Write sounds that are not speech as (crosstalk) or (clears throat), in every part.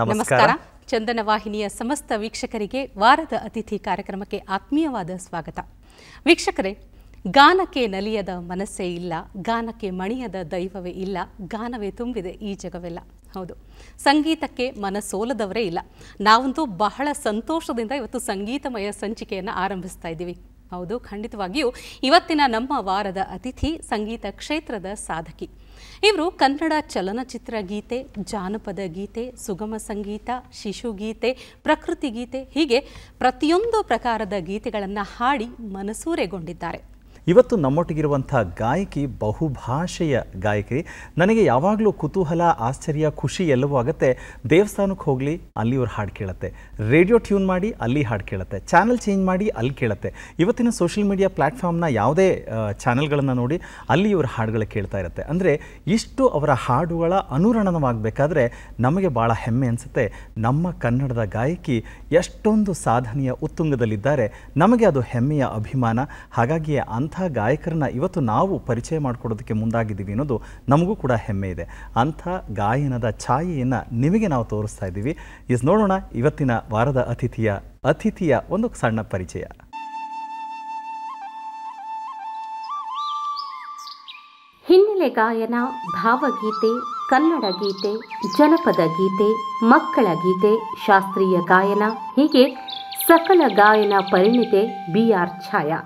ನಮಸ್ಕಾರ ಚಂದನ ವಾಹಿನಿಯ ಸಮಸ್ತ ವೀಕ್ಷಕರಿಗೆ ವಾರದ ಅತಿಥಿ ಕಾರ್ಯಕ್ರಮಕ್ಕೆ ಆತ್ಮೀಯವಾದ ಸ್ವಾಗತ ವೀಕ್ಷಕರೇ ಗಾನಕ್ಕೆ ನಲಿಯದ ಮನಸ್ಸೇ ಇಲ್ಲ ಗಾನಕ್ಕೆ ಮಣಿಯದ ದೈವವೇ ಇಲ್ಲ ಗಾನವೇ ತುಂಬಿದೆ ಈ ಜಗವೆಲ್ಲ ಹೌದು ಸಂಗೀತಕ್ಕೆ ಮನಸೋಲದವರೇ ಇಲ್ಲ ನಾವಂತೂ ಬಹಳ ಸಂತೋಷದಿಂದ ಇವತ್ತು ಸಂಗೀತಮಯ ಸಂಚಿಕೆಯನ್ನು ಆರಂಭಿಸ್ತಾ ಇದ್ದೀವಿ ಹೌದು ಖಂಡಿತವಾಗಿಯೂ ಇವತ್ತಿನ ನಮ್ಮ ವಾರದ ಅತಿಥಿ ಸಂಗೀತ ಕ್ಷೇತ್ರದ ಸಾಧಕಿ ಇವರು ಕನ್ನಡ ಚಲನಚಿತ್ರ ಗೀತೆ ಜಾನಪದ ಗೀತೆ ಸುಗಮ ಸಂಗೀತ ಶಿಶು ಗೀತೆ ಪ್ರಕೃತಿ ಗೀತೆ ಹೀಗೆ ಪ್ರತಿಯೊಂದು ಪ್ರಕಾರದ ಗೀತೆಗಳನ್ನು ಹಾಡಿ ಮನಸೂರೆಗೊಂಡಿದ್ದಾರೆ ಇವತ್ತು ನಮ್ಮೊಟ್ಟಿಗಿರುವಂಥ ಗಾಯಕಿ ಬಹುಭಾಷೆಯ ಗಾಯಕಿ ನನಗೆ ಯಾವಾಗಲೂ ಕುತೂಹಲ ಆಶ್ಚರ್ಯ ಖುಷಿ ಎಲ್ಲವೂ ಆಗುತ್ತೆ ದೇವಸ್ಥಾನಕ್ಕೆ ಹೋಗಲಿ ಅಲ್ಲಿ ಇವ್ರು ಹಾಡು ಕೇಳುತ್ತೆ ರೇಡಿಯೋ ಟ್ಯೂನ್ ಮಾಡಿ ಅಲ್ಲಿ ಹಾಡು ಕೇಳುತ್ತೆ ಚಾನಲ್ ಚೇಂಜ್ ಮಾಡಿ ಅಲ್ಲಿ ಕೇಳುತ್ತೆ ಇವತ್ತಿನ ಸೋಷಿಯಲ್ ಮೀಡಿಯಾ ಪ್ಲ್ಯಾಟ್ಫಾರ್ಮ್ನ ಯಾವುದೇ ಚಾನಲ್ಗಳನ್ನು ನೋಡಿ ಅಲ್ಲಿ ಇವರ ಹಾಡುಗಳು ಕೇಳ್ತಾ ಇರುತ್ತೆ ಅಂದರೆ ಇಷ್ಟು ಅವರ ಹಾಡುಗಳ ಅನುರಣನವಾಗಬೇಕಾದ್ರೆ ನಮಗೆ ಭಾಳ ಹೆಮ್ಮೆ ಅನಿಸುತ್ತೆ ನಮ್ಮ ಕನ್ನಡದ ಗಾಯಕಿ ಎಷ್ಟೊಂದು ಸಾಧನೆಯ ಉತ್ತುಂಗದಲ್ಲಿದ್ದಾರೆ ನಮಗೆ ಅದು ಹೆಮ್ಮೆಯ ಅಭಿಮಾನ ಹಾಗಾಗಿಯೇ ಅಂಥ ಅಂಥ ಗಾಯಕರನ್ನ ಇವತ್ತು ನಾವು ಪರಿಚಯ ಮಾಡಿಕೊಡೋದಕ್ಕೆ ಮುಂದಾಗಿದ್ದೀವಿ ಅನ್ನೋದು ನಮಗೂ ಕೂಡ ಹೆಮ್ಮೆ ಇದೆ ಅಂಥ ಗಾಯನದ ಛಾಯೆಯನ್ನು ನಿಮಗೆ ನಾವು ತೋರಿಸ್ತಾ ಇದ್ದೀವಿ ಇಸ್ ನೋಡೋಣ ಇವತ್ತಿನ ವಾರದ ಅತಿಥಿಯ ಅತಿಥಿಯ ಒಂದು ಸಣ್ಣ ಪರಿಚಯ ಹಿನ್ನೆಲೆ ಗಾಯನ ಭಾವಗೀತೆ ಕನ್ನಡ ಗೀತೆ ಜನಪದ ಗೀತೆ ಮಕ್ಕಳ ಗೀತೆ ಶಾಸ್ತ್ರೀಯ ಗಾಯನ ಹೀಗೆ ಸಕಲ ಗಾಯನ ಪರಿಣಿತೆ ಬಿ ಆರ್ ಛಾಯಾ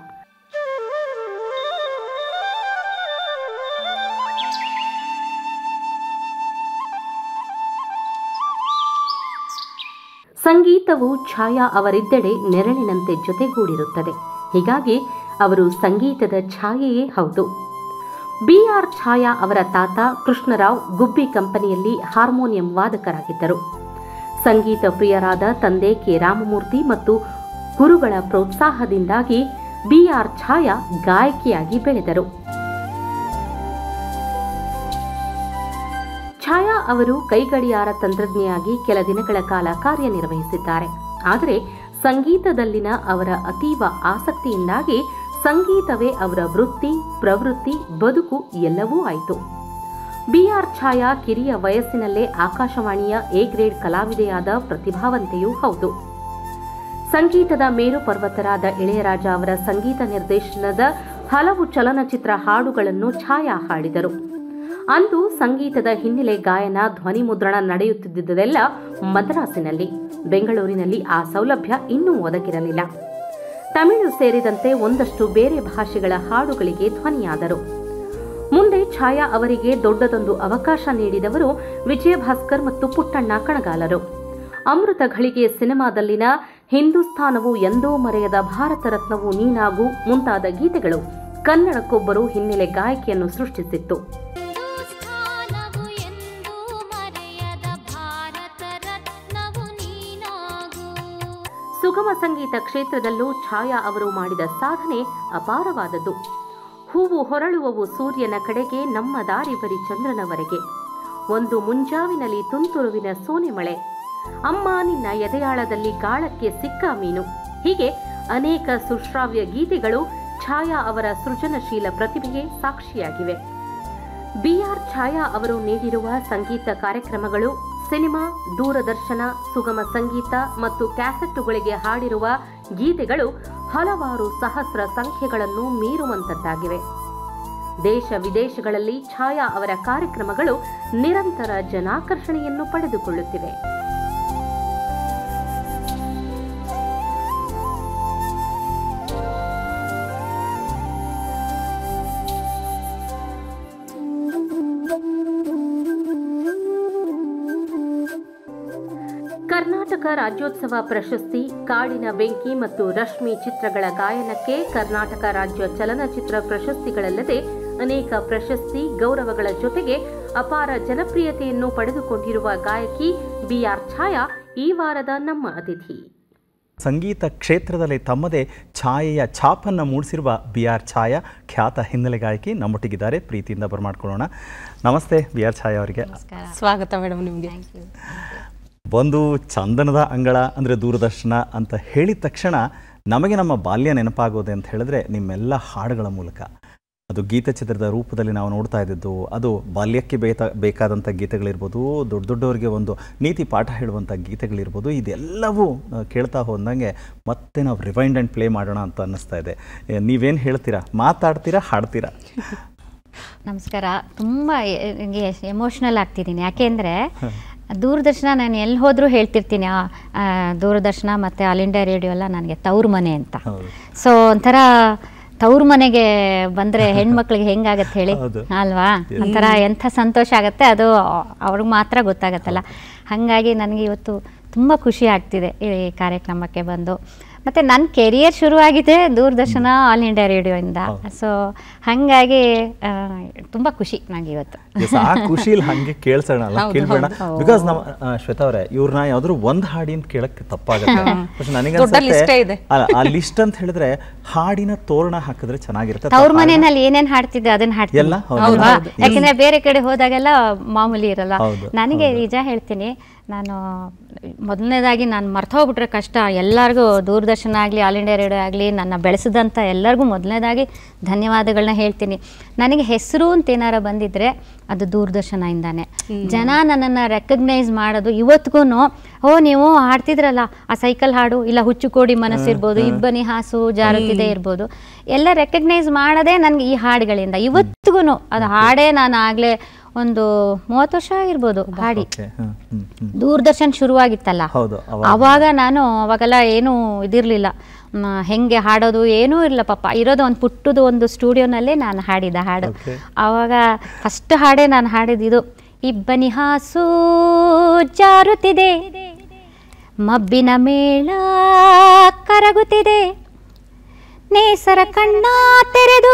ಸಂಗೀತವು ಛಾಯಾ ಅವರಿದ್ದೆಡೆ ನೆರಳಿನಂತೆ ಜೊತೆಗೂಡಿರುತ್ತದೆ ಹೀಗಾಗಿ ಅವರು ಸಂಗೀತದ ಛಾಯೆಯೇ ಹೌದು ಬಿ ಆರ್ ಛಾಯಾ ಅವರ ತಾತ ಕೃಷ್ಣರಾವ್ ಗುಬ್ಬಿ ಕಂಪನಿಯಲ್ಲಿ ಹಾರ್ಮೋನಿಯಂ ವಾದಕರಾಗಿದ್ದರು ಸಂಗೀತ ಪ್ರಿಯರಾದ ತಂದೆ ಕೆ ರಾಮಮೂರ್ತಿ ಮತ್ತು ಗುರುಗಳ ಪ್ರೋತ್ಸಾಹದಿಂದಾಗಿ ಬಿ ಆರ್ ಛಾಯಾ ಗಾಯಕಿಯಾಗಿ ಬೆಳೆದರು ಅವರು ಕೈಗಡಿಯಾರ ತಂತ್ರಜ್ಞೆಯಾಗಿ ಕೆಲ ದಿನಗಳ ಕಾಲ ಕಾರ್ಯನಿರ್ವಹಿಸಿದ್ದಾರೆ ಆದರೆ ಸಂಗೀತದಲ್ಲಿನ ಅವರ ಅತೀವ ಆಸಕ್ತಿಯಿಂದಾಗಿ ಸಂಗೀತವೇ ಅವರ ವೃತ್ತಿ ಪ್ರವೃತ್ತಿ ಬದುಕು ಎಲ್ಲವೂ ಆಯಿತು ಬಿಆರ್ ಛಾಯಾ ಕಿರಿಯ ವಯಸ್ಸಿನಲ್ಲೇ ಆಕಾಶವಾಣಿಯ ಎ ಗ್ರೇಡ್ ಕಲಾವಿದೆಯಾದ ಪ್ರತಿಭಾವಂತೆಯೂ ಹೌದು ಸಂಗೀತದ ಮೇರು ಪರ್ವತರಾದ ಇಳೆಯರಾಜ ಅವರ ಸಂಗೀತ ನಿರ್ದೇಶನದ ಹಲವು ಚಲನಚಿತ್ರ ಹಾಡುಗಳನ್ನು ಛಾಯಾ ಹಾಡಿದರು ಅಂದು ಸಂಗೀತದ ಹಿನ್ನೆಲೆ ಗಾಯನ ಧ್ವನಿ ಮುದ್ರಣ ನಡೆಯುತ್ತಿದ್ದುದೆಲ್ಲ ಮದ್ರಾಸಿನಲ್ಲಿ ಬೆಂಗಳೂರಿನಲ್ಲಿ ಆ ಸೌಲಭ್ಯ ಇನ್ನೂ ಒದಗಿರಲಿಲ್ಲ ತಮಿಳು ಸೇರಿದಂತೆ ಒಂದಷ್ಟು ಬೇರೆ ಭಾಷೆಗಳ ಹಾಡುಗಳಿಗೆ ಧ್ವನಿಯಾದರು ಮುಂದೆ ಛಾಯಾ ಅವರಿಗೆ ದೊಡ್ಡದೊಂದು ಅವಕಾಶ ನೀಡಿದವರು ವಿಜಯಭಾಸ್ಕರ್ ಮತ್ತು ಪುಟ್ಟಣ್ಣ ಕಣಗಾಲರು ಅಮೃತ ಘಳಿಗೆ ಸಿನಿಮಾದಲ್ಲಿನ ಹಿಂದೂಸ್ಥಾನವು ಎಂದೋ ಮರೆಯದ ಭಾರತ ರತ್ನವು ನೀನಾಗು ಮುಂತಾದ ಗೀತೆಗಳು ಕನ್ನಡಕ್ಕೊಬ್ಬರು ಹಿನ್ನೆಲೆ ಗಾಯಕಿಯನ್ನು ಸೃಷ್ಟಿಸಿತ್ತು ಸುಗಮ ಸಂಗೀತ ಕ್ಷೇತ್ರದಲ್ಲೂ ಛಾಯಾ ಅವರು ಮಾಡಿದ ಸಾಧನೆ ಅಪಾರವಾದದ್ದು ಹೂವು ಹೊರಳುವವು ಸೂರ್ಯನ ಕಡೆಗೆ ನಮ್ಮ ದಾರಿ ಬರಿ ಚಂದ್ರನವರೆಗೆ ಒಂದು ಮುಂಜಾವಿನಲ್ಲಿ ತುಂತುರುವಿನ ಸೋನೆ ಮಳೆ ಅಮ್ಮ ನಿನ್ನ ಎದೆಯಾಳದಲ್ಲಿ ಗಾಳಕ್ಕೆ ಸಿಕ್ಕ ಮೀನು ಹೀಗೆ ಅನೇಕ ಸುಶ್ರಾವ್ಯ ಗೀತೆಗಳು ಛಾಯಾ ಅವರ ಸೃಜನಶೀಲ ಪ್ರತಿಭೆಗೆ ಸಾಕ್ಷಿಯಾಗಿವೆ ಬಿಆರ್ ಛಾಯಾ ಅವರು ನೀಡಿರುವ ಸಂಗೀತ ಕಾರ್ಯಕ್ರಮಗಳು ಸಿನಿಮಾ ದೂರದರ್ಶನ ಸುಗಮ ಸಂಗೀತ ಮತ್ತು ಕ್ಯಾಸೆಟ್ಟುಗಳಿಗೆ ಹಾಡಿರುವ ಗೀತೆಗಳು ಹಲವಾರು ಸಹಸ್ರ ಸಂಖ್ಯೆಗಳನ್ನು ಮೀರುವಂತದ್ದಾಗಿವೆ ದೇಶ ವಿದೇಶಗಳಲ್ಲಿ ಛಾಯಾ ಅವರ ಕಾರ್ಯಕ್ರಮಗಳು ನಿರಂತರ ಜನಾಕರ್ಷಣೆಯನ್ನು ಪಡೆದುಕೊಳ್ಳುತ್ತಿವೆ ಕರ್ನಾಟಕ ರಾಜ್ಯೋತ್ಸವ ಪ್ರಶಸ್ತಿ ಕಾಡಿನ ಬೆಂಕಿ ಮತ್ತು ರಶ್ಮಿ ಚಿತ್ರಗಳ ಗಾಯನಕ್ಕೆ ಕರ್ನಾಟಕ ರಾಜ್ಯ ಚಲನಚಿತ್ರ ಪ್ರಶಸ್ತಿಗಳಲ್ಲದೆ ಅನೇಕ ಪ್ರಶಸ್ತಿ ಗೌರವಗಳ ಜೊತೆಗೆ ಅಪಾರ ಜನಪ್ರಿಯತೆಯನ್ನು ಪಡೆದುಕೊಂಡಿರುವ ಗಾಯಕಿ ಬಿಆರ್ ಛಾಯಾ ಈ ವಾರದ ನಮ್ಮ ಅತಿಥಿ ಸಂಗೀತ ಕ್ಷೇತ್ರದಲ್ಲಿ ತಮ್ಮದೇ ಛಾಯೆಯ ಛಾಪನ್ನು ಮೂಡಿಸಿರುವ ಬಿ ಆರ್ ಛಾಯಾ ಖ್ಯಾತ ಹಿನ್ನೆಲೆ ಗಾಯಕಿ ನಮ್ಮೊಟ್ಟಿಗಿದ್ದಾರೆ ಪ್ರೀತಿಯಿಂದ ಬರಮಾಡ್ಕೊಳ್ಳೋಣ ನಮಸ್ತೆ ಬಿ ಆರ್ ಛಾಯಾ ಅವರಿಗೆ ಸ್ವಾಗತ ಮೇಡಮ್ ನಿಮಗೆ ಒಂದು ಚಂದನದ ಅಂಗಳ ಅಂದರೆ ದೂರದರ್ಶನ ಅಂತ ಹೇಳಿದ ತಕ್ಷಣ ನಮಗೆ ನಮ್ಮ ಬಾಲ್ಯ ನೆನಪಾಗೋದೆ ಅಂತ ಹೇಳಿದ್ರೆ ನಿಮ್ಮೆಲ್ಲ ಹಾಡುಗಳ ಮೂಲಕ ಅದು ಚಿತ್ರದ ರೂಪದಲ್ಲಿ ನಾವು ನೋಡ್ತಾ ಇದ್ದಿದ್ದು ಅದು ಬಾಲ್ಯಕ್ಕೆ ಬೇತ ಬೇಕಾದಂಥ ಗೀತೆಗಳಿರ್ಬೋದು ದೊಡ್ಡ ದೊಡ್ಡವರಿಗೆ ಒಂದು ನೀತಿ ಪಾಠ ಹೇಳುವಂಥ ಗೀತೆಗಳಿರ್ಬೋದು ಇದೆಲ್ಲವೂ ಕೇಳ್ತಾ ಹೋದಂಗೆ ಮತ್ತೆ ನಾವು ರಿವೈಂಡ್ ಆ್ಯಂಡ್ ಪ್ಲೇ ಮಾಡೋಣ ಅಂತ ಅನ್ನಿಸ್ತಾ ಇದೆ ನೀವೇನು ಹೇಳ್ತೀರಾ ಮಾತಾಡ್ತೀರಾ ಹಾಡ್ತೀರಾ ನಮಸ್ಕಾರ ತುಂಬ ಎಮೋಷ್ನಲ್ ಆಗ್ತಿದ್ದೀನಿ ಯಾಕೆಂದರೆ ದೂರದರ್ಶನ ನಾನು ಎಲ್ಲಿ ಹೋದರೂ ಹೇಳ್ತಿರ್ತೀನಿ ಆ ದೂರದರ್ಶನ ಮತ್ತು ಆಲ್ ಇಂಡಿಯಾ ರೇಡಿಯೋ ಎಲ್ಲ ನನಗೆ ತವ್ರ ಮನೆ ಅಂತ ಸೊ ಒಂಥರ ತವ್ರ ಮನೆಗೆ ಬಂದರೆ ಹೆಣ್ಮಕ್ಳಿಗೆ ಹೆಂಗಾಗತ್ತೆ ಹೇಳಿ ಅಲ್ವಾ ಒಂಥರ ಎಂಥ ಸಂತೋಷ ಆಗುತ್ತೆ ಅದು ಅವ್ರಿಗೆ ಮಾತ್ರ ಗೊತ್ತಾಗತ್ತಲ್ಲ ಹಾಗಾಗಿ ನನಗೆ ಇವತ್ತು ತುಂಬ ಖುಷಿ ಆಗ್ತಿದೆ ಈ ಕಾರ್ಯಕ್ರಮಕ್ಕೆ ಬಂದು ಮತ್ತೆ ನನ್ನ ಕೆರಿಯರ್ ಶುರು ಆಗಿದೆ ದೂರದರ್ಶನ ಆಲ್ ಇಂಡಿಯಾ ರೇಡಿಯೋ ಇಂದ ಸೊ ಹಂಗಾಗಿ ತುಂಬಾ ಖುಷಿ ನನಗೆ ಇವತ್ತು ಆ ಖುಷಿಲಿ ಹಂಗೆ ಕೇಳಿಸೋಣ ಕೇಳಬೇಡ ಬಿಕಾಸ್ ನಮ್ಮ ಶ್ವೇತಾ ಅವರೇ ಇವ್ರನ್ನ ಯಾವ್ದಾದ್ರು ಒಂದು ಹಾಡಿನ ಕೇಳಕ್ಕೆ ತಪ್ಪಾಗುತ್ತೆ ನನಗೆ ಆ ಲಿಸ್ಟ್ ಅಂತ ಹೇಳಿದ್ರೆ ಹಾಡಿನ ತೋರಣ ಹಾಕಿದ್ರೆ ಚೆನ್ನಾಗಿರುತ್ತೆ ಅವ್ರ ಮನೆಯಲ್ಲಿ ಏನೇನು ಹಾಡ್ತಿದ್ದೆ ಅದನ್ನ ಹಾಡ್ತಿಲ್ಲ ಯಾಕಂದ್ರೆ ಬೇರೆ ಕಡೆ ಹೋದಾಗೆಲ್ಲ ಮಾಮೂಲಿ ಇರಲ್ಲ ನನಗೆ ನಿಜ ಹೇಳ್ತೀನಿ ನಾನು ಮೊದಲನೇದಾಗಿ ನಾನು ಹೋಗ್ಬಿಟ್ರೆ ಕಷ್ಟ ಎಲ್ಲರಿಗೂ ದೂರದರ್ಶನ ಆಗಲಿ ಆಲ್ ಇಂಡಿಯಾ ರೇಡಿಯೋ ಆಗಲಿ ನನ್ನ ಬೆಳೆಸಿದಂಥ ಎಲ್ಲರಿಗೂ ಮೊದಲನೇದಾಗಿ ಧನ್ಯವಾದಗಳನ್ನ ಹೇಳ್ತೀನಿ ನನಗೆ ಹೆಸರು ಅಂತ ಏನಾರ ಬಂದಿದ್ರೆ ಅದು ದೂರದರ್ಶನ ಇಂದಾನೆ ಜನ ನನ್ನನ್ನು ರೆಕಗ್ನೈಸ್ ಮಾಡೋದು ಇವತ್ತಿಗೂ ಓ ನೀವು ಹಾಡ್ತಿದ್ರಲ್ಲ ಆ ಸೈಕಲ್ ಹಾಡು ಇಲ್ಲ ಹುಚ್ಚು ಕೋಡಿ ಇರ್ಬೋದು ಇಬ್ಬನಿ ಹಾಸು ಜಾರುತ್ತಿದೆ ಇರ್ಬೋದು ಎಲ್ಲ ರೆಕಗ್ನೈಸ್ ಮಾಡೋದೇ ನನಗೆ ಈ ಹಾಡುಗಳಿಂದ ಇವತ್ತಿಗೂ ಅದು ಹಾಡೇ ನಾನು ಆಗಲೇ ಒಂದು ಮೂವತ್ತು ವರ್ಷ ಆಗಿರ್ಬೋದು ಹಾಡಿ ದೂರದರ್ಶನ್ ಶುರುವಾಗಿತ್ತಲ್ಲ ಅವಾಗ ನಾನು ಅವಾಗೆಲ್ಲ ಏನೂ ಇದಿರಲಿಲ್ಲ ಹೆಂಗೆ ಹಾಡೋದು ಏನೂ ಇರಲಿಲ್ಲ ಪಾಪ ಇರೋದು ಒಂದು ಪುಟ್ಟದು ಒಂದು ಸ್ಟುಡಿಯೋನಲ್ಲೇ ನಾನು ಹಾಡಿದ ಹಾಡು ಅವಾಗ ಫಸ್ಟ್ ಹಾಡೇ ನಾನು ಹಾಡಿದ್ದು ಇಬ್ಬನಿ ಹಾಸು ಜಾರುತ್ತಿದೆ ಮಬ್ಬಿನ ಮೇಳ ಕರಗುತ್ತಿದೆ ನೇಸರ ಕಣ್ಣ ತೆರೆದು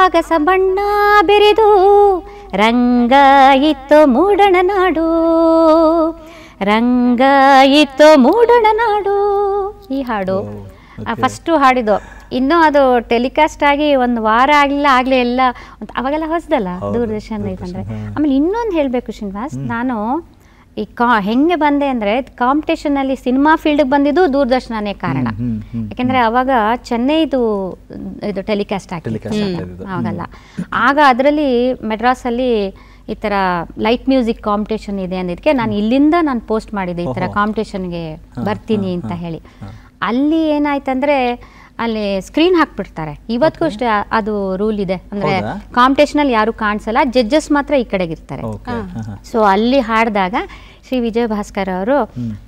ಆಗಸ ಬಣ್ಣ ಬೆರೆದು ರಂಗಾಯಿತೋ ಮೂಡಣ ನಾಡು ರಂಗಾಯಿತೋ ಮೂಡಣ ನಾಡು ಈ ಹಾಡು ಫಸ್ಟು ಹಾಡಿದ್ದು ಇನ್ನೂ ಅದು ಟೆಲಿಕಾಸ್ಟ್ ಆಗಿ ಒಂದು ವಾರ ಆಗಲಿಲ್ಲ ಆಗಲೇ ಎಲ್ಲ ಅವಾಗೆಲ್ಲ ಹೊಸದಲ್ಲ ದೂರದರ್ಶನ ಐತಂದರೆ ಆಮೇಲೆ ಇನ್ನೊಂದು ಹೇಳಬೇಕು ಶ್ರೀನಿವಾಸ್ ನಾನು ಈ ಕಾ ಹೆಂಗೆ ಬಂದೆ ಅಂದರೆ ಕಾಂಪಿಟೇಷನಲ್ಲಿ ಸಿನಿಮಾ ಫೀಲ್ಡ್ಗೆ ಬಂದಿದ್ದು ದೂರದರ್ಶನನೇ ಕಾರಣ ಯಾಕೆಂದರೆ ಅವಾಗ ಚೆನ್ನೈದು ಇದು ಟೆಲಿಕಾಸ್ಟ್ ಆಗ್ತಿತ್ತು ಆಗಲ್ಲ ಆಗ ಅದರಲ್ಲಿ ಮೆಡ್ರಾಸಲ್ಲಿ ಈ ಥರ ಲೈಟ್ ಮ್ಯೂಸಿಕ್ ಕಾಂಪಿಟೇಷನ್ ಇದೆ ಅಂದಿದ್ದಕ್ಕೆ ನಾನು ಇಲ್ಲಿಂದ ನಾನು ಪೋಸ್ಟ್ ಮಾಡಿದೆ ಈ ಥರ ಕಾಂಪಿಟೇಷನ್ಗೆ ಬರ್ತೀನಿ ಅಂತ ಹೇಳಿ ಅಲ್ಲಿ ಏನಾಯ್ತಂದ್ರೆ ಅಲ್ಲಿ ಸ್ಕ್ರೀನ್ ಹಾಕ್ಬಿಡ್ತಾರೆ ಇವತ್ತಿಗೂ ಅಷ್ಟೇ ಅದು ರೂಲ್ ಇದೆ ಅಂದ್ರೆ ಕಾಂಪಿಟೇಷನ್ ಅಲ್ಲಿ ಯಾರು ಕಾಣಿಸಲ್ಲ ಜಡ್ಜಸ್ ಮಾತ್ರ ಈ ಕಡೆಗಿರ್ತಾರೆ ಸೊ ಅಲ್ಲಿ ಹಾಡಿದಾಗ ಶ್ರೀ ವಿಜಯ ಭಾಸ್ಕರ್ ಅವರು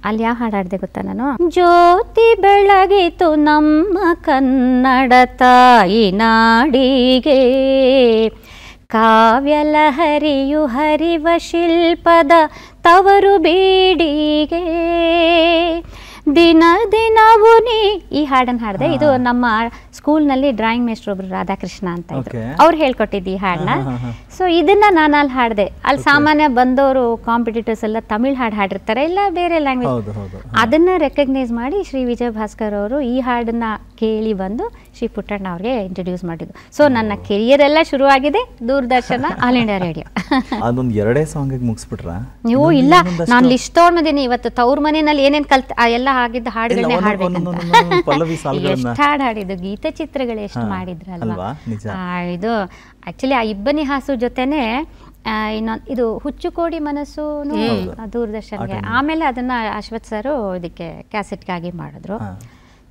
ಅಲ್ಲಿ ಯಾವ ಹಾಡಾಡ್ದೆ ಗೊತ್ತಾ ನಾನು ಜ್ಯೋತಿ ಬೆಳಗಿತು ನಮ್ಮ ಕನ್ನಡ ತಾಯಿ ನಾಡಿಗೆ ಕಾವ್ಯಲಹರಿಯು ಹರಿವ ಶಿಲ್ಪದ ತವರು ಬೀಡಿಗೆ ದಿನ ದಿನವೂ ನೀ ಈ ಹಾಡನ್ನು ಹಾಡಿದೆ ಇದು ನಮ್ಮ ಸ್ಕೂಲ್ನಲ್ಲಿ ಡ್ರಾಯಿಂಗ್ ಮೇಸ್ಟರ್ ಒಬ್ರು ರಾಧಾಕೃಷ್ಣ ಅಂತ ಇದ್ರು ಅವ್ರು ಹೇಳ್ಕೊಟ್ಟಿದ್ದು ಈ ಹಾಡನ್ನ ಸೊ ಇದನ್ನ ನಾನು ಅಲ್ಲಿ ಹಾಡಿದೆ ಅಲ್ಲಿ ಸಾಮಾನ್ಯ ಬಂದವರು ಕಾಂಪಿಟೇಟರ್ಸ್ ಎಲ್ಲ ತಮಿಳ್ ಹಾಡು ಹಾಡಿರ್ತಾರೆ ಇಲ್ಲ ಬೇರೆ ಲ್ಯಾಂಗ್ವೇಜ್ ಅದನ್ನ ರೆಕಗ್ನೈಸ್ ಮಾಡಿ ಶ್ರೀ ವಿಜಯ ಭಾಸ್ಕರ್ ಅವರು ಈ ಹಾಡನ್ನ ಕೇಳಿ ಬಂದು ಶ್ರೀ ಪುಟ್ಟಣ್ಣ ಅವ್ರಿಗೆ ಇಂಟ್ರೊಡ್ಯೂಸ್ ಮಾಡಿದ್ರು ಸೊ ನನ್ನ ಕೆರಿಯರ್ ಎಲ್ಲ ಆಗಿದೆ ದೂರದರ್ಶನ ಆಲ್ ಇಂಡಿಯಾ ರೇಡಿಯೋ (laughs) ಅದೊಂದು ಎರಡೇ ಸಾಂಗ್ ಮುಗಿಸ್ಬಿಟ್ರ ನೀವು ಇಲ್ಲ ನಾನು ಲಿಸ್ಟ್ ತಗೊಂಡಿದ್ದೀನಿ ಇವತ್ತು ತವ್ರ ಮನೆಯಲ್ಲಿ ಏನೇನು ಕಲ್ತ ಎಲ್ಲ ಆಗಿದ್ದ ಹಾಡುಗಳನ್ನೇ ಹಾಡ್ಬೇಕಂತ ಎಷ್ಟು ಹಾಡು ಹಾಡಿದ್ದು ಚಿತ್ರಗಳು ಎಷ್ಟು ಮಾಡಿದ್ರಲ್ವಾ ಇದು ಆಕ್ಚುಲಿ ಆ ಇಬ್ಬನಿ ಹಾಸು ಜೊತೆನೆ ಇನ್ನೊಂದು ಇದು ಹುಚ್ಚು ಕೋಡಿ ಮನಸ್ಸು ದೂರದರ್ಶನ್ಗೆ ಆಮೇಲೆ ಅದನ್ನ ಅಶ್ವಥ್ ಸರು ಇದಕ್ಕೆ ಕ್ಯಾಸೆಟ್ಗಾಗಿ ಮಾಡಿದ್ರು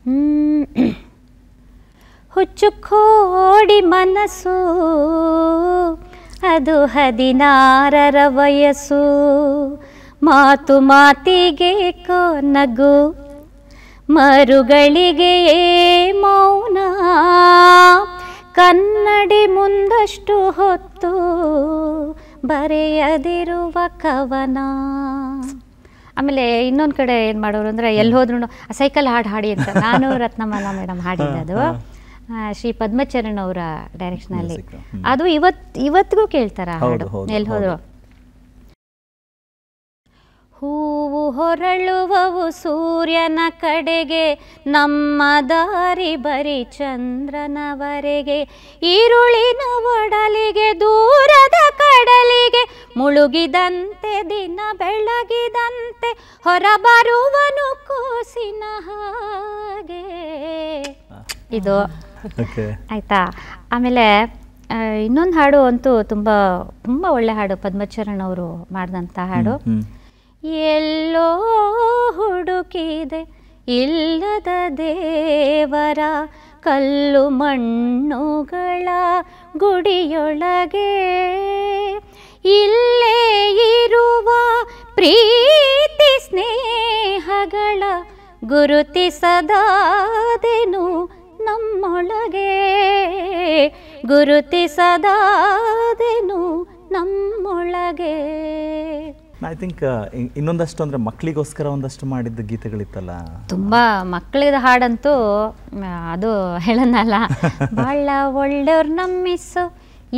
(clears throat) ಹುಚ್ಚು ಕೋಡಿ ಮನಸ್ಸು ಅದು ಹದಿನಾರರ ವಯಸ್ಸು ಮಾತು ಮಾತಿಗೆ ಕೋ ನಗು ಮರುಗಳಿಗೆ ಮೌನ ಕನ್ನಡಿ ಮುಂದಷ್ಟು ಹೊತ್ತು ಬರೆಯದಿರುವ ಕವನ ಆಮೇಲೆ ಇನ್ನೊಂದು ಕಡೆ ಏನು ಮಾಡೋರು ಅಂದರೆ ಎಲ್ಲಿ ಹೋದ್ರೂ ಸೈಕಲ್ ಹಾಡು ಹಾಡಿ ಅಂತ ನಾನು ರತ್ನಮಾಲಾ ಮೇಡಮ್ ಹಾಡಿದ್ದದು ಶ್ರೀ ಪದ್ಮಚರಣ್ ಅವರ ಡೈರೆಕ್ಷನಲ್ಲಿ ಅದು ಇವತ್ತು ಇವತ್ತಿಗೂ ಕೇಳ್ತಾರೆ ಹಾಡು ಎಲ್ಲಿ ಹೋದ್ರು ಹೂವು ಹೊರಳುವವು ಸೂರ್ಯನ ಕಡೆಗೆ ನಮ್ಮ ದಾರಿ ಬರಿ ಚಂದ್ರನವರೆಗೆ ಈರುಳಿನ ಒಡಲಿಗೆ ದೂರದ ಕಡಲಿಗೆ ಮುಳುಗಿದಂತೆ ದಿನ ಬೆಳಗಿದಂತೆ ಹೊರಬರುವನು ಕೂಸಿನ ಹಾಗೆ ಇದು ಆಯ್ತಾ ಆಮೇಲೆ ಇನ್ನೊಂದು ಹಾಡು ಅಂತೂ ತುಂಬ ತುಂಬ ಒಳ್ಳೆ ಹಾಡು ಪದ್ಮಚರಣ್ ಅವರು ಮಾಡಿದಂಥ ಹಾಡು ಎಲ್ಲೋ ಹುಡುಕಿದೆ ಇಲ್ಲದ ದೇವರ ಕಲ್ಲು ಮಣ್ಣುಗಳ ಗುಡಿಯೊಳಗೆ ಇಲ್ಲೇ ಇರುವ ಪ್ರೀತಿ ಸ್ನೇಹಗಳ ಗುರುತಿಸದಾದೆನು ನಮ್ಮೊಳಗೆ ಗುರುತಿಸದಾದೆನು ನಮ್ಮೊಳಗೆ ಐ ಥಿಂಕ್ uh, ಇನ್ನೊಂದಷ್ಟು ಅಂದರೆ ಮಕ್ಕಳಿಗೋಸ್ಕರ ಒಂದಷ್ಟು ಮಾಡಿದ್ದ ಗೀತೆಗಳಿತ್ತಲ್ಲ ತುಂಬ ಮಕ್ಕಳಿದ ಹಾಡಂತೂ ಅದು ಹೇಳೋಣಲ್ಲ ಭಾಳ (laughs) ಒಳ್ಳೆಯವ್ರು ನಮ್ಮಿಸು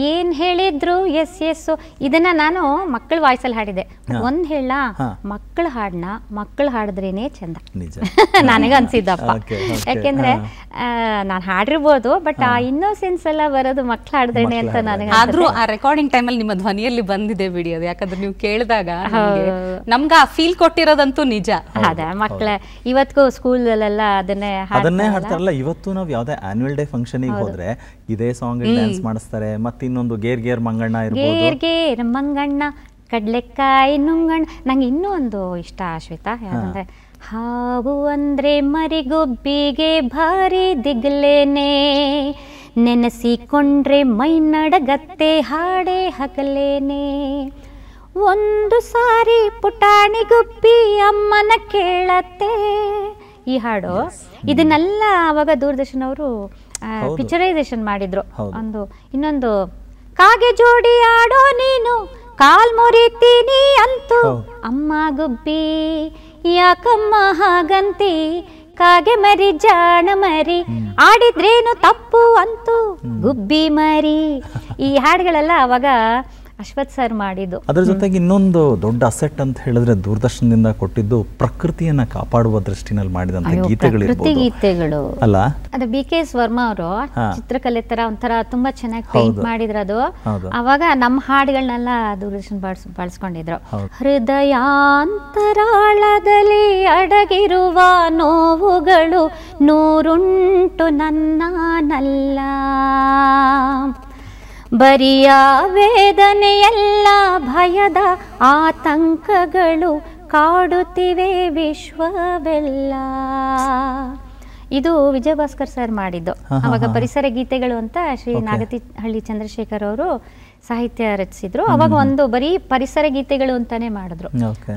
ಏನ್ ಹೇಳಿದ್ರು ಎಸ್ ಎಸ್ ಇದನ್ನ ನಾನು ಮಕ್ಕಳ ವಾಯ್ಸಲ್ಲಿ ಹಾಡಿದೆ ಒಂದ್ ಹೇಳ ಮಕ್ಕಳ ಹಾಡ್ನ ಮಕ್ಕಳು ಹಾಡಿದ್ರೇನೆ ಚಂದ (laughs) ನನಗೆ ಅನ್ಸಿದ್ದಪ್ಪ ಯಾಕೆಂದ್ರೆ ನಾನು ಹಾಡಿರ್ಬೋದು ಬಟ್ ಆ ಇನ್ನೋಸೆನ್ಸ್ ಎಲ್ಲ ಬರೋದು ಮಕ್ಕಳು ಹಾಡಿದ್ರೇನೆ ಅಂತ ನನಗೆ ಆದ್ರೂ ಆ ರೆಕಾರ್ಡಿಂಗ್ ಟೈಮ್ ಅಲ್ಲಿ ನಿಮ್ಮ ಧ್ವನಿಯಲ್ಲಿ ಬಂದಿದೆ ಬಿಡಿ ಅದು ಯಾಕಂದ್ರೆ ನೀವು ಕೇಳಿದಾಗ ನಮ್ಗೆ ಆ ಫೀಲ್ ಕೊಟ್ಟಿರೋದಂತೂ ನಿಜ ಅದೇ ಮಕ್ಕಳ ಇವತ್ತಿಗೂ ಸ್ಕೂಲಲ್ಲೆಲ್ಲ ಅದನ್ನೇ ಅದನ್ನೇ ಹಾಡ್ತಾರಲ್ಲ ಇವತ್ತು ನಾವು ಯಾವ್ದೇ ಆನ್ಯುವಲ್ ಡೇ ಫಂಕ್ಷನ್ ಹೋದ್ರೆ ಇದೇ ಸಾಂಗ್ ಡ್ಯಾನ್ಸ್ ಮಾಡಿಸ್ತಾರೆ ಇನ್ನೊಂದು ಗೇರ್ ಗೇರ್ ಮಂಗಣ್ಣ ಗೇರ್ ಗೇರ್ ಮಂಗಣ್ಣ ಕಡ್ಲೆಕಾಯಿ ನುಂಗಣ್ಣ ನಂಗೆ ಇನ್ನೂ ಒಂದು ಇಷ್ಟ ಶ್ವೇತಾ ಯಾಕಂದ್ರೆ ಹಾವು ಅಂದ್ರೆ ಮರಿಗೊಬ್ಬಿಗೆ ಭಾರಿ ದಿಗ್ಲೇನೆ ನೆನೆಸಿಕೊಂಡ್ರೆ ಮೈ ನಡಗತ್ತೆ ಹಾಡೆ ಹಕಲೇನೆ ಒಂದು ಸಾರಿ ಪುಟಾಣಿ ಗುಬ್ಬಿ ಅಮ್ಮನ ಕೇಳತ್ತೆ ಈ ಹಾಡು ಇದನ್ನೆಲ್ಲ ಆವಾಗ ದೂರದರ್ಶನವರು ಪಿಕ್ಚರೈಸೇಷನ್ ಮಾಡಿದ್ರು ಒಂದು ಇನ್ನೊಂದು ಕಾಗೆ ಜೋಡಿ ಆಡೋ ನೀನು ಕಾಲ್ ಮುರಿತೀನಿ ಅಂತೂ ಅಮ್ಮ ಗುಬ್ಬಿ ಯಾಕಮ್ಮ ಹಾಗಂತಿ ಕಾಗೆ ಮರಿ ಜಾಣ ಮರಿ ಆಡಿದ್ರೇನು ತಪ್ಪು ಅಂತೂ ಗುಬ್ಬಿ ಮರಿ ಈ ಹಾಡುಗಳೆಲ್ಲ ಅವಾಗ ಅಶ್ವಥ್ ಸರ್ ಮಾಡಿದ್ದು ಅದರ ಜೊತೆಗೆ ಇನ್ನೊಂದು ದೊಡ್ಡ ಅಸೆಟ್ ಅಂತ ಹೇಳಿದ್ರೆ ದೂರದರ್ಶನದಿಂದ ಕೊಟ್ಟಿದ್ದು ಪ್ರಕೃತಿಯನ್ನ ಕಾಪಾಡುವ ದೃಷ್ಟಿನಲ್ಲಿ ಮಾಡಿದಂತ ಗೀತೆಗಳು ಗೀತೆಗಳು ಅಲ್ಲ ಅದು ಬಿ ಕೆ ಎಸ್ ವರ್ಮಾ ಅವರು ಚಿತ್ರಕಲೆ ತರ ಒಂಥರ ತುಂಬಾ ಚೆನ್ನಾಗಿ ಪೇಂಟ್ ಮಾಡಿದ್ರು ಅದು ಅವಾಗ ನಮ್ಮ ಹಾಡುಗಳನ್ನೆಲ್ಲ ದೂರದರ್ಶನ ಬಳಸ್ ಬಳಸ್ಕೊಂಡಿದ್ರು ಹೃದಯಾಂತರಾಳದಲ್ಲಿ ಅಡಗಿರುವ ನೋವುಗಳು ನೂರುಂಟು ನಲ್ಲ ಬರಿಯ ವೇದನೆಯೆಲ್ಲ ಭಯದ ಆತಂಕಗಳು ಕಾಡುತ್ತಿವೆ ವಿಶ್ವವೆಲ್ಲ ಇದು ವಿಜಯಭಾಸ್ಕರ್ ಸರ್ ಮಾಡಿದ್ದು ಅವಾಗ ಪರಿಸರ ಗೀತೆಗಳು ಅಂತ ಶ್ರೀ ನಾಗತಿ ಹಳ್ಳಿ ಚಂದ್ರಶೇಖರ್ ಅವರು ಸಾಹಿತ್ಯ ರಚಿಸಿದ್ರು ಅವಾಗ ಒಂದು ಬರೀ ಪರಿಸರ ಗೀತೆಗಳು ಅಂತಾನೆ ಮಾಡಿದ್ರು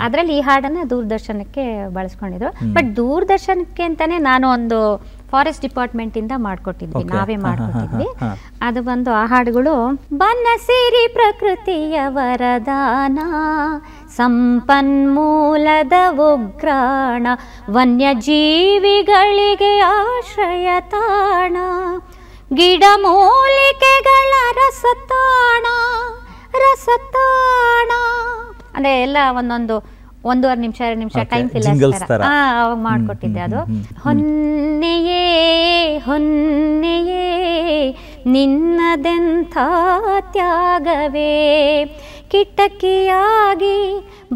ಅದ್ರಲ್ಲಿ ಈ ಹಾಡನ್ನ ದೂರದರ್ಶನಕ್ಕೆ ಬಳಸ್ಕೊಂಡಿದ್ರು ಬಟ್ ದೂರದರ್ಶನಕ್ಕೆ ಅಂತಾನೆ ನಾನು ಒಂದು ಫಾರೆಸ್ಟ್ ಡಿಪಾರ್ಟ್ಮೆಂಟ್ ಇಂದ ಮಾಡ್ಕೊಟ್ಟಿದ್ವಿ ನಾವೇ ಮಾಡ್ಕೊಟ್ಟಿದ್ವಿ ಅದು ಬಂದು ಆ ಹಾಡುಗಳು ಬನ್ನ ಸೇರಿ ಪ್ರಕೃತಿಯ ವರದಾನ ಸಂಪನ್ಮೂಲದ ಉಗ್ರಾಣ ವನ್ಯಜೀವಿಗಳಿಗೆ ಆಶ್ರಯ ತಾಣ ಗಿಡ ಮೂಲಿಕೆಗಳ ರಸತಾಣ ರಸತಾಣ ಅಂದರೆ ಎಲ್ಲ ಒಂದೊಂದು ಒಂದೂವರೆ ನಿಮಿಷ ಎರಡು ನಿಮಿಷ ಟೈಮ್ ಫಿಲ್ ಅವಾಗ ಮಾಡಿಕೊಟ್ಟಿದ್ದೆ ಅದು ಹೊನ್ನೆಯೇ ಹೊನ್ನೆಯೇ ನಿನ್ನದೆಂಥ ತ್ಯಾಗವೇ ಕಿಟಕಿಯಾಗಿ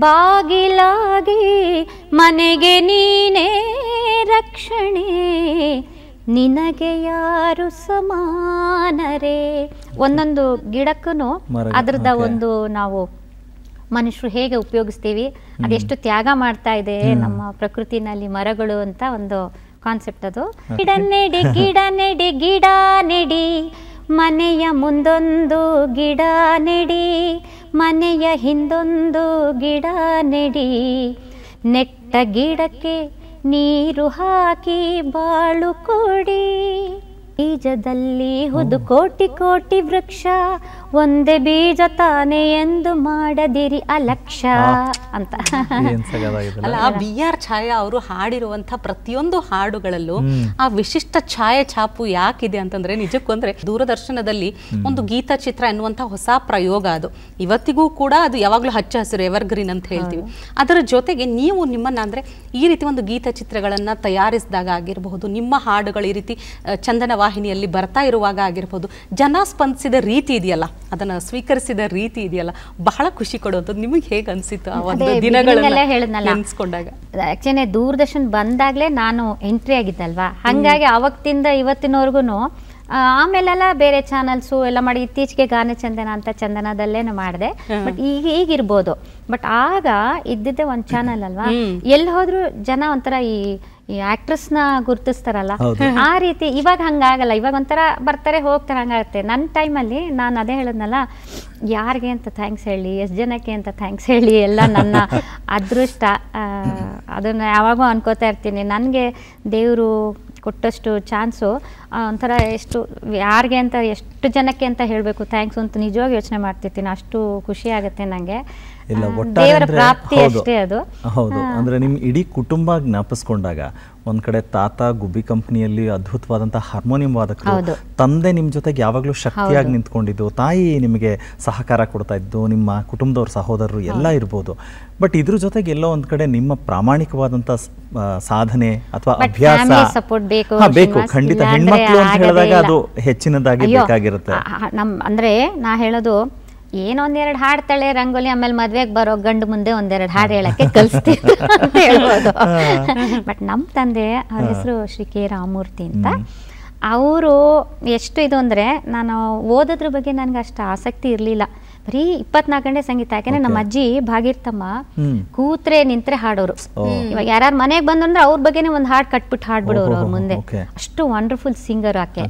ಬಾಗಿಲಾಗಿ ಮನೆಗೆ ನೀನೇ ರಕ್ಷಣೆ ನಿನಗೆ ಯಾರು ಸಮಾನರೇ ಒಂದೊಂದು ಗಿಡಕ್ಕೂ ಅದರದ ಒಂದು ನಾವು ಮನುಷ್ಯರು ಹೇಗೆ ಉಪಯೋಗಿಸ್ತೀವಿ ಅದೆಷ್ಟು ತ್ಯಾಗ ಮಾಡ್ತಾ ಇದೆ ನಮ್ಮ ಪ್ರಕೃತಿನಲ್ಲಿ ಮರಗಳು ಅಂತ ಒಂದು ಕಾನ್ಸೆಪ್ಟ್ ಅದು ಗಿಡ ನೆಡಿ ಗಿಡ ನೆಡಿ ಗಿಡ ನೆಡಿ ಮನೆಯ ಮುಂದೊಂದು ಗಿಡ ನೆಡಿ ಮನೆಯ ಹಿಂದೊಂದು ಗಿಡ ನೆಡಿ ನೆಟ್ಟ ಗಿಡಕ್ಕೆ ನೀರು ಹಾಕಿ ಬಾಳು ಕೊಡಿ ಬೀಜದಲ್ಲಿ ಹುದು ಕೋಟಿ ಕೋಟಿ ವೃಕ್ಷ ಒಂದೇ ಬೀಜ ತಾನೆ ಎಂದು ಮಾಡದಿರಿ ಅಲಕ್ಷ ಅಂತ ಅಲ್ಲ ಬಿ ಆರ್ ಛಾಯಾ ಅವರು ಹಾಡಿರುವಂತ ಪ್ರತಿಯೊಂದು ಹಾಡುಗಳಲ್ಲೂ ಆ ವಿಶಿಷ್ಟ ಛಾಯೆ ಛಾಪು ಯಾಕಿದೆ ಅಂತಂದ್ರೆ ನಿಜಕ್ಕೂ ಅಂದ್ರೆ ದೂರದರ್ಶನದಲ್ಲಿ ಒಂದು ಗೀತ ಚಿತ್ರ ಎನ್ನುವಂತ ಹೊಸ ಪ್ರಯೋಗ ಅದು ಇವತ್ತಿಗೂ ಕೂಡ ಅದು ಯಾವಾಗ್ಲೂ ಹಚ್ಚ ಹಸಿರು ಎವರ್ಗ್ರೀನ್ ಅಂತ ಹೇಳ್ತೀವಿ ಅದರ ಜೊತೆಗೆ ನೀವು ನಿಮ್ಮನ್ನ ಅಂದ್ರೆ ಈ ರೀತಿ ಒಂದು ಗೀತ ಚಿತ್ರಗಳನ್ನ ತಯಾರಿಸಿದಾಗ ಆಗಿರಬಹುದು ನಿಮ್ಮ ಹಾಡುಗಳು ಈ ರೀತಿ ಚಂದನ ವಾಹಿನಿಯಲ್ಲಿ ಬರ್ತಾ ಇರುವಾಗ ಆಗಿರಬಹುದು ಜನ ಸ್ಪಂದಿಸಿದ ರೀತಿ ಇದೆಯಲ್ಲ ಅದನ್ನ ಸ್ವೀಕರಿಸಿದ ರೀತಿ ಇದೆಯಲ್ಲ ಬಹಳ ಖುಷಿ ಕೊಡುವಂಥದ್ದು ನಿಮಗೆ ಹೇಗೆ ಅನ್ಸಿತ್ತು ಆ ಒಂದು ಹೇಳಿದ್ನಲ್ಲ ಅನ್ಸ್ಕೊಂಡಾಗ ಆ್ಯಕ್ಚುಲಿ ದೂರದರ್ಶನ್ ಬಂದಾಗಲೇ ನಾನು ಎಂಟ್ರಿ ಆಗಿದ್ದಲ್ವಾ ಹಾಗಾಗಿ ಅವತ್ತಿಂದ ಇವತ್ತಿನವರೆಗೂ ಆಮೇಲೆಲ್ಲ ಬೇರೆ ಚಾನಲ್ಸು ಎಲ್ಲ ಮಾಡಿ ಇತ್ತೀಚೆಗೆ ಗಾನ ಚಂದನ ಅಂತ ಚಂದನದಲ್ಲೇನು ಮಾಡಿದೆ ಬಟ್ ಈಗ ಈಗಿರ್ಬೋದು ಬಟ್ ಆಗ ಇದ್ದಿದ್ದೆ ಒಂದು ಚಾನಲ್ ಅಲ್ವಾ ಎಲ್ಲಿ ಹೋದ್ರು ಜನ ಒಂಥರ ಈ ಈ ಆಕ್ಟ್ರೆಸ್ನ ಗುರ್ತಿಸ್ತಾರಲ್ಲ ಆ ರೀತಿ ಇವಾಗ ಹಂಗಾಗಲ್ಲ ಇವಾಗ ಒಂಥರ ಬರ್ತಾರೆ ಹೋಗ್ತಾರೆ ಹಂಗಾಗುತ್ತೆ ನನ್ನ ಟೈಮಲ್ಲಿ ನಾನು ಅದೇ ಹೇಳಿದ್ನಲ್ಲ ಯಾರಿಗೆ ಅಂತ ಥ್ಯಾಂಕ್ಸ್ ಹೇಳಿ ಎಷ್ಟು ಜನಕ್ಕೆ ಅಂತ ಥ್ಯಾಂಕ್ಸ್ ಹೇಳಿ ಎಲ್ಲ ನನ್ನ ಅದೃಷ್ಟ ಅದನ್ನು ಯಾವಾಗೂ ಅನ್ಕೋತಾ ಇರ್ತೀನಿ ನನಗೆ ದೇವರು ಕೊಟ್ಟಷ್ಟು ಚಾನ್ಸು ಒಂಥರ ಎಷ್ಟು ಯಾರಿಗೆ ಅಂತ ಎಷ್ಟು ಜನಕ್ಕೆ ಅಂತ ಹೇಳಬೇಕು ಥ್ಯಾಂಕ್ಸ್ ಅಂತ ನಿಜವಾಗಿ ಯೋಚನೆ ಮಾಡ್ತಿರ್ತೀನಿ ಅಷ್ಟು ಖುಷಿ ಆಗುತ್ತೆ ನನಗೆ ಇಲ್ಲ ಒಟ್ಟಾರೆ ಅದು ಹೌದು ಅಂದ್ರೆ ನಿಮ್ ಇಡೀ ಕುಟುಂಬ ಜ್ಞಾಪಿಸ್ಕೊಂಡಾಗ ಒಂದ್ ಕಡೆ ತಾತ ಗುಬ್ಬಿ ಕಂಪ್ನಿಯಲ್ಲಿ ಅದ್ಭುತವಾದಂತ ಹಾರ್ಮೋನಿಯಂ ವಾದಕರು ತಂದೆ ನಿಮ್ ಜೊತೆಗೆ ಯಾವಾಗ್ಲೂ ಶಕ್ತಿಯಾಗಿ ನಿಂತ್ಕೊಂಡಿದ್ದು ತಾಯಿ ನಿಮಗೆ ಸಹಕಾರ ಕೊಡ್ತಾ ಇದ್ದು ನಿಮ್ಮ ಕುಟುಂಬದವ್ರ ಸಹೋದರರು ಎಲ್ಲ ಇರ್ಬೋದು ಬಟ್ ಇದ್ರ ಜೊತೆಗೆ ಎಲ್ಲೋ ಒಂದ್ ಕಡೆ ನಿಮ್ಮ ಪ್ರಾಮಾಣಿಕವಾದಂತ ಸಾಧನೆ ಅಥವಾ ಅಭ್ಯಾಸ ಬೇಕು ಖಂಡಿತ ಹೆಣ್ಮಕ್ಳು ಅಂತ ಹೇಳಿದಾಗ ಅದು ಹೆಚ್ಚಿನದಾಗಿ ಬೇಕಾಗಿರುತ್ತೆ ಹೇಳೋದು ಏನೊಂದೆರಡು ಹಾಡ್ತಾಳೆ ರಂಗೋಲಿ ಆಮೇಲೆ ಮದ್ವೆಗೆ ಬರೋ ಗಂಡು ಮುಂದೆ ಒಂದೆರಡು ಹಾಡು ಹೇಳಕ್ಕೆ ಕಲಿಸ್ತೀವಿ ಬಟ್ ನಮ್ಮ ತಂದೆ ಅವ್ರ ಹೆಸರು ಶ್ರೀ ಕೆ ರಾಮೂರ್ತಿ ಅಂತ ಅವರು ಎಷ್ಟು ಇದು ಅಂದ್ರೆ ನಾನು ಓದೋದ್ರ ಬಗ್ಗೆ ನನಗೆ ಅಷ್ಟು ಆಸಕ್ತಿ ಇರಲಿಲ್ಲ ಬರೀ ಇಪ್ಪತ್ನಾಲ್ಕು ಗಂಟೆ ಸಂಗೀತ ಯಾಕೆಂದ್ರೆ ನಮ್ಮ ಅಜ್ಜಿ ಭಾಗಿರ್ತಮ್ಮ ಕೂತ್ರೆ ನಿಂತ್ರೆ ಹಾಡೋರು ಇವಾಗ ಯಾರು ಮನೆಗೆ ಬಂದ್ರೆ ಅವ್ರ ಬಗ್ಗೆನೇ ಒಂದು ಹಾಡು ಕಟ್ಬಿಟ್ಟು ಹಾಡ್ಬಿಡೋರು ಅವ್ರ ಮುಂದೆ ಅಷ್ಟು ವಂಡರ್ಫುಲ್ ಸಿಂಗರ್ ಆಕೆ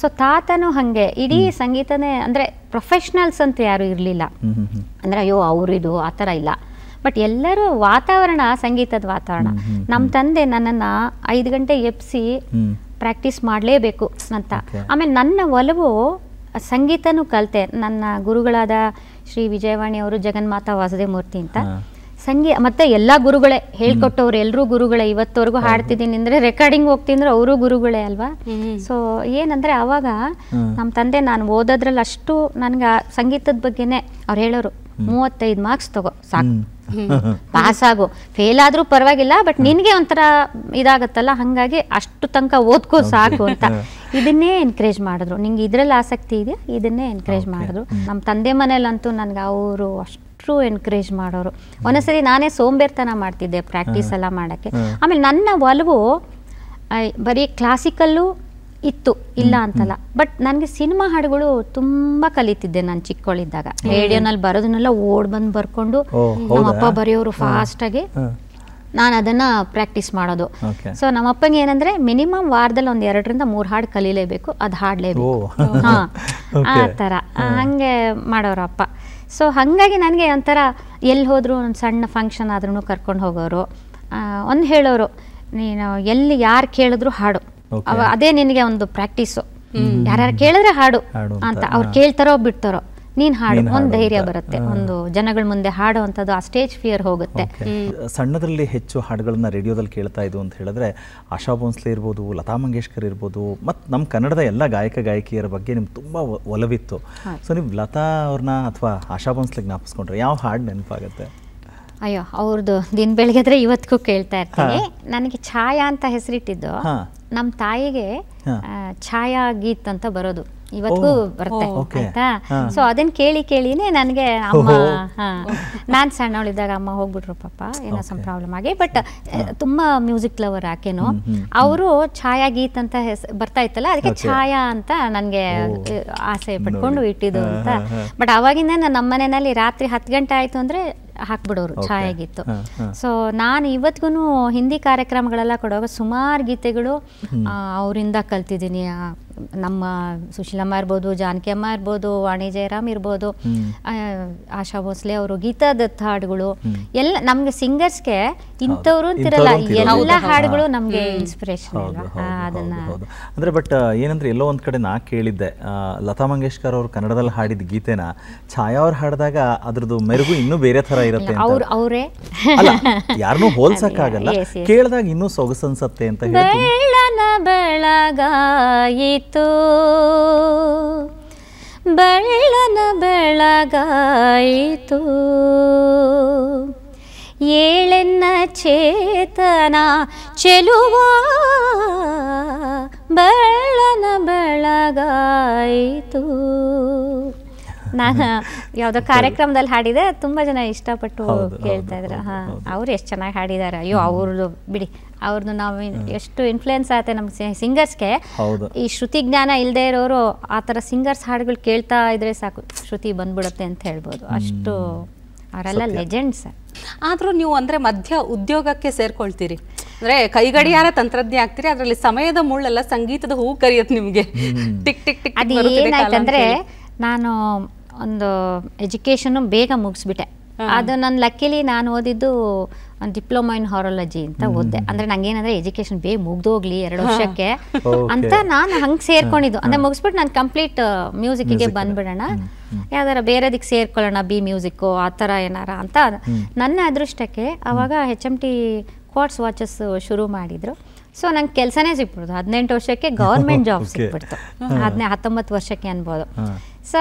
ಸೊ ತಾತನೂ ಹಾಗೆ ಇಡೀ ಸಂಗೀತನೇ ಅಂದರೆ ಪ್ರೊಫೆಷ್ನಲ್ಸ್ ಅಂತ ಯಾರು ಇರಲಿಲ್ಲ ಅಂದರೆ ಅಯ್ಯೋ ಅವರಿದು ಆ ಥರ ಇಲ್ಲ ಬಟ್ ಎಲ್ಲರೂ ವಾತಾವರಣ ಸಂಗೀತದ ವಾತಾವರಣ ನಮ್ಮ ತಂದೆ ನನ್ನನ್ನು ಐದು ಗಂಟೆ ಎಪ್ಸಿ ಪ್ರಾಕ್ಟೀಸ್ ಮಾಡಲೇಬೇಕು ಅಂತ ಆಮೇಲೆ ನನ್ನ ಒಲವು ಸಂಗೀತನೂ ಕಲಿತೆ ನನ್ನ ಗುರುಗಳಾದ ಶ್ರೀ ವಿಜಯವಾಣಿ ಅವರು ಜಗನ್ಮಾತಾ ವಾಸುದೇವ ಮೂರ್ತಿ ಅಂತ ಸಂಗೀತ ಮತ್ತೆ ಎಲ್ಲ ಗುರುಗಳೇ ಹೇಳ್ಕೊಟ್ಟವ್ರು ಎಲ್ಲರೂ ಗುರುಗಳೇ ಇವತ್ತವರೆಗೂ ಹಾಡ್ತಿದ್ದೀನಿ ಅಂದ್ರೆ ರೆಕಾರ್ಡಿಂಗ್ ಹೋಗ್ತಿದ್ರೆ ಅವರು ಗುರುಗಳೇ ಅಲ್ವಾ ಸೊ ಏನಂದ್ರೆ ಅವಾಗ ನಮ್ಮ ತಂದೆ ನಾನು ಓದೋದ್ರಲ್ಲಿ ಅಷ್ಟು ನನ್ಗೆ ಸಂಗೀತದ ಬಗ್ಗೆನೆ ಅವ್ರು ಹೇಳೋರು ಮೂವತ್ತೈದು ಮಾರ್ಕ್ಸ್ ತಗೋ ಸಾಕು ಪಾಸ್ ಆಗು ಫೇಲ್ ಆದ್ರೂ ಪರವಾಗಿಲ್ಲ ಬಟ್ ನಿನ್ಗೆ ಒಂಥರ ಇದಾಗತ್ತಲ್ಲ ಹಂಗಾಗಿ ಅಷ್ಟು ತನಕ ಓದ್ಕೋ ಸಾಕು ಅಂತ ಇದನ್ನೇ ಎನ್ಕರೇಜ್ ಮಾಡಿದ್ರು ನಿಂಗೆ ಇದ್ರಲ್ಲಿ ಆಸಕ್ತಿ ಇದೆಯಾ ಇದನ್ನೇ ಎನ್ಕರೇಜ್ ಮಾಡಿದ್ರು ನಮ್ಮ ತಂದೆ ಮನೇಲಂತೂ ನನ್ಗೆ ಅವರು ಅಷ್ಟು ಅಷ್ಟು ಎನ್ಕರೇಜ್ ಮಾಡೋರು ಒಂದೊಂದ್ಸರಿ ನಾನೇ ಸೋಂಬೇರ್ತನ ಮಾಡ್ತಿದ್ದೆ ಪ್ರಾಕ್ಟೀಸ್ ಎಲ್ಲ ಮಾಡೋಕ್ಕೆ ಆಮೇಲೆ ನನ್ನ ಒಲವು ಬರೀ ಕ್ಲಾಸಿಕಲ್ಲು ಇತ್ತು ಇಲ್ಲ ಅಂತಲ್ಲ ಬಟ್ ನನಗೆ ಸಿನಿಮಾ ಹಾಡುಗಳು ತುಂಬ ಕಲಿತಿದ್ದೆ ನಾನು ಚಿಕ್ಕವಳಿದ್ದಾಗ ರೇಡಿಯೋನಲ್ಲಿ ಬರೋದನ್ನೆಲ್ಲ ಓಡ್ ಬಂದು ಬರ್ಕೊಂಡು ನಮ್ಮಪ್ಪ ಬರೆಯೋರು ಫಾಸ್ಟಾಗಿ ನಾನು ಅದನ್ನು ಪ್ರಾಕ್ಟೀಸ್ ಮಾಡೋದು ಸೊ ನಮ್ಮಪ್ಪಂಗೆ ಏನಂದ್ರೆ ಮಿನಿಮಮ್ ವಾರದಲ್ಲಿ ಒಂದು ಎರಡರಿಂದ ಮೂರು ಹಾಡು ಕಲೀಲೇಬೇಕು ಅದು ಹಾಡಲೇಬೇಕು ಹಾಂ (laughs) ಆ ಥರ ಹಾಗೆ ಅಪ್ಪ ಸೊ ಹಾಗಾಗಿ ನನಗೆ ಒಂಥರ ಎಲ್ಲಿ ಹೋದರೂ ಒಂದು ಸಣ್ಣ ಫಂಕ್ಷನ್ ಆದ್ರೂ ಕರ್ಕೊಂಡು ಹೋಗೋರು ಒಂದು ಹೇಳೋರು ನೀನು ಎಲ್ಲಿ ಯಾರು ಕೇಳಿದ್ರು ಹಾಡು ಅದೇ ನಿನಗೆ ಒಂದು ಪ್ರಾಕ್ಟೀಸು ಯಾರ್ಯಾರು ಕೇಳಿದ್ರೆ ಹಾಡು ಅಂತ ಅವ್ರು ಕೇಳ್ತಾರೋ ಬಿಡ್ತಾರೋ ನೀನ್ ಹಾಡು ಒಂದು ಧೈರ್ಯ ಬರುತ್ತೆ ಒಂದು ಜನಗಳ ಮುಂದೆ ಹಾಡುವಂತದ್ದು ಆ ಸ್ಟೇಜ್ ಫಿಯರ್ ಹೋಗುತ್ತೆ ಸಣ್ಣದರಲ್ಲಿ ಹೆಚ್ಚು ಹಾಡುಗಳನ್ನ ರೇಡಿಯೋದಲ್ಲಿ ಕೇಳ್ತಾ ಇದ್ದು ಅಂತ ಹೇಳಿದ್ರೆ ಆಶಾ ಭೋನ್ಸ್ಲೆ ಇರ್ಬೋದು ಲತಾ ಮಂಗೇಶ್ಕರ್ ಇರ್ಬೋದು ಮತ್ ನಮ್ಮ ಕನ್ನಡದ ಎಲ್ಲ ಗಾಯಕ ಗಾಯಕಿಯರ ಬಗ್ಗೆ ನಿಮ್ಗೆ ತುಂಬಾ ಒಲವಿತ್ತು ಸೊ ನೀವ್ ಲತಾ ಅವ್ರನ್ನ ಅಥವಾ ಆಶಾ ಭೋನ್ಸ್ಲೆ ಜ್ಞಾಪಿಸ್ಕೊಂಡ್ರೆ ಯಾವ ಹಾಡು ನೆನಪಾಗುತ್ತೆ ಅಯ್ಯೋ ಅವ್ರದ್ದು ದಿನ ಬೆಳಗ್ಗೆದ್ರೆ ಇವತ್ತಿಗೂ ಕೇಳ್ತಾ ಇರ್ತೀನಿ ನನಗೆ ಛಾಯಾ ಅಂತ ಹೆಸರಿಟ್ಟಿದ್ದು ನಮ್ಮ ತಾಯಿಗೆ ಛಾಯಾ ಗೀತ್ ಅಂತ ಬರೋದು ಇವತ್ತಿಗೂ ಬರುತ್ತೆ ಆಯ್ತಾ ಸೊ ಅದನ್ನ ಕೇಳಿ ಕೇಳಿನೇ ನನಗೆ ಅಮ್ಮ ನಾನ್ ಸಣ್ಣವಳಿದ್ದಾಗ ಅಮ್ಮ ಹೋಗ್ಬಿಟ್ರು ಪಾಪ ಏನೋ ಸಮ್ ಪ್ರಾಬ್ಲಮ್ ಆಗಿ ಬಟ್ ತುಂಬಾ ಮ್ಯೂಸಿಕ್ ಲವರ್ ಆಕೆನೋ ಅವರು ಛಾಯಾ ಗೀತ್ ಅಂತ ಬರ್ತಾ ಇತ್ತಲ್ಲ ಅದಕ್ಕೆ ಛಾಯಾ ಅಂತ ನನಗೆ ಆಸೆ ಪಟ್ಕೊಂಡು ಇಟ್ಟಿದ್ದು ಅಂತ ಬಟ್ ಅವಾಗಿಂದ ನಾನು ನಮ್ಮ ರಾತ್ರಿ ಹತ್ತು ಗಂಟೆ ಆಯ್ತು ಅಂದ್ರೆ ಹಾಕ್ಬಿಡೋರು ಛಾಯಾಗಿತ್ತು ಸೊ ನಾನು ಇವತ್ತಿಗೂ ಹಿಂದಿ ಕಾರ್ಯಕ್ರಮಗಳೆಲ್ಲ ಕೊಡುವಾಗ ಸುಮಾರು ಗೀತೆಗಳು ಅವರಿಂದ ಕಲ್ತಿದ್ದೀನಿ ನಮ್ಮ ಸುಶೀಲಮ್ಮ ಇರ್ಬೋದು ಜಾನಕಿ ಅಮ್ಮ ಇರ್ಬೋದು ವಾಣಿ ಜಯರಾಮ್ ಇರ್ಬೋದು ಆಶಾ ಭೋಸ್ಲೆ ಅವರು ಗೀತಾ ದತ್ತ ಹಾಡುಗಳು ಎಲ್ಲ ನಮ್ಗೆ ಸಿಂಗರ್ಸ್ಗೆ ಇಂಥವ್ರು ಅಂತಿರಲ್ಲ ಎಲ್ಲ ಹಾಡುಗಳು ನಮ್ಗೆ ಇನ್ಸ್ಪಿರೇಷನ್ ಅದನ್ನ ಅಂದ್ರೆ ಬಟ್ ಏನಂದ್ರೆ ಎಲ್ಲೋ ಒಂದ್ ಕಡೆ ನಾ ಕೇಳಿದ್ದೆ ಲತಾ ಮಂಗೇಶ್ಕರ್ ಅವರು ಕನ್ನಡದಲ್ಲಿ ಹಾಡಿದ ಗೀತೆನ ಛಾಯಾ ಅವ್ರು ಹಾಡಿದಾಗ ಅದ್ರದ್ದು ಮೆರುಗು ಇನ್ನೂ ಬೇರೆ ತರ ಇರುತ್ತೆ ಅವ್ರು ಅವರೇ ಯಾರನ್ನೂ ಆಗಲ್ಲ (laughs) ಕೇಳಿದಾಗ ಇನ್ನೂ ಸೊಗಸನ್ಸತ್ತೆ ಅಂತ ಹೇಳಿ ನುಡಿಯಿತು ಬೆಳ್ಳನ ಬೆಳಗಾಯಿತು ಏಳೆನ್ನ ಚೇತನ ಚೆಲುವ ಬೆಳ್ಳನ ಬೆಳಗಾಯಿತು ನಾನು ಯಾವ್ದೋ ಕಾರ್ಯಕ್ರಮದಲ್ಲಿ ಹಾಡಿದೆ ತುಂಬಾ ಜನ ಇಷ್ಟಪಟ್ಟು ಕೇಳ್ತಾ ಇದ್ರು ಹಾ ಅವ್ರು ಎಷ್ಟು ಚೆನ್ನಾಗಿ ಹಾಡಿದಾರೆ ಅಯ್ಯೋ ಅವ್ರದ್ದು ಬಿಡಿ ಅವ್ರದ್ದು ನಾವು ಎಷ್ಟು ಇನ್ಫ್ಲೂಯೆನ್ಸ್ ಆಗುತ್ತೆ ನಮ್ಮ ಸಿಂಗರ್ಸ್ಗೆ ಈ ಶ್ರುತಿ ಜ್ಞಾನ ಇಲ್ಲದೆ ಇರೋರು ಆ ಥರ ಸಿಂಗರ್ಸ್ ಹಾಡುಗಳು ಕೇಳ್ತಾ ಇದ್ರೆ ಸಾಕು ಶ್ರುತಿ ಬಂದ್ಬಿಡುತ್ತೆ ಅಂತ ಹೇಳ್ಬೋದು ಅಷ್ಟು ಅವರೆಲ್ಲ ಲೆಜೆಂಡ್ಸ್ ಆದರೂ ನೀವು ಅಂದರೆ ಮಧ್ಯ ಉದ್ಯೋಗಕ್ಕೆ ಸೇರ್ಕೊಳ್ತೀರಿ ಅಂದರೆ ಕೈಗಡಿಯಾರ ತಂತ್ರಜ್ಞ ಆಗ್ತೀರಿ ಅದರಲ್ಲಿ ಸಮಯದ ಮುಳ್ಳೆಲ್ಲ ಸಂಗೀತದ ಹೂ ಕರಿಯತ್ ನಿಮಗೆ ಟಿಕ್ ಟಿಕ್ ಟಿಕ್ ಅದು ಏನಾಯ್ತಂದ್ರೆ ನಾನು ಒಂದು ಎಜುಕೇಷನು ಬೇಗ ಮುಗಿಸ್ಬಿಟ್ಟೆ ಅದು ನನ್ನ ಲಕ್ಕಿಲಿ ನಾನು ಓದಿದ್ದು ಡಿಪ್ಲೊಮಾ ಇನ್ ಹಾರಾಲಜಿ ಅಂತ ಓದ್ದೆ ಅಂದ್ರೆ ನಂಗೇನಂದ್ರೆ ಎಜುಕೇಷನ್ ಬೇಗ ಮುಗ್ದೋಗ್ಲಿ ಎರಡು ವರ್ಷಕ್ಕೆ ಅಂತ ನಾನು ಹಂಗೆ ಸೇರ್ಕೊಂಡಿದ್ದು ಅಂದ್ರೆ ಮುಗಿಸ್ಬಿಟ್ಟು ನಾನು ಕಂಪ್ಲೀಟ್ ಮ್ಯೂಸಿಕ್ಗೆ ಬಂದ್ಬಿಡೋಣ ಯಾವ್ದಾರ ಬೇರೆದಕ್ಕೆ ಸೇರ್ಕೊಳ್ಳೋಣ ಬಿ ಮ್ಯೂಸಿಕ್ಕು ಆ ಥರ ಏನಾರ ಅಂತ ನನ್ನ ಅದೃಷ್ಟಕ್ಕೆ ಅವಾಗ H M T quartz watches ಶುರು ಮಾಡಿದರು ಸೊ ನಂಗೆ ಕೆಲಸನೇ ಸಿಕ್ಬಿಡ್ತು ಹದಿನೆಂಟು ವರ್ಷಕ್ಕೆ ಗೌರ್ಮೆಂಟ್ ಜಾಬ್ (laughs) ಸಿಗ್ಬಿಡ್ತು ಹದಿನೈ ಹತ್ತೊಂಬತ್ತು ವರ್ಷಕ್ಕೆ ಅನ್ಬೋದು ಸೊ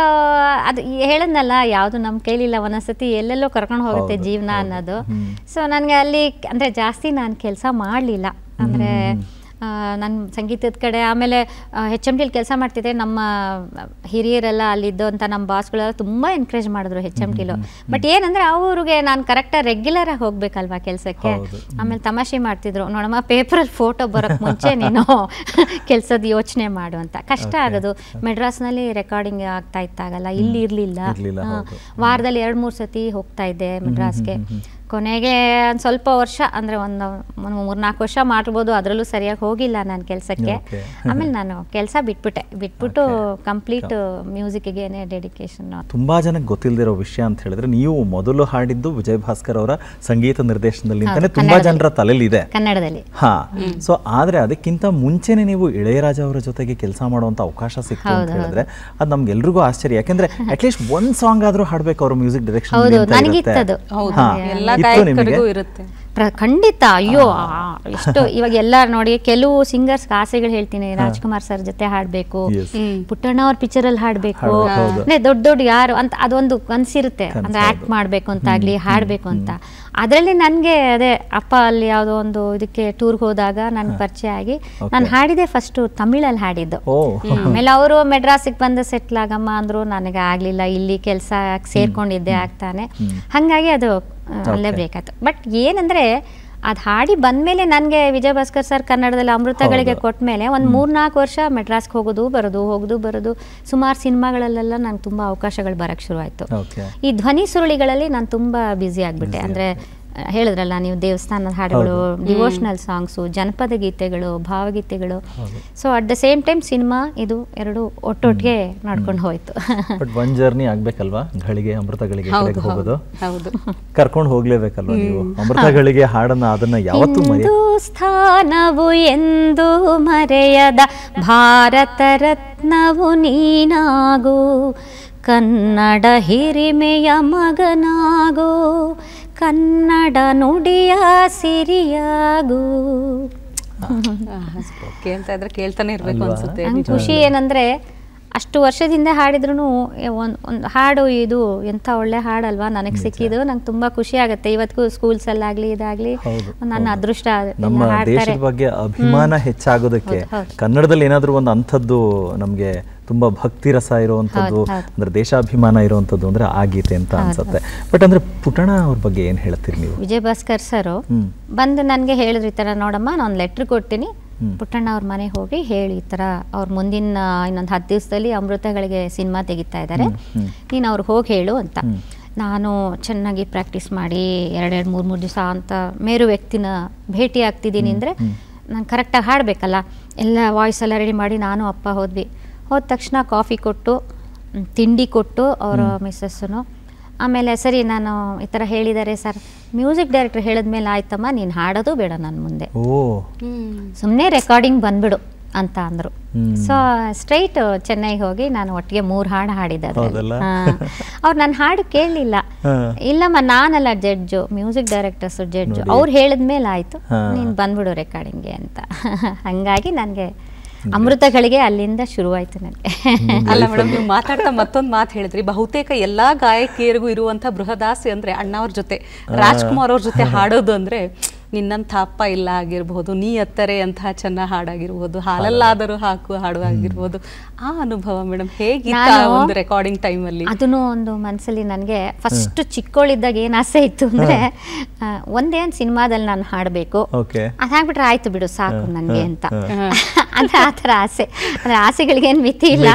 ಅದು ಹೇಳದ್ನಲ್ಲ ಯಾವುದು ನಮ್ಮ ಕೈಲಿಲ್ಲ ಒಂದೊಂದ್ಸತಿ ಎಲ್ಲೆಲ್ಲೋ ಕರ್ಕೊಂಡು ಹೋಗುತ್ತೆ ಜೀವನ ಅನ್ನೋದು ಸೊ ನನಗೆ ಅಲ್ಲಿ ಅಂದರೆ ಜಾಸ್ತಿ ನಾನು ಕೆಲಸ ಮಾಡಲಿಲ್ಲ ಅಂದರೆ ನನ್ನ ಸಂಗೀತದ ಕಡೆ ಆಮೇಲೆ ಹೆಚ್ ಎಮ್ ಟಿಲಿ ಕೆಲಸ ಮಾಡ್ತಿದ್ದೆ ನಮ್ಮ ಹಿರಿಯರೆಲ್ಲ ಅಲ್ಲಿದ್ದಂಥ ನಮ್ಮ ಬಾಸ್ಗಳೆಲ್ಲ ತುಂಬ ಎನ್ಕರೇಜ್ ಮಾಡಿದ್ರು ಹೆಚ್ ಎಮ್ ಟಿಲು ಬಟ್ ಏನಂದರೆ ಅವ್ರಿಗೆ ನಾನು ಕರೆಕ್ಟಾಗಿ ರೆಗ್ಯುಲರಾಗಿ ಹೋಗಬೇಕಲ್ವಾ ಕೆಲಸಕ್ಕೆ ಆಮೇಲೆ ತಮಾಷೆ ಮಾಡ್ತಿದ್ರು ನೋಡಮ್ಮ ಪೇಪರಲ್ಲಿ ಫೋಟೋ ಬರೋಕ್ಕೆ ಮುಂಚೆ ನೀನು (laughs) ಕೆಲಸದ ಯೋಚನೆ ಮಾಡು ಅಂತ ಕಷ್ಟ ಆಗೋದು ಮೆಡ್ರಾಸ್ನಲ್ಲಿ ರೆಕಾರ್ಡಿಂಗ್ ಆಗ್ತಾ ಇತ್ತಾಗಲ್ಲ ಇಲ್ಲಿ ಇರಲಿಲ್ಲ ವಾರದಲ್ಲಿ ಎರಡು ಮೂರು ಸತಿ ಹೋಗ್ತಾ ಇದ್ದೆ ಮೆಡ್ರಾಸ್ಗೆ ಕೊನೆಗೆ ಒಂದು ಸ್ವಲ್ಪ ವರ್ಷ ಅಂದರೆ ಒಂದು ಮೂರ್ನಾಲ್ಕು ವರ್ಷ ಮಾಡ್ಬೋದು ಅದರಲ್ಲೂ ಸರಿಯಾಗಿ ಹೋಗಿಲ್ಲ (laughs) ನಾನು ಕೆಲಸಕ್ಕೆ ಆಮೇಲೆ ನಾನು ಕೆಲಸ ಬಿಟ್ಬಿಟ್ಟೆ ಬಿಟ್ಬಿಟ್ಟು ಕಂಪ್ಲೀಟ್ ಮ್ಯೂಸಿಕ್ಗೆ ಡೆಡಿಕೇಶನ್ ತುಂಬಾ ಜನಕ್ಕೆ ಗೊತ್ತಿಲ್ಲದಿರೋ ವಿಷಯ ಅಂತ ಹೇಳಿದ್ರೆ ನೀವು ಮೊದಲು ಹಾಡಿದ್ದು ವಿಜಯ್ ಭಾಸ್ಕರ್ ಅವರ ಸಂಗೀತ ನಿರ್ದೇಶನದಲ್ಲಿ ತುಂಬಾ ಜನರ ತಲೆಯಲ್ಲಿ ಇದೆ ಕನ್ನಡದಲ್ಲಿ ಹಾ ಸೊ ಆದ್ರೆ ಅದಕ್ಕಿಂತ ಮುಂಚೆನೆ ನೀವು ಇಳೆಯರಾಜ ಅವರ ಜೊತೆಗೆ ಕೆಲಸ ಮಾಡುವಂತ ಅವಕಾಶ ಸಿಕ್ತು ಅಂತ ಹೇಳಿದ್ರೆ ಅದು ನಮ್ಗೆಲ್ರಿಗೂ ಆಶ್ಚರ್ಯ ಯಾಕಂದ್ರೆ ಅಟ್ಲೀಸ್ಟ್ (laughs) ಒಂದ್ ಸಾಂಗ್ ಆದ್ರೂ ಹಾಡ್ಬೇಕು ಅವ್ರ ಮ್ಯೂಸಿಕ್ ಡೈರೆಕ್ಷನ್ ಇರುತ್ತೆ ಖಂಡಿತ ಅಯ್ಯೋ ಎಷ್ಟು ಇವಾಗ ಎಲ್ಲ ನೋಡಿ ಕೆಲವು ಸಿಂಗರ್ಸ್ ಆಸೆಗಳು ಹೇಳ್ತೀನಿ ರಾಜ್ಕುಮಾರ್ ಸರ್ ಜೊತೆ ಹಾಡ್ಬೇಕು ಪುಟ್ಟಣ್ಣ ಅವ್ರ ಪಿಕ್ಚರ್ ಅಲ್ಲಿ ಹಾಡ್ಬೇಕು ದೊಡ್ಡ ದೊಡ್ಡ ಯಾರು ಅಂತ ಅದೊಂದು ಕನ್ಸಿರುತ್ತೆ ಅಂದ್ರೆ ಆಕ್ಟ್ ಮಾಡ್ಬೇಕು ಅಂತಾಗ್ಲಿ ಹಾಡ್ಬೇಕು ಅಂತ ಅದರಲ್ಲಿ ನನಗೆ ಅದೇ ಅಪ್ಪ ಅಲ್ಲಿ ಯಾವುದೋ ಒಂದು ಇದಕ್ಕೆ ಟೂರ್ಗೆ ಹೋದಾಗ ನಾನು ಪರಿಚಯ ಆಗಿ ನಾನು ಹಾಡಿದೆ ಫಸ್ಟು ತಮಿಳಲ್ಲಿ ಹಾಡಿದ್ದು ಆಮೇಲೆ ಅವರು ಮೆಡ್ರಾಸಿಗೆ ಬಂದು ಸೆಟ್ಲ್ ಆಗಮ್ಮ ಅಂದರು ನನಗೆ ಆಗಲಿಲ್ಲ ಇಲ್ಲಿ ಕೆಲಸ ಸೇರ್ಕೊಂಡಿದ್ದೆ ಆಗ್ತಾನೆ ಹಾಗಾಗಿ ಅದು ಅಲ್ಲೇ ಬ್ರೇಕಾಯಿತು ಬಟ್ ಏನಂದರೆ ಅದು ಹಾಡಿ ಬಂದ್ಮೇಲೆ ನನಗೆ ವಿಜಯ ಭಾಸ್ಕರ್ ಸರ್ ಕನ್ನಡದಲ್ಲಿ ಅಮೃತಗಳಿಗೆ ಕೊಟ್ಟ ಮೇಲೆ ಒಂದು ಮೂರ್ನಾಲ್ಕು ವರ್ಷ ಮೆಡ್ರಾಸ್ಗೆ ಹೋಗೋದು ಬರೋದು ಹೋಗೋದು ಬರೋದು ಸುಮಾರು ಸಿನಿಮಾಗಳಲ್ಲೆಲ್ಲ ನಂಗೆ ತುಂಬ ಅವಕಾಶಗಳು ಬರೋಕ್ಕೆ ಶುರುವಾಯಿತು ಈ ಧ್ವನಿ ಸುರುಳಿಗಳಲ್ಲಿ ನಾನು ತುಂಬ ಬ್ಯುಸಿ ಆಗಿಬಿಟ್ಟೆ ಅಂದರೆ ಹೇಳಿದ್ರಲ್ಲ ನೀವು ದೇವಸ್ಥಾನದ ಹಾಡುಗಳು ಡಿವೋಷನಲ್ ಸಾಂಗ್ಸು ಜನಪದ ಗೀತೆಗಳು ಭಾವಗೀತೆಗಳು so at the same time cinema ಇದು ಎರಡು ಒಟ್ಟೊಟ್ಟಿಗೆ ನಡ್ಕೊಂಡು ಹೋಯ್ತು ಬಟ್ ಜರ್ನಿ ಆಗ್ಬೇಕಲ್ವಾ ಗಳಿಗೆ ಅಮೃತಗಳಿಗೆ ಹೋಗೋದು ಕರ್ಕೊಂಡು ಹೋಗ್ಲೇಬೇಕಲ್ವಾ ನೀವು ಅಮೃತಗಳಿಗೆ ಹಾಡನ್ನ ಅದನ್ನ ಯಾವತ್ತು ಸ್ಥಾನವು ಎಂದು ಮರೆಯದ ಭಾರತ ರತ್ನವು ನೀನಾಗು ಕನ್ನಡ ಹಿರಿಮೆಯ ಮಗನಾಗೋ ಕನ್ನಡ ನುಡಿಯ ಸಿರಿಯಾಗು ಕೇಳ್ತಾ ಇದ್ರೆ ಕೇಳ್ತಾನೆ ಇರ್ಬೇಕು ಅನ್ಸುತ್ತೆ ಖುಷಿ ಏನಂದ್ರೆ ಅಷ್ಟು ವರ್ಷದಿಂದ ಹಾಡಿದ್ರು ಒಂದು ಹಾಡು ಇದು ಎಂಥ ಒಳ್ಳೆ ಹಾಡಲ್ವಾ ನನಗೆ ಸಿಕ್ಕಿದ್ದು ನಂಗೆ ತುಂಬಾ ಖುಷಿ ಆಗುತ್ತೆ ಸ್ಕೂಲ್ಸ್ ಅಲ್ಲಾಗ್ಲಿ ಇದಾಗ್ಲಿ ನನ್ನ ಅದೃಷ್ಟ ನಮ್ಮ ಬಗ್ಗೆ ಅಭಿಮಾನ ಹೆಚ್ಚಾಗೋದಕ್ಕೆ ಕನ್ನಡದಲ್ಲಿ ಏನಾದರೂ ಒಂದು ಅಂಥದ್ದು ನಮಗೆ ತುಂಬಾ ಭಕ್ತಿ ರಸ ಇರುವಂಥದ್ದು ಅಂದ್ರೆ ದೇಶಾಭಿಮಾನ ಇರುವಂಥದ್ದು ಅಂದ್ರೆ ಆ ಗೀತೆ ಅಂತ ಅನ್ಸುತ್ತೆ ಬಟ್ ಅಂದ್ರೆ ಪುಟಣ ಅವ್ರ ಬಗ್ಗೆ ಏನು ಹೇಳ್ತೀರಿ ನೀವು ವಿಜಯ್ ಭಾಸ್ಕರ್ ಸರ್ ಬಂದು ನನಗೆ ಹೇಳಿದ್ರಿ ತರ ನೋಡಮ್ಮ ನಾನು ಲೆಟ್ರ್ ಕೊಡ್ತೀನಿ ಪುಟ್ಟಣ್ಣ ಅವ್ರ ಮನೆಗೆ ಹೋಗಿ ಹೇಳಿ ಈ ಥರ ಅವ್ರ ಮುಂದಿನ ಇನ್ನೊಂದು ಹತ್ತು ದಿವಸದಲ್ಲಿ ಅಮೃತಗಳಿಗೆ ಸಿನಿಮಾ ತೆಗಿತಾ ಇದ್ದಾರೆ ನೀನು ಅವ್ರಿಗೆ ಹೋಗಿ ಹೇಳು ಅಂತ ನಾನು ಚೆನ್ನಾಗಿ ಪ್ರಾಕ್ಟೀಸ್ ಮಾಡಿ ಎರಡೆರಡು ಮೂರು ಮೂರು ದಿವಸ ಅಂತ ಮೇರು ವ್ಯಕ್ತಿನ ಭೇಟಿ ಆಗ್ತಿದ್ದೀನಿ ಅಂದರೆ ನಾನು ಕರೆಕ್ಟಾಗಿ ಹಾಡಬೇಕಲ್ಲ ಎಲ್ಲ ವಾಯ್ಸ್ ಎಲ್ಲ ರೆಡಿ ಮಾಡಿ ನಾನು ಅಪ್ಪ ಹೋದ್ವಿ ಹೋದ ತಕ್ಷಣ ಕಾಫಿ ಕೊಟ್ಟು ತಿಂಡಿ ಕೊಟ್ಟು ಅವರ ಮಿಸ್ಸಸ್ಸನ್ನು ಆಮೇಲೆ ಸರಿ ನಾನು ಈ ತರ ಹೇಳಿದ್ದಾರೆ ಸರ್ ಮ್ಯೂಸಿಕ್ ಡೈರೆಕ್ಟರ್ ಮೇಲೆ ಆಯ್ತಮ್ಮ ನೀನು ಹಾಡೋದು ಬೇಡ ನನ್ನ ಮುಂದೆ ಸುಮ್ಮನೆ ರೆಕಾರ್ಡಿಂಗ್ ಬಂದ್ಬಿಡು ಅಂತ ಅಂದ್ರು ಸೊ ಸ್ಟ್ರೈಟ್ ಚೆನ್ನೈಗೆ ಹೋಗಿ ನಾನು ಒಟ್ಟಿಗೆ ಮೂರು ಹಾಡು ಹಾಡಿದ್ದಾರೆ ಅವ್ರು ನಾನು ಹಾಡು ಕೇಳಲಿಲ್ಲ ಇಲ್ಲಮ್ಮ ನಾನಲ್ಲ ಜಡ್ಜು ಮ್ಯೂಸಿಕ್ ಡೈರೆಕ್ಟರ್ಸು ಜಡ್ಜು ಅವ್ರು ಹೇಳಿದ್ಮೇಲೆ ಆಯ್ತು ನೀನು ಬಂದ್ಬಿಡು ರೆಕಾರ್ಡಿಂಗ್ಗೆ ಅಂತ (laughs) ಹಂಗಾಗಿ ನನಗೆ ಅಮೃತಗಳಿಗೆ ಅಲ್ಲಿಂದ ಶುರುವಾಯ್ತು ನನಗೆ ಅಲ್ಲ ಮೇಡಮ್ ನೀವು ಮಾತಾಡ್ತಾ ಮತ್ತೊಂದು ಮಾತು ಹೇಳಿದ್ರಿ ಬಹುತೇಕ ಎಲ್ಲಾ ಗಾಯಕಿಯರಿಗೂ ಇರುವಂತ ಬೃಹದಾಸೆ ಅಂದ್ರೆ ಅಣ್ಣವ್ರ ಜೊತೆ ರಾಜ್ಕುಮಾರ್ ಅವ್ರ ಜೊತೆ ಹಾಡೋದು ಅಂದ್ರೆ ನಿನ್ನಂಥ ಅಪ್ಪ ಇಲ್ಲ ಆಗಿರ್ಬೋದು ನೀ ಅತ್ತರೆ ಅಂತಹ ಚೆನ್ನ ಹಾಡಾಗಿರ್ಬೋದು ಹಾಲಲ್ಲಾದರೂ ಹಾಕು ಹಾಡು ಆಗಿರ್ಬೋದು ಆ ಅನುಭವ ಮೇಡಮ್ ಹೇಗಿತ್ತು ಒಂದು ರೆಕಾರ್ಡಿಂಗ್ ಟೈಮಲ್ಲಿ ಅದನ್ನು ಒಂದು ಮನಸ್ಸಲ್ಲಿ ನನಗೆ ಫಸ್ಟ್ ಚಿಕ್ಕವಳಿದ್ದಾಗ ಏನು ಆಸೆ ಇತ್ತು ಅಂದರೆ ಒಂದೇ ಒಂದು ಸಿನಿಮಾದಲ್ಲಿ ನಾನು ಹಾಡಬೇಕು ಅದಾಗ್ಬಿಟ್ರೆ ಆಯ್ತು ಬಿಡು ಸಾಕು ನನಗೆ ಅಂತ ಅಂದ್ರೆ ಆ ಥರ ಆಸೆ ಆಸೆಗಳಿಗೆ ಏನು ಮಿತಿ ಇಲ್ಲ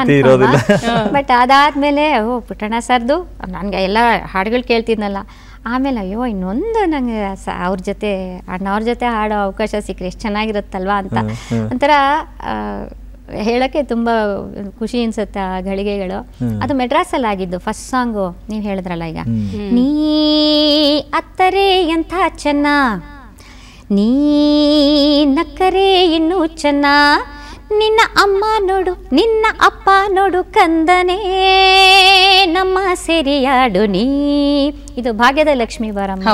ಬಟ್ ಅದಾದ್ಮೇಲೆ ಓ ಪುಟ್ಟಣ್ಣ ಸರ್ದು ನನ್ಗೆ ಎಲ್ಲ ಹಾಡುಗಳು ಕೇಳ್ತಿದ್ನಲ್ಲ ಆಮೇಲೆ ಅಯ್ಯೋ ಇನ್ನೊಂದು ನನಗೆ ಅವ್ರ ಜೊತೆ ಅಣ್ಣವ್ರ ಜೊತೆ ಹಾಡೋ ಅವಕಾಶ ಸಿಕ್ಕರೆ ಎಷ್ಟು ಚೆನ್ನಾಗಿರುತ್ತಲ್ವಾ ಅಂತ ಒಂಥರ ಹೇಳಕ್ಕೆ ತುಂಬ ಖುಷಿ ಅನ್ಸುತ್ತೆ ಆ ಘಳಿಗೆಗಳು ಅದು ಮೆಡ್ರಾಸಲ್ಲಿ ಆಗಿದ್ದು ಫಸ್ಟ್ ಸಾಂಗು ನೀವು ಹೇಳಿದ್ರಲ್ಲ ಈಗ ನೀ ಅತ್ತರೆ ಎಂಥ ಚೆನ್ನ ನೀ ನಕ್ಕರೆ ಇನ್ನೂ ಚೆನ್ನ ನಿನ್ನ ಅಮ್ಮ ನೋಡು ನಿನ್ನ ಅಪ್ಪ ನೋಡು ಕಂದನೇ ನಮ್ಮ ಸೆರೆಯಾಡು ನೀ ಇದು ಭಾಗ್ಯದ ಲಕ್ಷ್ಮೀ ಬಾರಮ್ಮ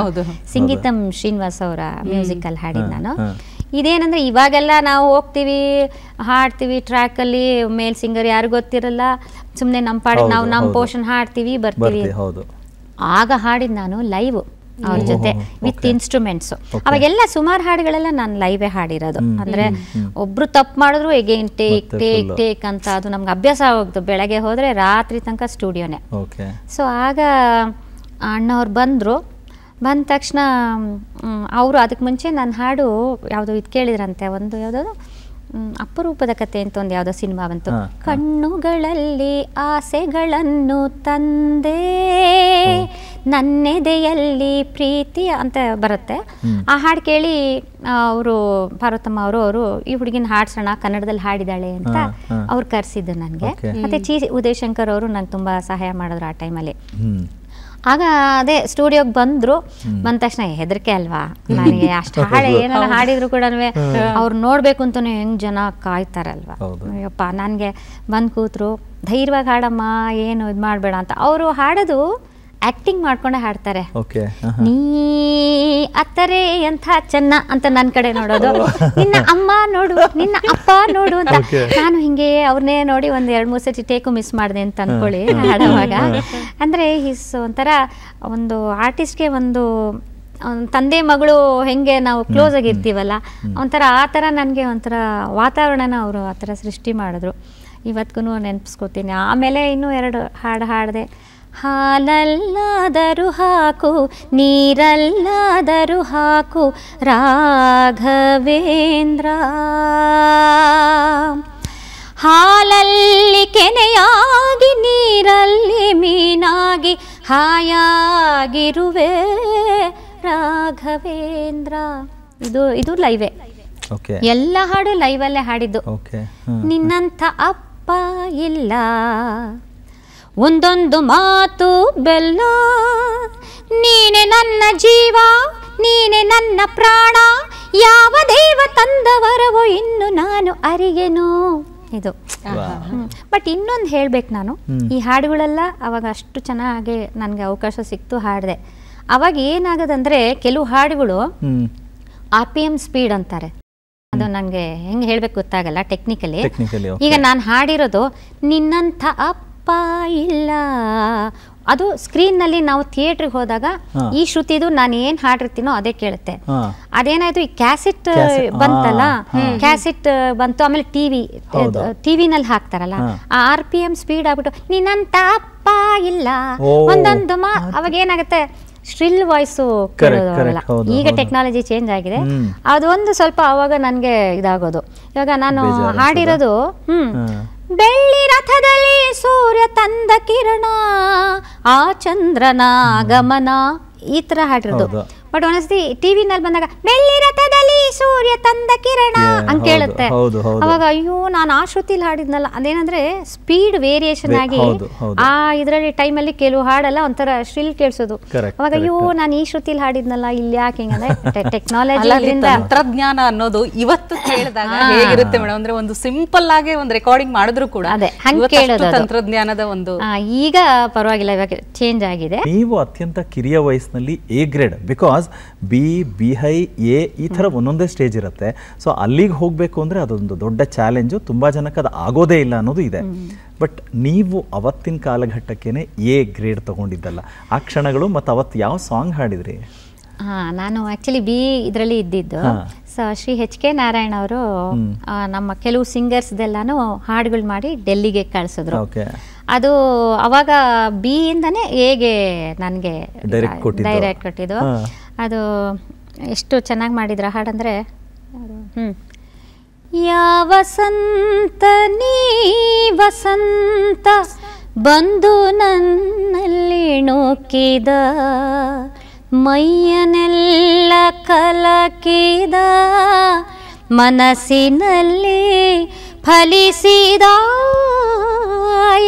ಸಿಂಗೀತಂ ಶ್ರೀನಿವಾಸ್ ಅವರ ಮ್ಯೂಸಿಕ್ ಅಲ್ಲಿ ಹಾಡಿದ್ ನಾನು ಇದೇನಂದ್ರೆ ಇವಾಗೆಲ್ಲ ನಾವು ಹೋಗ್ತೀವಿ ಹಾಡ್ತೀವಿ ಟ್ರ್ಯಾಕಲ್ಲಿ ಮೇಲ್ ಸಿಂಗರ್ ಯಾರು ಗೊತ್ತಿರಲ್ಲ ಸುಮ್ಮನೆ ನಮ್ಮ ಪಾಡಿಗೆ ನಾವು ನಮ್ಮ ಪೋಷನ್ ಹಾಡ್ತೀವಿ ಬರ್ತೀವಿ ಆಗ ಹಾಡಿದ್ ನಾನು ಲೈವ್ ಅವ್ರ ಜೊತೆ ವಿತ್ ಇನ್ಸ್ಟ್ರೂಮೆಂಟ್ಸು ಅವಾಗೆಲ್ಲ ಸುಮಾರು ಹಾಡುಗಳೆಲ್ಲ ನಾನು ಲೈವೇ ಹಾಡಿರೋದು ಅಂದ್ರೆ ಒಬ್ರು ತಪ್ಪು ಮಾಡಿದ್ರು ಎಗೇನ್ ಟೇಕ್ ಟೇಕ್ ಟೇಕ್ ಅಂತ ಅದು ನಮ್ಗೆ ಅಭ್ಯಾಸ ಆಗೋಗ್ತು ಬೆಳಗ್ಗೆ ಹೋದ್ರೆ ರಾತ್ರಿ ತನಕ ಸ್ಟುಡಿಯೋನೇ ಸೊ ಆಗ ಅಣ್ಣವ್ರು ಬಂದರು ಬಂದ ತಕ್ಷಣ ಅವರು ಅದಕ್ಕೆ ಮುಂಚೆ ನಾನು ಹಾಡು ಯಾವುದೋ ಇದು ಕೇಳಿದ್ರಂತೆ ಒಂದು ಯಾವುದೋ ಅಪರೂಪದ ಕತೆ ಅಂತ ಒಂದು ಯಾವುದೋ ಸಿನಿಮಾ ಬಂತು ಕಣ್ಣುಗಳಲ್ಲಿ ಆಸೆಗಳನ್ನು ತಂದೆ ನನ್ನೆದೆಯಲ್ಲಿ ಪ್ರೀತಿ ಅಂತ ಬರುತ್ತೆ ಆ ಹಾಡು ಕೇಳಿ ಅವರು ಪಾರ್ವತಮ್ಮ ಅವರು ಅವರು ಈ ಹುಡುಗಿನ ಹಾಡ್ಸೋಣ ಕನ್ನಡದಲ್ಲಿ ಹಾಡಿದಾಳೆ ಅಂತ ಅವ್ರು ಕರೆಸಿದ್ದು ನನಗೆ ಮತ್ತೆ ಚಿ ಉದಯಶಂಕರ್ ಅವರು ನಂಗೆ ತುಂಬ ಸಹಾಯ ಮಾಡಿದ್ರು ಆ ಟೈಮಲ್ಲಿ ಆಗ ಅದೇ ಸ್ಟುಡಿಯೋಗೆ ಬಂದ್ರು ಬಂದ ತಕ್ಷಣ ಹೆದರಿಕೆ ಅಲ್ವಾ ನನಗೆ ಅಷ್ಟು ಹಾಳೆ ಏನೆಲ್ಲ ಹಾಡಿದ್ರು ಕೂಡ ಅವ್ರು ನೋಡ್ಬೇಕು ಅಂತ ಹೆಂಗ್ ಜನ ಕಾಯ್ತಾರಲ್ವಾ ಅಯ್ಯಪ್ಪ ನನಗೆ ಬಂದು ಕೂತ್ರು ಧೈರ್ಯವಾಗಿ ಹಾಡಮ್ಮ ಏನು ಇದು ಮಾಡಬೇಡ ಅಂತ ಅವರು ಹಾಡೋದು ಆಕ್ಟಿಂಗ್ ಮಾಡ್ಕೊಂಡು ಹಾಡ್ತಾರೆ ನೀ ಅತ್ತರೆ ಎಂಥ ಚೆನ್ನ ಅಂತ ನನ್ನ ಕಡೆ ನೋಡೋದು (laughs) ನಿನ್ನ ಅಮ್ಮ ನೋಡು ನಿನ್ನ ಅಪ್ಪ ನೋಡು ಅಂತ ನಾನು ಹಿಂಗೆ ಅವ್ರನ್ನೇ ನೋಡಿ ಒಂದ್ ಎರಡು ಮೂರು ಸತಿ ಟೇಕು ಮಿಸ್ ಮಾಡಿದೆ ಅಂತ ಅನ್ಕೊಳ್ಳಿ (laughs) ಹಾಡುವಾಗ ಅಂದ್ರೆ ಹಿಸ್ ಒಂಥರ ಒಂದು ಆರ್ಟಿಸ್ಟ್ಗೆ ಒಂದು ತಂದೆ ಮಗಳು ಹೆಂಗೆ ನಾವು ಕ್ಲೋಸ್ ಆಗಿರ್ತೀವಲ್ಲ ಒಂಥರ ಆ ಥರ ನನಗೆ ಒಂಥರ ವಾತಾವರಣನ ಅವರು ಆತರ ಸೃಷ್ಟಿ ಮಾಡಿದ್ರು ಇವತ್ತಿಗೂ ನೆನಪಿಸ್ಕೋತೀನಿ ಆಮೇಲೆ ಇನ್ನೂ ಎರಡು ಹಾಡು ಹಾಡಿದೆ ಹಾಲಲ್ಲಾದರೂ ಹಾಕು ನೀರಲ್ಲಾದರೂ ಹಾಕು ರಾಘವೇಂದ್ರ ಹಾಲಲ್ಲಿ ಕೆನೆಯಾಗಿ ನೀರಲ್ಲಿ ಮೀನಾಗಿ ಹಾಯಾಗಿರುವೆ ರಾಘವೇಂದ್ರ ಇದು ಇದು ಲೈವೆ ಎಲ್ಲ ಹಾಡು ಲೈವಲ್ಲೇ ಹಾಡಿದ್ದು ನಿನ್ನಂಥ ಅಪ್ಪ ಇಲ್ಲ ಒಂದೊಂದು ಮಾತು ಬೆಲ್ಲ ನೀನೆ ನನ್ನ ಜೀವ ನೀನೆ ನನ್ನ ಪ್ರಾಣ ಯಾವ ದೇವ ತಂದವರವೋ ಇನ್ನು ನಾನು ಅರಿಗೆನು ಇದು ಬಟ್ ಇನ್ನೊಂದು ಹೇಳ್ಬೇಕು ನಾನು ಈ ಹಾಡುಗಳೆಲ್ಲ ಅವಾಗ ಅಷ್ಟು ಚೆನ್ನಾಗಿ ನನಗೆ ಅವಕಾಶ ಸಿಕ್ತು ಹಾಡಿದೆ ಅವಾಗ ಏನಾಗದಂದ್ರೆ ಕೆಲವು ಹಾಡುಗಳು ಆರ್ ಪಿ ಎಂ ಸ್ಪೀಡ್ ಅಂತಾರೆ ಅದು ನನಗೆ ಹೆಂಗೆ ಹೇಳ್ಬೇಕು ಗೊತ್ತಾಗಲ್ಲ ಟೆಕ್ನಿಕಲಿ ಈಗ ನಾನು ಹಾಡಿರೋದು ನಿನ್ನಂಥ ಅಪ್ಪ ಅಪ್ಪ ಇಲ್ಲ ಅದು ನಲ್ಲಿ ನಾವು ಥಿಯೇಟರ್ ಹೋದಾಗ ಈ ಶ್ರುತಿದು ನಾನು ಏನು ಹಾಡಿರ್ತೀನೋ ಅದೇ ಕೇಳುತ್ತೆ ಅದೇನಾಯ್ತು ಈ ಕ್ಯಾಸೆಟ್ ಬಂತಲ್ಲ ಕ್ಯಾಸೆಟ್ ಬಂತು ಆಮೇಲೆ ಟಿವಿ ಟಿವಿನಲ್ಲಿ ಹಾಕ್ತಾರಲ್ಲ ಆ ಆರ್ ಪಿ ಎಂ ಸ್ಪೀಡ್ ಆಗ್ಬಿಟ್ಟು ನೀನಂತ ಅಪ್ಪ ಇಲ್ಲ ಒಂದೊಂದು ಮಾ ಅವಾಗ ಏನಾಗುತ್ತೆ ಸ್ಟ್ರಿಲ್ ವಾಯ್ಸು ಈಗ ಟೆಕ್ನಾಲಜಿ ಚೇಂಜ್ ಆಗಿದೆ ಅದೊಂದು ಸ್ವಲ್ಪ ಅವಾಗ ನನಗೆ ಇದಾಗೋದು ಇವಾಗ ನಾನು ಹಾಡಿರೋದು ಹ್ಮ್ ಸೂರ್ಯ ತಂದ ಕಿರಣ ಆ ಚಂದ್ರನ ಗಮನ ಈ ತರ ಹಾಡಿರೋದು ಬಟ್ ಒಂದ್ಸತಿ ಟಿವಿನಲ್ಲಿ ಬಂದಾಗ ಬೆಳ್ಳಿ ರಥದ ಸೂರ್ಯ ತಂದ ಕಿರಣ ಅಂತ ಕೇಳುತ್ತೆ ಅವಾಗ ಅಯ್ಯೋ ನಾನು ಆ ಶ್ರುತಿಲಿ ಹಾಡಿದ್ನಲ್ಲ ಅದೇನಂದ್ರೆ ಸ್ಪೀಡ್ ವೇರಿಯೇಷನ್ ಆಗಿ ಆ ಇದರಲ್ಲಿ ಅಲ್ಲಿ ಕೆಲವು ಹಾಡಲ್ಲ ಒಂಥರ ಶ್ರಿಲ್ ಕೇಳಿಸೋದು ಅವಾಗ ಅಯ್ಯೋ ನಾನು ಈ ಶ್ರುತಿಲಿ ಹಾಡಿದ್ನಲ್ಲ ಇಲ್ಲಿ ಯಾಕೆ (laughs) ಟೆಕ್ನಾಲಜಿ ತಂತ್ರಜ್ಞಾನ ಅನ್ನೋದು ಇವತ್ತು ಕೇಳಿದಾಗ ಹೇಗಿರುತ್ತೆ ಮೇಡಮ್ ಅಂದ್ರೆ ಒಂದು ಸಿಂಪಲ್ ಆಗಿ ಒಂದು ರೆಕಾರ್ಡಿಂಗ್ ಮಾಡಿದ್ರು ಕೂಡ ತಂತ್ರಜ್ಞಾನದ ಒಂದು ಈಗ ಪರವಾಗಿಲ್ಲ ಇವಾಗ ಚೇಂಜ್ ಆಗಿದೆ ನೀವು ಅತ್ಯಂತ ಕಿರಿಯ ವಯಸ್ಸಿನಲ್ಲಿ A grade because B B high A ಈ ತರ ಒಂದೊಂದು ಸ್ಟೇಜ್ ಇರುತ್ತೆ ಸೊ ಅಲ್ಲಿಗೆ ಹೋಗಬೇಕು ಅಂದರೆ ಅದೊಂದು ದೊಡ್ಡ ಚಾಲೆಂಜು ತುಂಬ ಜನಕ್ಕೆ ಅದು ಆಗೋದೇ ಇಲ್ಲ ಅನ್ನೋದು ಇದೆ ಬಟ್ ನೀವು ಅವತ್ತಿನ ಕಾಲಘಟ್ಟಕ್ಕೇ ಎ ಗ್ರೇಡ್ ತೊಗೊಂಡಿದ್ದಲ್ಲ ಆ ಕ್ಷಣಗಳು ಮತ್ತು ಅವತ್ತು ಯಾವ ಸಾಂಗ್ ಹಾಡಿದ್ರಿ ಹಾಂ ನಾನು ಆ್ಯಕ್ಚುಲಿ ಬಿ ಇದರಲ್ಲಿ ಇದ್ದಿದ್ದು so Shri H K Narayana ಅವರು ನಮ್ಮ ಕೆಲವು ಸಿಂಗರ್ಸ್ದೆಲ್ಲಾನು ಹಾಡುಗಳು ಮಾಡಿ ಡೆಲ್ಲಿಗೆ ಕಳಿಸಿದ್ರು ಅದು ಅವಾಗ ಬಿ ಇಂದಾನೆ ಹೇಗೆ ನನಗೆ ಡೈರೆಕ್ಟ್ ಕೊಟ್ಟಿದ್ದು ಅದು ಎಷ್ಟು ಚೆನ್ನಾಗಿ ಮಾಡಿದ್ರ ಹಾಡಂದರೆ ಯಾವ ಸಂತ ನೀ ವಸಂತ ಬಂದು ನನ್ನಲ್ಲಿ ನೋಕಿದ ಮೈಯನೆಲ್ಲ ಕಲಕಿದ ಮನಸ್ಸಿನಲ್ಲಿ ಫಲಿಸಿದ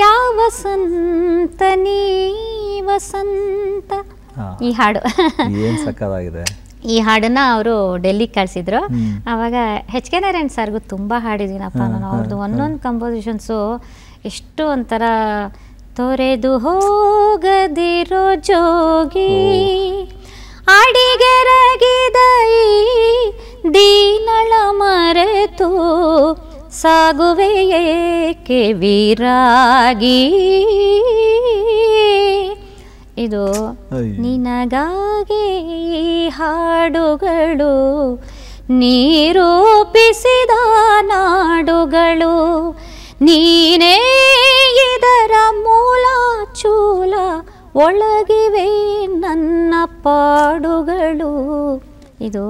ಯಾವ ಸಂತ ನೀ ವಸಂತ ಈ ಹಾಡು ಏನು ಸಕ್ಕದಾಗಿದೆ ಈ ಹಾಡನ್ನ ಅವರು ಡೆಲ್ಲಿ ಕಳ್ಸಿದ್ರು ಅವಾಗ ಹೆಚ್ ಕೆ ನಾರಾಯಣ್ ಸರ್ಗೂ ತುಂಬ ಹಾಡಿದ್ದೀನಪ್ಪ ನಾನು ಅವ್ರದ್ದು ಒಂದೊಂದು ಕಂಪೋಸಿಷನ್ಸು ಎಷ್ಟು ಒಂಥರ ತೊರೆದು ಹೋಗದಿರೋ ಜೋಗಿ ಅಡಿಗೆರಗಿದ ದೀನಳ ಮರೆತು ಸಾಗುವೆಯೇಕೆ ವೀರಾಗಿ ಇದು ನಿನಗಾಗಿ ಹಾಡುಗಳು ನೀರೂಪಿಸಿದ ನಾಡುಗಳು ನೀನೇ ಇದರ ಮೂಲ ಚೂಲ ಒಳಗಿವೆ ನನ್ನ ಪಾಡುಗಳು ಇದು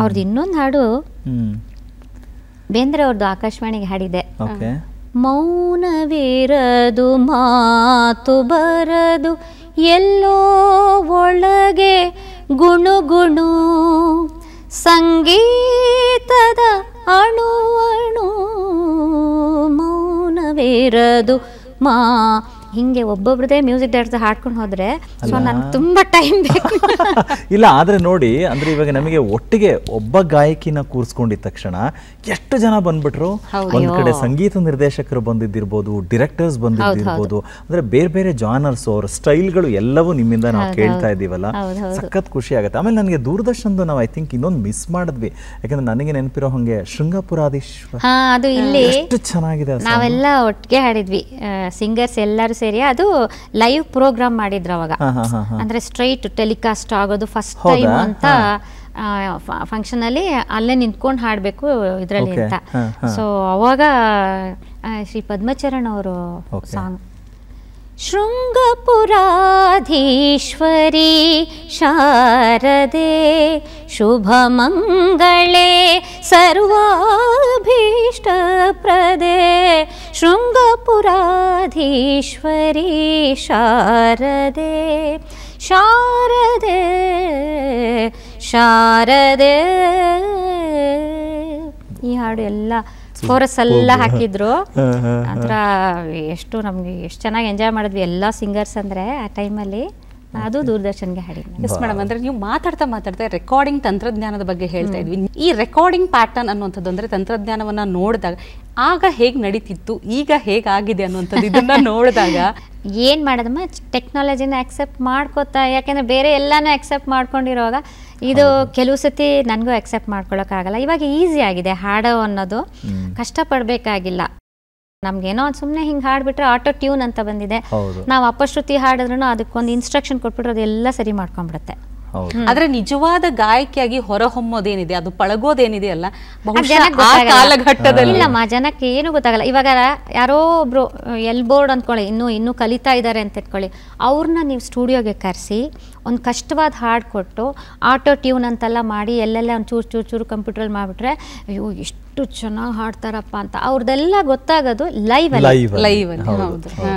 ಅವ್ರದ್ದು ಇನ್ನೊಂದು ಹಾಡು ಬೇಂದ್ರೆ ಅವ್ರದ್ದು ಆಕಾಶವಾಣಿಗೆ ಹಾಡಿದೆ ಮೌನವಿರದು ಮಾತು ಬರದು ಎಲ್ಲೋ ಒಳಗೆ ಗುಣುಗುಣು ಸಂಗೀತದ ಅಣು ಅಣು ಮೌನವೇರದು ಮಾ ಹಿಂಗೆ ಒಬ್ಬೊಬ್ರದೇ ಮ್ಯೂಸಿಕ್ ಡೈರೆಕ್ಟರ್ ಹಾಡ್ಕೊಂಡು ಹೋದ್ರೆ ಸೊ ನನಗೆ ತುಂಬಾ ಟೈಮ್ ಬೇಕು (laughs) ಇಲ್ಲ ಆದ್ರೆ ನೋಡಿ ಅಂದ್ರೆ ಇವಾಗ ನಮಗೆ ಒಟ್ಟಿಗೆ ಒಬ್ಬ ಗಾಯಕಿನ ಕೂರಿಸ್ಕೊಂಡಿದ್ದ ತಕ್ಷಣ ಎಷ್ಟು ಜನ ಬಂದ್ಬಿಟ್ರು ಒಂದ್ ಕಡೆ ಸಂಗೀತ ನಿರ್ದೇಶಕರು ಬಂದಿದ್ದಿರ್ಬೋದು ಡಿರೆಕ್ಟರ್ಸ್ ಬಂದಿದ್ದಿರ್ಬೋದು ಅಂದ್ರೆ ಬೇರೆ ಬೇರೆ ಜಾನರ್ಸ್ ಅವ್ರ ಸ್ಟೈಲ್ಗಳು ಎಲ್ಲವೂ ನಿಮ್ಮಿಂದ ನಾವು ಕೇಳ್ತಾ ಇದೀವಲ್ಲ ಸಖತ್ ಖುಷಿ ಆಗುತ್ತೆ ಆಮೇಲೆ ನನಗೆ ದೂರದರ್ಶನದ ನಾವು ಐ ಥಿಂಕ್ ಇನ್ನೊಂದು ಮಿಸ್ ಮಾಡಿದ್ವಿ ಯಾಕಂದ್ರೆ ನನಗೆ ನೆನಪಿರೋ ಹಂಗೆ ಶೃಂಗಪುರಾಧೀಶ್ವರ ಅದು ಇಲ್ಲಿ ಎಷ್ಟು ಚೆನ್ನಾಗಿದೆ ನಾವೆಲ್ಲ ಒಟ್ಟಿಗೆ ಹಾಡಿದ್ವಿ ಸಿಂಗರ್ಸ್ ಎಲ್ಲರೂ ಸರಿ ಅದು ಲೈವ್ ಪ್ರೋಗ್ರಾಮ್ ಮಾಡಿದ್ರು ಅವಾಗ ಅಂದ್ರೆ ಸ್ಟ್ರೈಟ್ ಟೆಲಿಕಾಸ್ಟ್ ಆಗೋದು ಫಸ್ಟ್ ಟೈಮ್ ಅಂತ ಫಂಕ್ಷನ್ ಅಲ್ಲಿ ಅಲ್ಲೇ ನಿಂತ್ಕೊಂಡು ಹಾಡಬೇಕು ಇದ್ರಲ್ಲಿ ಅಂತ ಸೊ ಅವಾಗ ಶ್ರೀ ಪದ್ಮಚರಣ್ ಅವರು ಸಾಂಗ್ शृङ्गपुराधीश्वरी शारदे शुभमङ्गळे सर्वाभीष्टप्रदे शृङ्गपुराधीश्वरी शारदे शारदे शारदे हाडु एल् ಕೋರಸ್ ಎಲ್ಲ ಹಾಕಿದ್ರು (laughs) ಆತರ ಎಷ್ಟು ನಮ್ಗೆ ಎಷ್ಟು ಚೆನ್ನಾಗಿ ಎಂಜಾಯ್ ಮಾಡಿದ್ವಿ ಎಲ್ಲ ಸಿಂಗರ್ಸ್ ಅಂದ್ರೆ ಆ ಟೈಮಲ್ಲಿ ಅದು ದೂರದರ್ಶನ್ಗೆ ಹಾಡಿ ಎಸ್ ಮೇಡಮ್ ಅಂದ್ರೆ ನೀವು ಮಾತಾಡ್ತಾ ಮಾತಾಡ್ತಾ ರೆಕಾರ್ಡಿಂಗ್ ತಂತ್ರಜ್ಞಾನದ ಬಗ್ಗೆ ಹೇಳ್ತಾ ಇದ್ವಿ ಈ ರೆಕಾರ್ಡಿಂಗ್ ಪ್ಯಾಟರ್ನ್ ಅನ್ನುವಂಥದ್ದು ಅಂದ್ರೆ ತಂತ್ರಜ್ಞಾನವನ್ನ ನೋಡಿದಾಗ ಆಗ ಹೇಗ್ ನಡೀತಿತ್ತು ಈಗ ಆಗಿದೆ ಅನ್ನುವಂಥದ್ದು ಇದನ್ನ (laughs) ನೋಡಿದಾಗ ಏನ್ ಮಾಡೋದಮ್ಮ ಟೆಕ್ನಾಲಜಿನ ಆಕ್ಸೆಪ್ಟ್ ಮಾಡ್ಕೋತಾ ಯಾಕೆಂದ್ರೆ ಬೇರೆ ಎಲ್ಲಾನು ಆಕ್ಸೆಪ್ಟ್ ಮಾಡ್ಕೊಂಡಿರೋವಾಗ ಇದು ಕೆಲವು ಸತಿ ನನಗೂ ಅಕ್ಸೆಪ್ಟ್ ಮಾಡ್ಕೊಳ್ಳೋಕ್ಕಾಗಲ್ಲ ಇವಾಗ ಈಸಿ ಆಗಿದೆ ಹಾಡು ಅನ್ನೋದು ಕಷ್ಟಪಡಬೇಕಾಗಿಲ್ಲ ನಮ್ಗೇನೋ ಸುಮ್ಮನೆ ಹಿಂಗೆ ಹಾಡ್ಬಿಟ್ರೆ ಆಟೋ ಟ್ಯೂನ್ ಅಂತ ಬಂದಿದೆ ನಾವು ಅಪಶ್ರುತಿ ಹಾಡಿದ್ರು ಅದಕ್ಕೊಂದು ಇನ್ಸ್ಟ್ರಕ್ಷನ್ ಕೊಟ್ಬಿಟ್ರೆ ಅದೆಲ್ಲ ಸರಿ ಮಾಡ್ಕೊಂಡ್ಬಿಡುತ್ತೆ ಆದ್ರೆ ನಿಜವಾದ ಗಾಯಕಿಯಾಗಿ ಹೊರ ಹೊರಹೊಮ್ಮೋದೇನಿದೆ ಅದು ಪಳಗೋದೇನಿದೆ ಅಲ್ಲ ಇಲ್ಲಮ್ಮ ಜನಕ್ಕೆ ಏನು ಗೊತ್ತಾಗಲ್ಲ ಇವಾಗ ಯಾರೋ ಒಬ್ರು ಎಲ್ ಬೋರ್ಡ್ ಅಂದ್ಕೊಳ್ಳಿ ಇನ್ನು ಇನ್ನು ಕಲಿತಾ ಇದ್ದಾರೆ ಅಂತ ಇಟ್ಕೊಳ್ಳಿ ಅವ್ರನ್ನ ನೀವು ಸ್ಟುಡಿಯೋಗೆ ಕರೆಸಿ ಒಂದು ಕಷ್ಟವಾದ ಹಾಡು ಕೊಟ್ಟು ಆಟೋ ಟ್ಯೂನ್ ಅಂತೆಲ್ಲ ಮಾಡಿ ಎಲ್ಲೆಲ್ಲ ಒಂದು ಚೂರು ಚೂರು ಚೂರು ಕಂಪ್ಯೂಟ್ರಲ್ಲಿ ಮಾಡಿಬಿಟ್ರೆ ಅಯ್ಯೋ ಎಷ್ಟು ಚೆನ್ನಾಗಿ ಹಾಡ್ತಾರಪ್ಪ ಅಂತ ಅವ್ರದ್ದೆಲ್ಲ ಗೊತ್ತಾಗೋದು ಲೈವ್ ಲೈವ್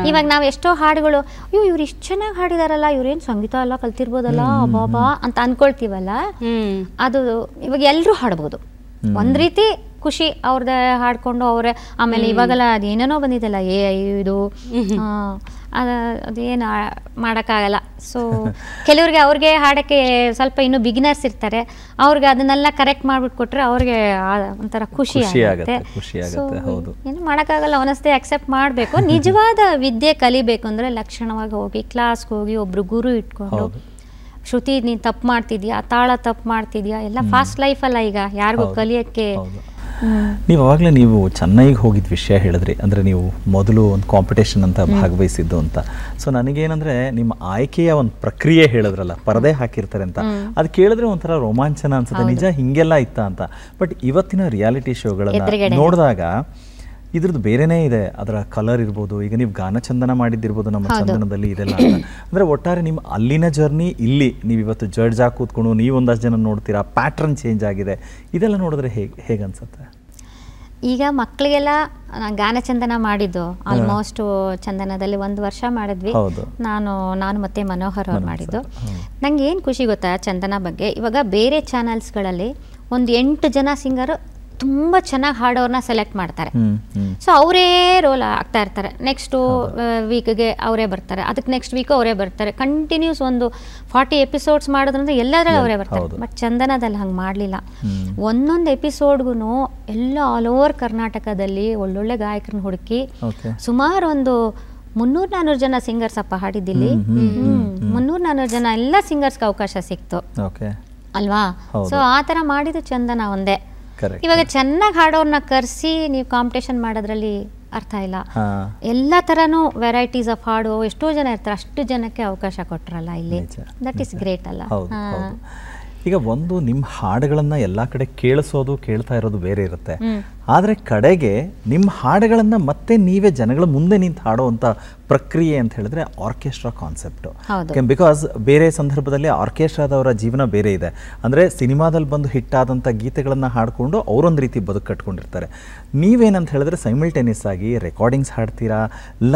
ಇವಾಗ ನಾವು ಎಷ್ಟೋ ಹಾಡುಗಳು ಅಯ್ಯೋ ಇವ್ರು ಇಷ್ಟು ಚೆನ್ನಾಗಿ ಹಾಡಿದಾರಲ್ಲ ಇವ್ರೇನು ಸಂಗೀತ ಅಲ್ಲ ಕಲ್ತಿರ್ಬೋದಲ್ಲ ಅಬಾಬಾ ಅಂತ ಅನ್ಕೊಳ್ತೀವಲ್ಲ ಅದು ಇವಾಗ ಎಲ್ಲರೂ ಹಾಡ್ಬೋದು ಒಂದು ರೀತಿ ಖುಷಿ ಅವ್ರದ್ದೇ ಹಾಡ್ಕೊಂಡು ಅವರೇ ಆಮೇಲೆ ಇವಾಗೆಲ್ಲ ಅದೇನೇನೋ ಬಂದಿದ್ದಲ್ಲ ಏ ಇದು ಏನು ಮಾಡೋಕ್ಕಾಗಲ್ಲ ಸೊ ಕೆಲವ್ರಿಗೆ ಅವ್ರಿಗೆ ಹಾಡೋಕ್ಕೆ ಸ್ವಲ್ಪ ಇನ್ನೂ ಬಿಗಿನರ್ಸ್ ಇರ್ತಾರೆ ಅವ್ರಿಗೆ ಅದನ್ನೆಲ್ಲ ಕರೆಕ್ಟ್ ಮಾಡಿಬಿಟ್ಟು ಕೊಟ್ಟರೆ ಅವ್ರಿಗೆ ಒಂಥರ ಖುಷಿ ಆಗುತ್ತೆ ಹೌದು ಏನು ಮಾಡೋಕ್ಕಾಗಲ್ಲ ಅವನಷ್ಟೇ ಅಕ್ಸೆಪ್ಟ್ ಮಾಡಬೇಕು ನಿಜವಾದ ವಿದ್ಯೆ ಕಲಿಬೇಕು ಅಂದರೆ ಲಕ್ಷಣವಾಗಿ ಹೋಗಿ ಕ್ಲಾಸ್ಗೆ ಹೋಗಿ ಒಬ್ರು ಗುರು ಇಟ್ಕೊಂಡು ಶ್ರುತಿ ನೀನು ತಪ್ಪು ಮಾಡ್ತಿದ್ಯಾ ತಾಳ ತಪ್ಪು ಮಾಡ್ತಿದ್ಯಾ ಎಲ್ಲ ಫಾಸ್ಟ್ ಲೈಫಲ್ಲ ಈಗ ಯಾರಿಗೂ ಕಲಿಯೋಕ್ಕೆ ನೀವು ಆವಾಗಲೇ ನೀವು ಚೆನ್ನೈಗೆ ಹೋಗಿದ್ದ ವಿಷಯ ಹೇಳಿದ್ರಿ ಅಂದರೆ ನೀವು ಮೊದಲು ಒಂದು ಕಾಂಪಿಟೇಷನ್ ಅಂತ ಭಾಗವಹಿಸಿದ್ದು ಅಂತ ಸೊ ನನಗೇನಂದರೆ ನಿಮ್ಮ ಆಯ್ಕೆಯ ಒಂದು ಪ್ರಕ್ರಿಯೆ ಹೇಳಿದ್ರಲ್ಲ ಪರದೆ ಹಾಕಿರ್ತಾರೆ ಅಂತ ಅದು ಕೇಳಿದ್ರೆ ಒಂಥರ ರೋಮಾಂಚನ ಅನ್ಸುತ್ತೆ ನಿಜ ಹೀಗೆಲ್ಲ ಇತ್ತ ಅಂತ ಬಟ್ ಇವತ್ತಿನ ರಿಯಾಲಿಟಿ ಶೋಗಳನ್ನು ನೋಡಿದಾಗ ಇದ್ರದ್ದು ಬೇರೆನೇ ಇದೆ ಅದರ ಕಲರ್ ಇರ್ಬೋದು ಈಗ ನೀವು ಚಂದನ ಮಾಡಿದ್ದಿರ್ಬೋದು ನಮ್ಮ ಚಂದನದಲ್ಲಿ ಇದೆಲ್ಲ ಅಂದರೆ ಒಟ್ಟಾರೆ ನಿಮ್ಮ ಅಲ್ಲಿನ ಜರ್ನಿ ಇಲ್ಲಿ ನೀವು ಇವತ್ತು ಜಡ್ಜ್ ಆಗಿ ಕೂತ್ಕೊಂಡು ನೀವು ಒಂದಷ್ಟು ಜನ ನೋಡ್ತೀರಾ ಪ್ಯಾಟ್ರನ್ ಚೇಂಜ್ ಆಗಿದೆ ಇದೆಲ್ಲ ನೋಡಿದ್ರೆ ಹೇಗೆ ಹೇಗೆ ಅನ್ಸುತ್ತೆ ಈಗ ಮಕ್ಕಳಿಗೆಲ್ಲ ಗಾನ ಚಂದನ ಮಾಡಿದ್ದು ಆಲ್ಮೋಸ್ಟ್ ಚಂದನದಲ್ಲಿ ಒಂದು ವರ್ಷ ಮಾಡಿದ್ವಿ ನಾನು ನಾನು ಮತ್ತೆ ಮನೋಹರ್ ಅವ್ರು ಮಾಡಿದ್ದು ನಂಗೆ ಏನು ಖುಷಿ ಗೊತ್ತಾ ಚಂದನ ಬಗ್ಗೆ ಇವಾಗ ಬೇರೆ ಚಾನಲ್ಸ್ಗಳಲ್ಲಿ ಒಂದು ಎಂಟು ಜನ ಸಿಂಗರು ತುಂಬ ಚೆನ್ನಾಗಿ ಹಾಡೋರ್ನ ಸೆಲೆಕ್ಟ್ ಮಾಡ್ತಾರೆ ಸೊ ಅವರೇ ರೋಲ್ ಆಗ್ತಾ ಇರ್ತಾರೆ ನೆಕ್ಸ್ಟು ವೀಕ್ಗೆ ಅವರೇ ಬರ್ತಾರೆ ಅದಕ್ಕೆ ನೆಕ್ಸ್ಟ್ ವೀಕು ಅವರೇ ಬರ್ತಾರೆ ಕಂಟಿನ್ಯೂಸ್ ಒಂದು ಫಾರ್ಟಿ ಎಪಿಸೋಡ್ಸ್ ಮಾಡೋದ್ರಿಂದ ಎಲ್ಲದರಲ್ಲಿ ಅವರೇ ಬರ್ತಾರೆ ಬಟ್ ಚಂದನದಲ್ಲಿ ಹಂಗೆ ಮಾಡಲಿಲ್ಲ ಒಂದೊಂದು ಎಪಿಸೋಡ್ಗೂ ಎಲ್ಲ ಆಲ್ ಓವರ್ ಕರ್ನಾಟಕದಲ್ಲಿ ಒಳ್ಳೊಳ್ಳೆ ಗಾಯಕರನ್ನ ಹುಡುಕಿ ಸುಮಾರು ಒಂದು ಮುನ್ನೂರ್ ನಾನೂರು ಜನ ಸಿಂಗರ್ಸ್ ಅಪ್ಪ ಹಾಡಿದ್ದಿಲ್ಲಿ ಮುನ್ನೂರ್ ನಾನ್ನೂರು ಜನ ಎಲ್ಲ ಸಿಂಗರ್ಸ್ಗೆ ಅವಕಾಶ ಸಿಕ್ತು ಅಲ್ವಾ ಸೊ ಆ ಥರ ಮಾಡಿದ್ದು ಚಂದನ ಒಂದೇ ಇವಾಗ ಚೆನ್ನಾಗಿ ಹಾಡೋರ್ನ ಕರೆಸಿ ನೀವು ಕಾಂಪಿಟೇಷನ್ ಮಾಡೋದ್ರಲ್ಲಿ ಅರ್ಥ ಇಲ್ಲ ಎಲ್ಲ ತರನು ವೆರೈಟೀಸ್ ಆಫ್ ಹಾಡು ಎಷ್ಟೋ ಜನ ಇರ್ತಾರೆ ಅಷ್ಟು ಜನಕ್ಕೆ ಅವಕಾಶ ಕೊಟ್ರಲ್ಲ ಇಲ್ಲಿ ದಟ್ ಇಸ್ ಗ್ರೇಟ್ ಅಲ್ಲ (laughs) ಈಗ ಒಂದು ನಿಮ್ಮ ಹಾಡುಗಳನ್ನ ಎಲ್ಲಾ ಕಡೆ ಕೇಳಿಸೋದು ಕೇಳ್ತಾ ಇರೋದು ಬೇರೆ ಇರುತ್ತೆ ಆದ್ರೆ ಕಡೆಗೆ ನಿಮ್ಮ ಹಾಡುಗಳನ್ನ ಮತ್ತೆ ನೀವೇ ಜನಗಳ ಮುಂದೆ ನಿಂತು ಹಾಡೋ ಅಂತ ಪ್ರಕ್ರಿಯೆ ಅಂತ ಹೇಳಿದ್ರೆ ಆರ್ಕೆಸ್ಟ್ರಾ ಕಾನ್ಸೆಪ್ಟು ಬಿಕಾಸ್ ಬೇರೆ ಸಂದರ್ಭದಲ್ಲಿ ಆರ್ಕೆಸ್ಟ್ರಾದವರ ಜೀವನ ಬೇರೆ ಇದೆ ಅಂದರೆ ಸಿನಿಮಾದಲ್ಲಿ ಬಂದು ಹಿಟ್ಟಾದಂಥ ಗೀತೆಗಳನ್ನು ಹಾಡಿಕೊಂಡು ಅವರೊಂದು ರೀತಿ ಬದುಕು ಕಟ್ಕೊಂಡಿರ್ತಾರೆ ನೀವೇನಂತ ಹೇಳಿದ್ರೆ ಸೈಮಿಲ್ಟೇನಿಯಸ್ ಆಗಿ ರೆಕಾರ್ಡಿಂಗ್ಸ್ ಹಾಡ್ತೀರಾ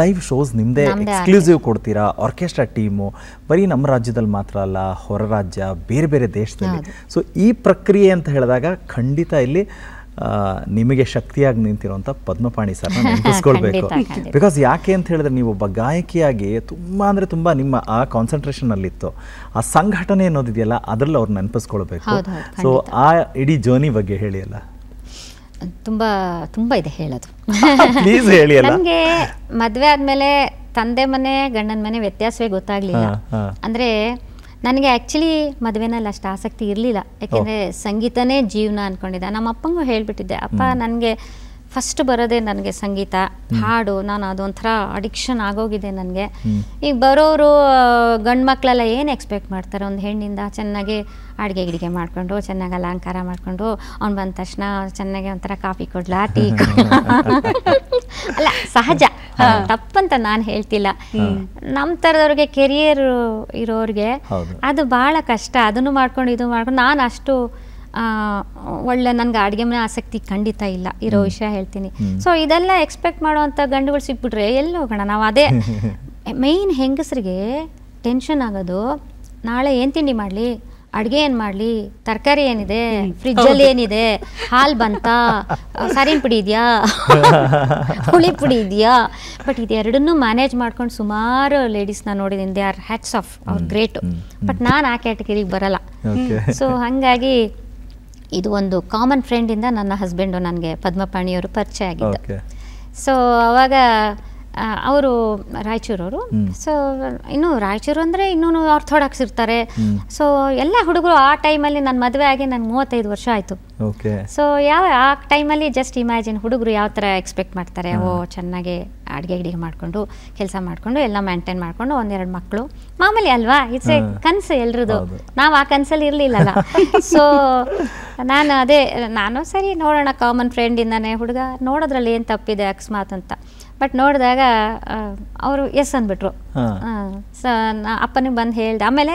ಲೈವ್ ಶೋಸ್ ನಿಮ್ಮದೇ ಎಕ್ಸ್ಕ್ಲೂಸಿವ್ ಕೊಡ್ತೀರಾ ಆರ್ಕೆಸ್ಟ್ರಾ ಟೀಮು ಬರೀ ನಮ್ಮ ರಾಜ್ಯದಲ್ಲಿ ಮಾತ್ರ ಅಲ್ಲ ಹೊರ ರಾಜ್ಯ ಬೇರೆ ಬೇರೆ ದೇಶದಲ್ಲಿ ಸೊ ಈ ಪ್ರಕ್ರಿಯೆ ಅಂತ ಹೇಳಿದಾಗ ಖಂಡಿತ ಇಲ್ಲಿ ನಿಮಗೆ ಶಕ್ತಿಯಾಗಿ ನಿಂತಿರುವಂಥ ಪದ್ಮಪಾಣಿ ಸರ್ (laughs) ನೆನಪಿಸ್ಕೊಳ್ಬೇಕು ಬಿಕಾಸ್ ಯಾಕೆ ಅಂತ ಹೇಳಿದ್ರೆ ನೀವೊಬ್ಬ ಗಾಯಕಿಯಾಗಿ ತುಂಬ ಅಂದ್ರೆ ತುಂಬ ನಿಮ್ಮ ಆ ಇತ್ತು ಆ ಸಂಘಟನೆ ಅನ್ನೋದಿದೆಯಲ್ಲ ಅದರಲ್ಲಿ ಅವ್ರು ನೆನಪಿಸ್ಕೊಳ್ಬೇಕು ಸೊ ಆ ಇಡೀ ಜರ್ನಿ ಬಗ್ಗೆ ಹೇಳಿ ಅಲ್ಲ ತುಂಬ ತುಂಬ ಇದೆ ಹೇಳೋದು ನನಗೆ ಮದುವೆ ಆದಮೇಲೆ ತಂದೆ ಮನೆ ಗಂಡನ ಮನೆ ವ್ಯತ್ಯಾಸವೇ ಗೊತ್ತಾಗ್ಲಿಲ್ಲ ಅಂದರೆ ನನಗೆ ಆ್ಯಕ್ಚುಲಿ ಮದುವೆನಲ್ಲಿ ಅಷ್ಟು ಆಸಕ್ತಿ ಇರಲಿಲ್ಲ ಯಾಕೆಂದರೆ ಸಂಗೀತನೇ ಜೀವನ ಅಂದ್ಕೊಂಡಿದ್ದೆ ನಮ್ಮ ಅಪ್ಪಂಗೂ ಹೇಳಿಬಿಟ್ಟಿದ್ದೆ ಅಪ್ಪ ನನಗೆ ಫಸ್ಟ್ ಬರೋದೇ ನನಗೆ ಸಂಗೀತ ಹಾಡು ನಾನು ಅದೊಂಥರ ಅಡಿಕ್ಷನ್ ಆಗೋಗಿದೆ ನನಗೆ ಈಗ ಬರೋರು ಗಂಡು ಮಕ್ಕಳೆಲ್ಲ ಏನು ಎಕ್ಸ್ಪೆಕ್ಟ್ ಮಾಡ್ತಾರೆ ಒಂದು ಹೆಣ್ಣಿಂದ ಚೆನ್ನಾಗಿ ಅಡುಗೆ ಗಿಡಿಗೆ ಮಾಡಿಕೊಂಡು ಚೆನ್ನಾಗಿ ಅಲಂಕಾರ ಮಾಡಿಕೊಂಡು ಅವ್ನು ಬಂದ ತಕ್ಷಣ ಚೆನ್ನಾಗಿ ಒಂಥರ ಕಾಫಿ ಕೊಡ್ಲ ಟೀ (laughs) ಅಲ್ಲ ಸಹಜ ತಪ್ಪಂತ ನಾನು ಹೇಳ್ತಿಲ್ಲ ನಮ್ಮ ಥರದವ್ರಿಗೆ ಕೆರಿಯರ್ ಇರೋರಿಗೆ ಅದು ಭಾಳ ಕಷ್ಟ ಅದನ್ನು ಮಾಡ್ಕೊಂಡು ಇದು ಮಾಡ್ಕೊಂಡು ನಾನು ಅಷ್ಟು ಒಳ್ಳೆ ನನಗೆ ಅಡುಗೆ ಮನೆ ಆಸಕ್ತಿ ಖಂಡಿತ ಇಲ್ಲ ಇರೋ ವಿಷಯ ಹೇಳ್ತೀನಿ ಸೊ ಇದೆಲ್ಲ ಎಕ್ಸ್ಪೆಕ್ಟ್ ಮಾಡುವಂಥ ಗಂಡುಗಳು ಸಿಕ್ಬಿಟ್ರೆ ಎಲ್ಲಿ ಹೋಗೋಣ ನಾವು ಅದೇ ಮೇಯ್ನ್ ಹೆಂಗಸರಿಗೆ ಟೆನ್ಷನ್ ಆಗೋದು ನಾಳೆ ಏನು ತಿಂಡಿ ಮಾಡಲಿ ಅಡುಗೆ ಏನು ಮಾಡಲಿ ತರಕಾರಿ ಏನಿದೆ ಫ್ರಿಜ್ಜಲ್ಲಿ ಏನಿದೆ ಹಾಲು ಬಂತ (laughs) ಸರಿನ್ ಪುಡಿ ಇದೆಯಾ (laughs) ಹುಳಿ ಪುಡಿ ಇದೆಯಾ ಬಟ್ ಇದೆರಡನ್ನೂ ಮ್ಯಾನೇಜ್ ಮಾಡ್ಕೊಂಡು ಸುಮಾರು ಲೇಡೀಸ್ನ ನೋಡಿದ್ದೀನಿ ದೇ ಆರ್ ಹ್ಯಾಟ್ಸ್ ಆಫ್ ಅವ್ರ ಗ್ರೇಟು ಬಟ್ ನಾನು ಆ ಕ್ಯಾಟಗರಿಗೆ ಬರಲ್ಲ ಸೊ ಹಾಗಾಗಿ ಇದು ಒಂದು ಕಾಮನ್ ಫ್ರೆಂಡಿಂದ ನನ್ನ ಹಸ್ಬೆಂಡು ನನಗೆ ಪದ್ಮಪಾಣಿಯವರು ಪರಿಚಯ ಆಗಿದ್ದು ಸೊ ಅವಾಗ ಅವರು ರಾಯಚೂರವರು ಸೊ ಇನ್ನು ರಾಯಚೂರು ಅಂದರೆ ಇನ್ನೂ ಆರ್ಥೋಡಾಕ್ಸ್ ಇರ್ತಾರೆ ಸೊ ಎಲ್ಲ ಹುಡುಗರು ಆ ಟೈಮಲ್ಲಿ ನನ್ನ ಮದುವೆ ಆಗಿ ನನ್ ಮೂವತ್ತೈದು ವರ್ಷ ಆಯಿತು ಸೊ ಯಾವ ಆ ಟೈಮಲ್ಲಿ ಜಸ್ಟ್ ಇಮ್ಯಾಜಿನ್ ಹುಡುಗರು ಯಾವ ಥರ ಎಕ್ಸ್ಪೆಕ್ಟ್ ಮಾಡ್ತಾರೆ ಓ ಚೆನ್ನಾಗಿ ಅಡುಗೆ ಗಿಡಿಗೆ ಮಾಡಿಕೊಂಡು ಕೆಲಸ ಮಾಡಿಕೊಂಡು ಎಲ್ಲ ಮೇಂಟೈನ್ ಮಾಡಿಕೊಂಡು ಒಂದೆರಡು ಮಕ್ಕಳು ಮಾಮೂಲಿ ಅಲ್ವಾ ಇಟ್ಸ್ ಎ ಕನಸು ಎಲ್ರದ್ದು ನಾವು ಆ ಕನಸಲ್ಲಿ ಇರಲಿಲ್ಲಲ್ಲ ಸೊ (laughs) ನಾನು ಅದೇ ನಾನು ಸರಿ ನೋಡೋಣ ಕಾಮನ್ ಫ್ರೆಂಡಿಂದಾನೇ ಹುಡುಗ ನೋಡೋದ್ರಲ್ಲಿ ಏನು ತಪ್ಪಿದೆ ಅಕಸ್ಮಾತ್ ಅಂತ ಬಟ್ ನೋಡಿದಾಗ ಅವರು ಎಸ್ ಅಂದ್ಬಿಟ್ರು ಸೊ ಅಪ್ಪನಿಗೆ ಬಂದು ಹೇಳ್ದೆ ಆಮೇಲೆ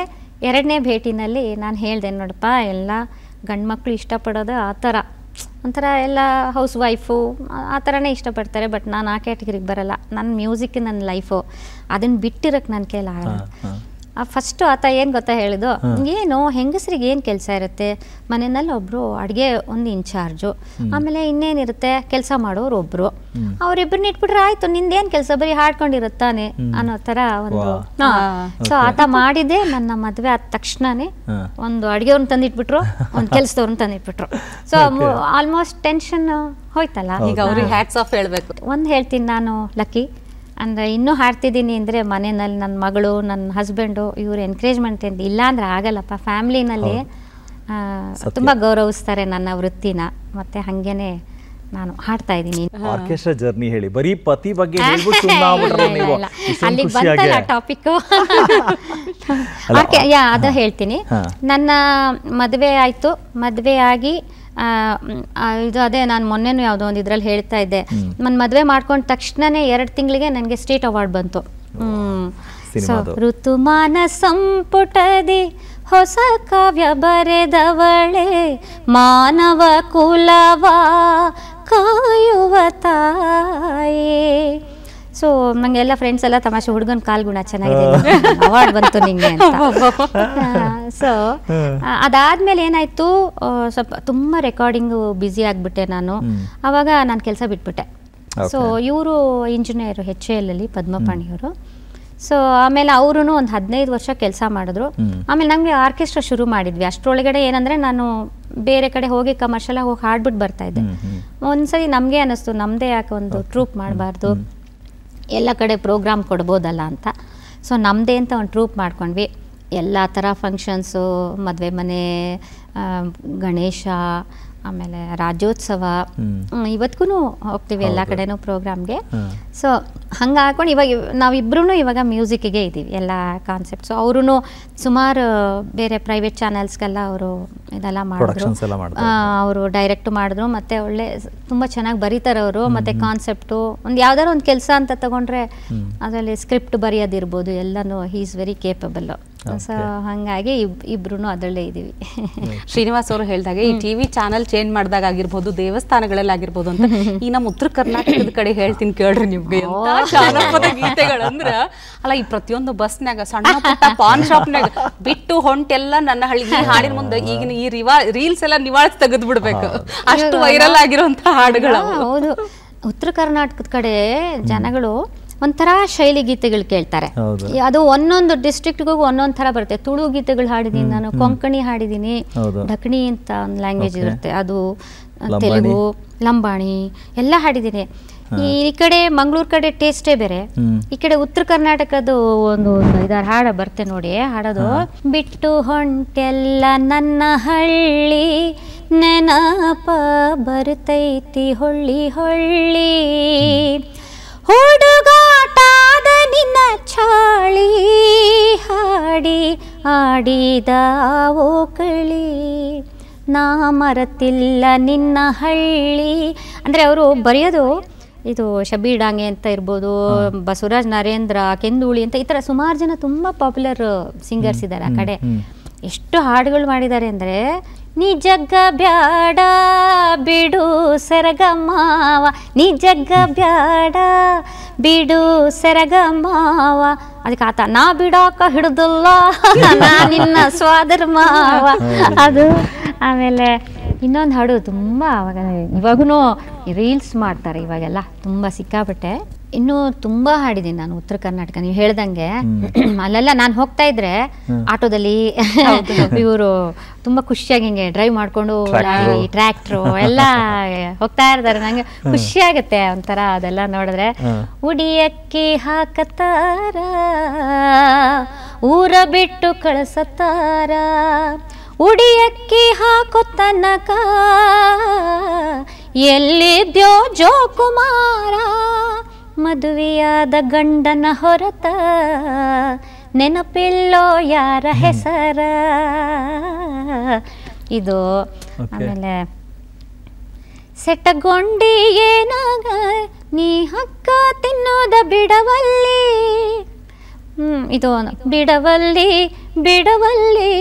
ಎರಡನೇ ಭೇಟಿನಲ್ಲಿ ನಾನು ಹೇಳಿದೆ ನೋಡಪ್ಪ ಎಲ್ಲ ಗಂಡು ಮಕ್ಕಳು ಇಷ್ಟಪಡೋದು ಆ ಥರ ಒಂಥರ ಎಲ್ಲ ಹೌಸ್ ವೈಫು ಆ ಥರನೇ ಇಷ್ಟಪಡ್ತಾರೆ ಬಟ್ ನಾನು ಆ ಕ್ಯಾಟಗರಿಗೆ ಬರಲ್ಲ ನನ್ನ ಮ್ಯೂಸಿಕ್ ನನ್ನ ಲೈಫು ಅದನ್ನು ಬಿಟ್ಟಿರೋಕ್ಕೆ ನನ್ನ ಆಗಲ್ಲ ಫಸ್ಟ್ ಆತ ಏನು ಗೊತ್ತಾ ಹೇಳಿದ್ದು ಏನು ಹೆಂಗಸರಿಗೆ ಏನು ಕೆಲಸ ಇರುತ್ತೆ ಮನೆಯಲ್ಲಿ ಒಬ್ಬರು ಅಡುಗೆ ಒಂದು ಇನ್ಚಾರ್ಜು ಆಮೇಲೆ ಇನ್ನೇನಿರುತ್ತೆ ಕೆಲಸ ಮಾಡೋರು ಒಬ್ರು ಅವ್ರಿಬ್ರನ್ನ ಇಟ್ಬಿಟ್ರೆ ಆಯ್ತು ನಿಂದೇನು ಕೆಲಸ ಬರೀ ಹಾಡ್ಕೊಂಡಿರುತ್ತಾನೆ ಅನ್ನೋ ಥರ ಒಂದು ಸೊ ಆತ ಮಾಡಿದ್ದೆ ನನ್ನ ಮದುವೆ ಆದ ತಕ್ಷಣನೇ ಒಂದು ಅಡಿಗೆವ್ರನ್ನ ತಂದಿಟ್ಬಿಟ್ರು ಒಂದು (laughs) ಕೆಲಸದವ್ರನ್ನ ತಂದಿಟ್ಬಿಟ್ರು ಸೊ ಆಲ್ಮೋಸ್ಟ್ ಟೆನ್ಷನ್ ಹೋಯ್ತಲ್ಲ ಈಗ ಅವ್ರಿಗೆ ಹ್ಯಾಟ್ಸ್ ಆಫ್ ಹೇಳಬೇಕು ಒಂದು ಹೇಳ್ತೀನಿ ನಾನು ಲಕ್ಕಿ ಅಂದರೆ ಇನ್ನೂ ಹಾಡ್ತಿದ್ದೀನಿ ಅಂದರೆ ಮನೆಯಲ್ಲಿ ನನ್ನ ಮಗಳು ನನ್ನ ಹಸ್ಬೆಂಡು ಇವರು ಎನ್ಕರೇಜ್ಮೆಂಟ್ ಅಂತ ಇಲ್ಲ ಅಂದರೆ ಆಗಲ್ಲಪ್ಪ ಫ್ಯಾಮ್ಲಿನಲ್ಲಿ ತುಂಬ ಗೌರವಿಸ್ತಾರೆ ನನ್ನ ವೃತ್ತಿನ ಮತ್ತೆ ಹಂಗೇನೆ ನಾನು ಹಾಡ್ತಾ ಇದ್ದೀನಿ ಆರ್ಕೆಸ್ಟ್ರಾ ಜರ್ನಿ ಹೇಳಿ ಬರೀ ಪತಿ ಬಗ್ಗೆ (laughs) ಟಾಪಿಕ್ (laughs) ಯಾ ಅದು ಹೇಳ್ತೀನಿ ನನ್ನ ಮದುವೆ ಆಯ್ತು ಮದುವೆ ಆಗಿ ಇದು ಅದೇ ನಾನು ಮೊನ್ನೆನೂ ಯಾವುದೋ ಒಂದು ಇದ್ರಲ್ಲಿ ಹೇಳ್ತಾ ಇದ್ದೆ ನನ್ನ ಮದುವೆ ಮಾಡ್ಕೊಂಡ ತಕ್ಷಣನೇ ಎರಡು ತಿಂಗಳಿಗೆ ನನಗೆ ಸ್ಟೇಟ್ ಅವಾರ್ಡ್ ಬಂತು ಋತುಮಾನ ಸಂಪುಟದಿ ಹೊಸ ಕಾವ್ಯ ಬರೆದವಳೆ ಮಾನವ ಕುಲವ ಕಾಯುವ ತಾಯೇ ಸೊ ನಂಗೆಲ್ಲ ಫ್ರೆಂಡ್ಸ್ ಎಲ್ಲ ತಮಾಷೆ ಹುಡುಗನ ಗುಣ ಚೆನ್ನಾಗಿದೆ ಅವಾರ್ಡ್ ಬಂತು ನಿಂಗೆ ಸೊ (laughs) ಅದಾದ್ಮೇಲೆ ಏನಾಯ್ತು ಸ್ವಲ್ಪ ತುಂಬ ರೆಕಾರ್ಡಿಂಗ್ ಬ್ಯುಸಿ ಆಗ್ಬಿಟ್ಟೆ ನಾನು ಅವಾಗ ನಾನು ಕೆಲಸ ಬಿಟ್ಬಿಟ್ಟೆ ಸೊ ಇವರು ಇಂಜಿನಿಯರ್ ಹೆಚ್ ಎಲ್ ಅಲ್ಲಿ ಪದ್ಮಪಾಣಿಯವರು ಸೊ ಆಮೇಲೆ ಅವರು ಒಂದು ಹದಿನೈದು ವರ್ಷ ಕೆಲಸ ಮಾಡಿದ್ರು ಆಮೇಲೆ ನಮಗೆ ಆರ್ಕೆಸ್ಟ್ರಾ ಶುರು ಮಾಡಿದ್ವಿ ಅಷ್ಟರೊಳಗಡೆ ಏನಂದ್ರೆ ನಾನು ಬೇರೆ ಕಡೆ ಹೋಗಿ ಆಗಿ ಹೋಗಿ ಹಾಡ್ಬಿಟ್ಟು ಬರ್ತಾ ಇದ್ದೆ ಒಂದ್ಸರಿ ನಮಗೆ ಅನಿಸ್ತು ನಮ್ದೇ ಯಾಕೆ ಒಂದು ಟ್ರೂಪ್ ಮಾಡಬಾರ್ದು ಎಲ್ಲ ಕಡೆ ಪ್ರೋಗ್ರಾಮ್ ಕೊಡ್ಬೋದಲ್ಲ ಅಂತ ಸೊ ನಮ್ಮದೇ ಅಂತ ಒಂದು ಟ್ರೂಪ್ ಮಾಡ್ಕೊಂಡ್ವಿ ಎಲ್ಲ ಥರ ಫಂಕ್ಷನ್ಸು ಮದುವೆ ಮನೆ ಗಣೇಶ ಆಮೇಲೆ ರಾಜ್ಯೋತ್ಸವ ಇವತ್ತಿಗೂ ಹೋಗ್ತೀವಿ ಎಲ್ಲ ಕಡೆನೂ ಪ್ರೋಗ್ರಾಮ್ಗೆ ಸೊ ಹಂಗೆ ಹಾಕೊಂಡು ಇವಾಗ ನಾವಿಬ್ರು ಇವಾಗ ಮ್ಯೂಸಿಕ್ಗೆ ಇದ್ದೀವಿ ಎಲ್ಲ ಕಾನ್ಸೆಪ್ಟ್ಸು ಅವರು ಸುಮಾರು ಬೇರೆ ಪ್ರೈವೇಟ್ ಚಾನೆಲ್ಸ್ಗೆಲ್ಲ ಅವರು ಇದೆಲ್ಲ ಮಾಡಿದ್ರು ಅವರು ಡೈರೆಕ್ಟ್ ಮಾಡಿದ್ರು ಮತ್ತೆ ಒಳ್ಳೆ ತುಂಬ ಚೆನ್ನಾಗಿ ಬರೀತಾರೆ ಅವರು ಮತ್ತೆ ಕಾನ್ಸೆಪ್ಟು ಒಂದು ಯಾವ್ದಾದ್ರು ಒಂದು ಕೆಲಸ ಅಂತ ತಗೊಂಡ್ರೆ ಅದರಲ್ಲಿ ಸ್ಕ್ರಿಪ್ಟ್ ಬರೆಯೋದಿರ್ಬೋದು ಎಲ್ಲನೂ he is very capable so ಇಬ್ ಇಬ್ಬರೂ ಅದರಲ್ಲೇ ಇದ್ದೀವಿ ಶ್ರೀನಿವಾಸ್ ಅವರು ಹೇಳಿದಾಗೆ ಈ ಟಿವಿ ಚಾನೆಲ್ ಚೇಂಜ್ ಮಾಡಿದಾಗ ಆಗಿರ್ಬೋದು ದೇವಸ್ಥಾನಗಳಲ್ಲಿ ಆಗಿರ್ಬೋದು ಅಂತ ಈ ನಮ್ಮ ಉತ್ತರ ಕರ್ನಾಟಕದ ಕಡೆ ಹೇಳ್ತೀನಿ ಕೇಳ್ರಿ ನಿಮ್ಗೆ ಜಾನಪದ ಗೀತೆಗಳಂದ್ರ ಅಲ್ಲ ಈ ಪ್ರತಿಯೊಂದು ಬಸ್ನಾಗ ಸಣ್ಣ ಪುಟ್ಟ ಪಾನ್ ಶಾಪ್ನಾಗ ಬಿಟ್ಟು ಹೊಂಟೆಲ್ಲ ನನ್ನ ಹಳ್ಳಿ ಈ ಹಾಡಿನ ಮುಂದೆ ಈಗಿನ ಈ ರಿವಾ ರೀಲ್ಸ್ ಎಲ್ಲ ನಿವಾಳಿಸಿ ತೆಗೆದು ಬಿಡ್ಬೇಕು ಅಷ್ಟು ವೈರಲ್ ಆಗಿರುವಂತಹ ಹಾಡುಗಳು ಹೌದು ಉತ್ತರ ಕರ್ನಾಟಕದ ಕಡೆ ಜನಗಳು ಒಂಥರ ಶೈಲಿ ಗೀತೆಗಳು ಕೇಳ್ತಾರೆ ಅದು ಒಂದೊಂದು ಡಿಸ್ಟ್ರಿಕ್ಟ್ಗೂ ಒಂದೊಂದು ಥರ ಬರುತ್ತೆ ತುಳು ಗೀತೆಗಳು ಹಾಡಿದ್ದೀನಿ ನಾನು ಕೊಂಕಣಿ ಹಾಡಿದ್ದೀನಿ ಢಕಣಿ ಅಂತ ಒಂದು ಲ್ಯಾಂಗ್ವೇಜ್ ಇರುತ್ತೆ ಅದು ತೆಲುಗು ಲಂಬಾಣಿ ಎಲ್ಲ ಹಾಡಿದ್ದೀನಿ ಈ ಕಡೆ ಮಂಗಳೂರು ಕಡೆ ಟೇಸ್ಟೇ ಬೇರೆ ಈ ಕಡೆ ಉತ್ತರ ಕರ್ನಾಟಕದ ಒಂದು ಇದಾರ ಹಾಡ ಬರ್ತೆ ನೋಡಿ ಹಾಡೋದು ಬಿಟ್ಟು ಹೊಂಟೆಲ್ಲ ನನ್ನ ಹಳ್ಳಿ ನೆನಪ ಬರ್ತೈತಿ ಹೊಳ್ಳಿ ಹೊಳ್ಳಿ ಹುಡುಗಾಟಾದ ನಿನ್ನ ಛಾಳಿ ಹಾಡಿ ಆಡಿದ ಓಕಳಿ ನಾ ಮರತಿಲ್ಲ ನಿನ್ನ ಹಳ್ಳಿ ಅಂದರೆ ಅವರು ಬರೆಯೋದು ಇದು ಶಬೀಡಾಂಗೆ ಅಂತ ಇರ್ಬೋದು ಬಸವರಾಜ್ ನರೇಂದ್ರ ಕೆಂದೂಳಿ ಅಂತ ಈ ಥರ ಸುಮಾರು ಜನ ತುಂಬ ಪಾಪ್ಯುಲರ್ ಸಿಂಗರ್ಸ್ ಇದ್ದಾರೆ ಆ ಕಡೆ ಎಷ್ಟು ಹಾಡುಗಳು ಮಾಡಿದ್ದಾರೆ ಅಂದರೆ ನಿಜಗ್ಗ ಬ್ಯಾಡ ಬಿಡು ಮಾವ ನಿಜಗ್ಗ ಬ್ಯಾಡ ಬಿಡು ಮಾವ ಅದಕ್ಕೆ ಆತ ನಾ ಬಿಡಾಕ ಹಿಡ್ದಲ್ಲ ನಾ ನಿನ್ನ ಸ್ವಾದರ್ ಮಾವ ಅದು ಆಮೇಲೆ ಇನ್ನೊಂದು ಹಾಡು ತುಂಬ ಅವಾಗ ಇವಾಗೂ ರೀಲ್ಸ್ ಮಾಡ್ತಾರೆ ಇವಾಗೆಲ್ಲ ತುಂಬ ಸಿಕ್ಕಾಪಟ್ಟೆ ಇನ್ನೂ ತುಂಬಾ ಹಾಡಿದ್ದೀನಿ ನಾನು ಉತ್ತರ ಕರ್ನಾಟಕ ನೀವು ಹೇಳ್ದಂಗೆ ಅಲ್ಲೆಲ್ಲ ನಾನು ಹೋಗ್ತಾ ಇದ್ರೆ ಆಟೋದಲ್ಲಿ (laughs) ಇವರು ತುಂಬಾ ಖುಷಿಯಾಗಿ ಹಿಂಗೆ ಡ್ರೈವ್ ಮಾಡಿಕೊಂಡು ಟ್ರ್ಯಾಕ್ಟ್ರು ಎಲ್ಲ ಹೋಗ್ತಾ ಇರ್ತಾರೆ ನಂಗೆ ಖುಷಿ ಒಂಥರ ಅದೆಲ್ಲ ನೋಡಿದ್ರೆ ಅಕ್ಕಿ ಹಾಕತಾರ ಊರ ಬಿಟ್ಟು ಕಳಿಸತಾರ ಅಕ್ಕಿ ಹಾಕೋ ತನಕ ಎಲ್ಲಿದ್ಯೋ ಕುಮಾರ ಮದುವೆಯಾದ ಗಂಡನ ಹೊರತ ನೆನಪಿಲ್ಲೋ ಯಾರ ಹೆಸರ ಇದು ಆಮೇಲೆ ಸೆಟಗೊಂಡಿ ಏನಾಗ ನೀ ಹಕ್ಕ ತಿನ್ನೋದ ಬಿಡವಲ್ಲಿ ಹ್ಞೂ ಇದು ಬಿಡವಲ್ಲಿ ಬಿಡವಲ್ಲಿ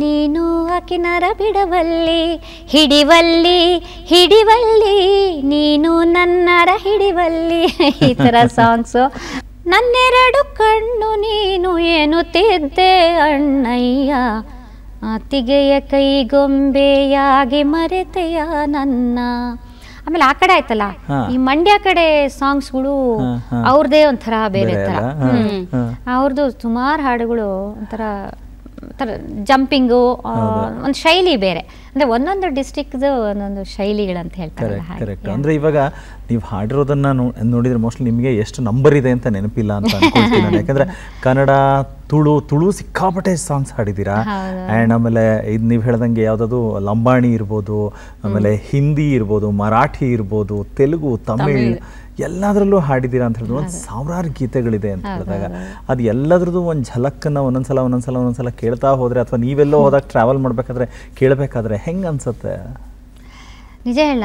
ನೀನು ಅಕಿನರ ಬಿಡವಲ್ಲಿ ಹಿಡಿವಲ್ಲಿ ಹಿಡಿವಲ್ಲಿ ನೀನು ನನ್ನರ ಹಿಡಿವಲ್ಲಿ ಈ ಥರ ಸಾಂಗ್ಸು ನನ್ನೆರಡು ಕಣ್ಣು ನೀನು ಏನು ತಿದ್ದೆ ಅಣ್ಣಯ್ಯ ಅತಿಗೆಯ ಕೈಗೊಂಬೆಯಾಗಿ ಮರೆತೆಯ ನನ್ನ ಆಮೇಲೆ ಆ ಕಡೆ ಆಯ್ತಲ್ಲ ಈ ಮಂಡ್ಯ ಕಡೆ ಸಾಂಗ್ಸ್ಗಳು ಅವ್ರದೇ ಒಂಥರ ಬೇರೆ ತರ ಅವ್ರದ್ದು ಸುಮಾರು ಹಾಡುಗಳು ಒಂಥರ ಥರ ಜಂಪಿಂಗು ಒಂದು ಶೈಲಿ ಬೇರೆ ಅಂದರೆ ಒಂದೊಂದು ಡಿಸ್ಟಿಕ್ದು ಒಂದೊಂದು ಶೈಲಿಗಳಂತ ಹೇಳ್ತಾರೆ ಕರೆಕ್ಟ್ ಅಂದರೆ ಇವಾಗ ನೀವು ಹಾಡಿರೋದನ್ನು ನೋಡಿದರೆ ಮೋಸ್ಟ್ಲಿ ನಿಮಗೆ ಎಷ್ಟು ನಂಬರ್ ಇದೆ ಅಂತ ನೆನಪಿಲ್ಲ ಅಂತ ಅನ್ಕೊಳ್ತೀನಿ ಯಾಕಂದರೆ (laughs) ಕನ್ನಡ ತುಳು ತುಳು ಸಿಕ್ಕಾಪಟ್ಟೆ ಸಾಂಗ್ಸ್ ಹಾಡಿದ್ದೀರಾ ಆ್ಯಂಡ್ ಆಮೇಲೆ ಇದು ನೀವು ಹೇಳ್ದಂಗೆ ಯಾವುದಾದ್ರು ಲಂಬಾಣಿ ಇರ್ಬೋದು ಆಮೇಲೆ ಹಿಂದಿ ಇರ್ಬೋದು ಮರಾಠಿ ಇರ್ಬೋದು ತೆಲುಗು ತಮಿಳ್ ಎಲ್ಲದರಲ್ಲೂ ಹಾಡಿದ್ದೀರಾ ಅಂತ ಹೇಳಿದ್ರು ಒಂದು ಸಾವಿರಾರು ಗೀತೆಗಳಿದೆ ಅಂತ ಹೇಳಿದಾಗ ಅದು ಎಲ್ಲದ್ರದ್ದು ಒಂದು ಝಲಕ್ಕನ್ನು ಒಂದೊಂದ್ಸಲ ಒಂದೊಂದ್ಸಲ ಒಂದೊಂದ್ಸಲ ಕೇಳ್ತಾ ಹೋದರೆ ಅಥವಾ ನೀವೆಲ್ಲೋ ಹೋದಾಗ ಟ್ರಾವೆಲ್ ಮಾಡಬೇಕಾದ್ರೆ ಕೇಳಬೇಕಾದ್ರೆ ಹೆಂಗೆ ಅನ್ಸುತ್ತೆ ನಿಜ ಹೇಳ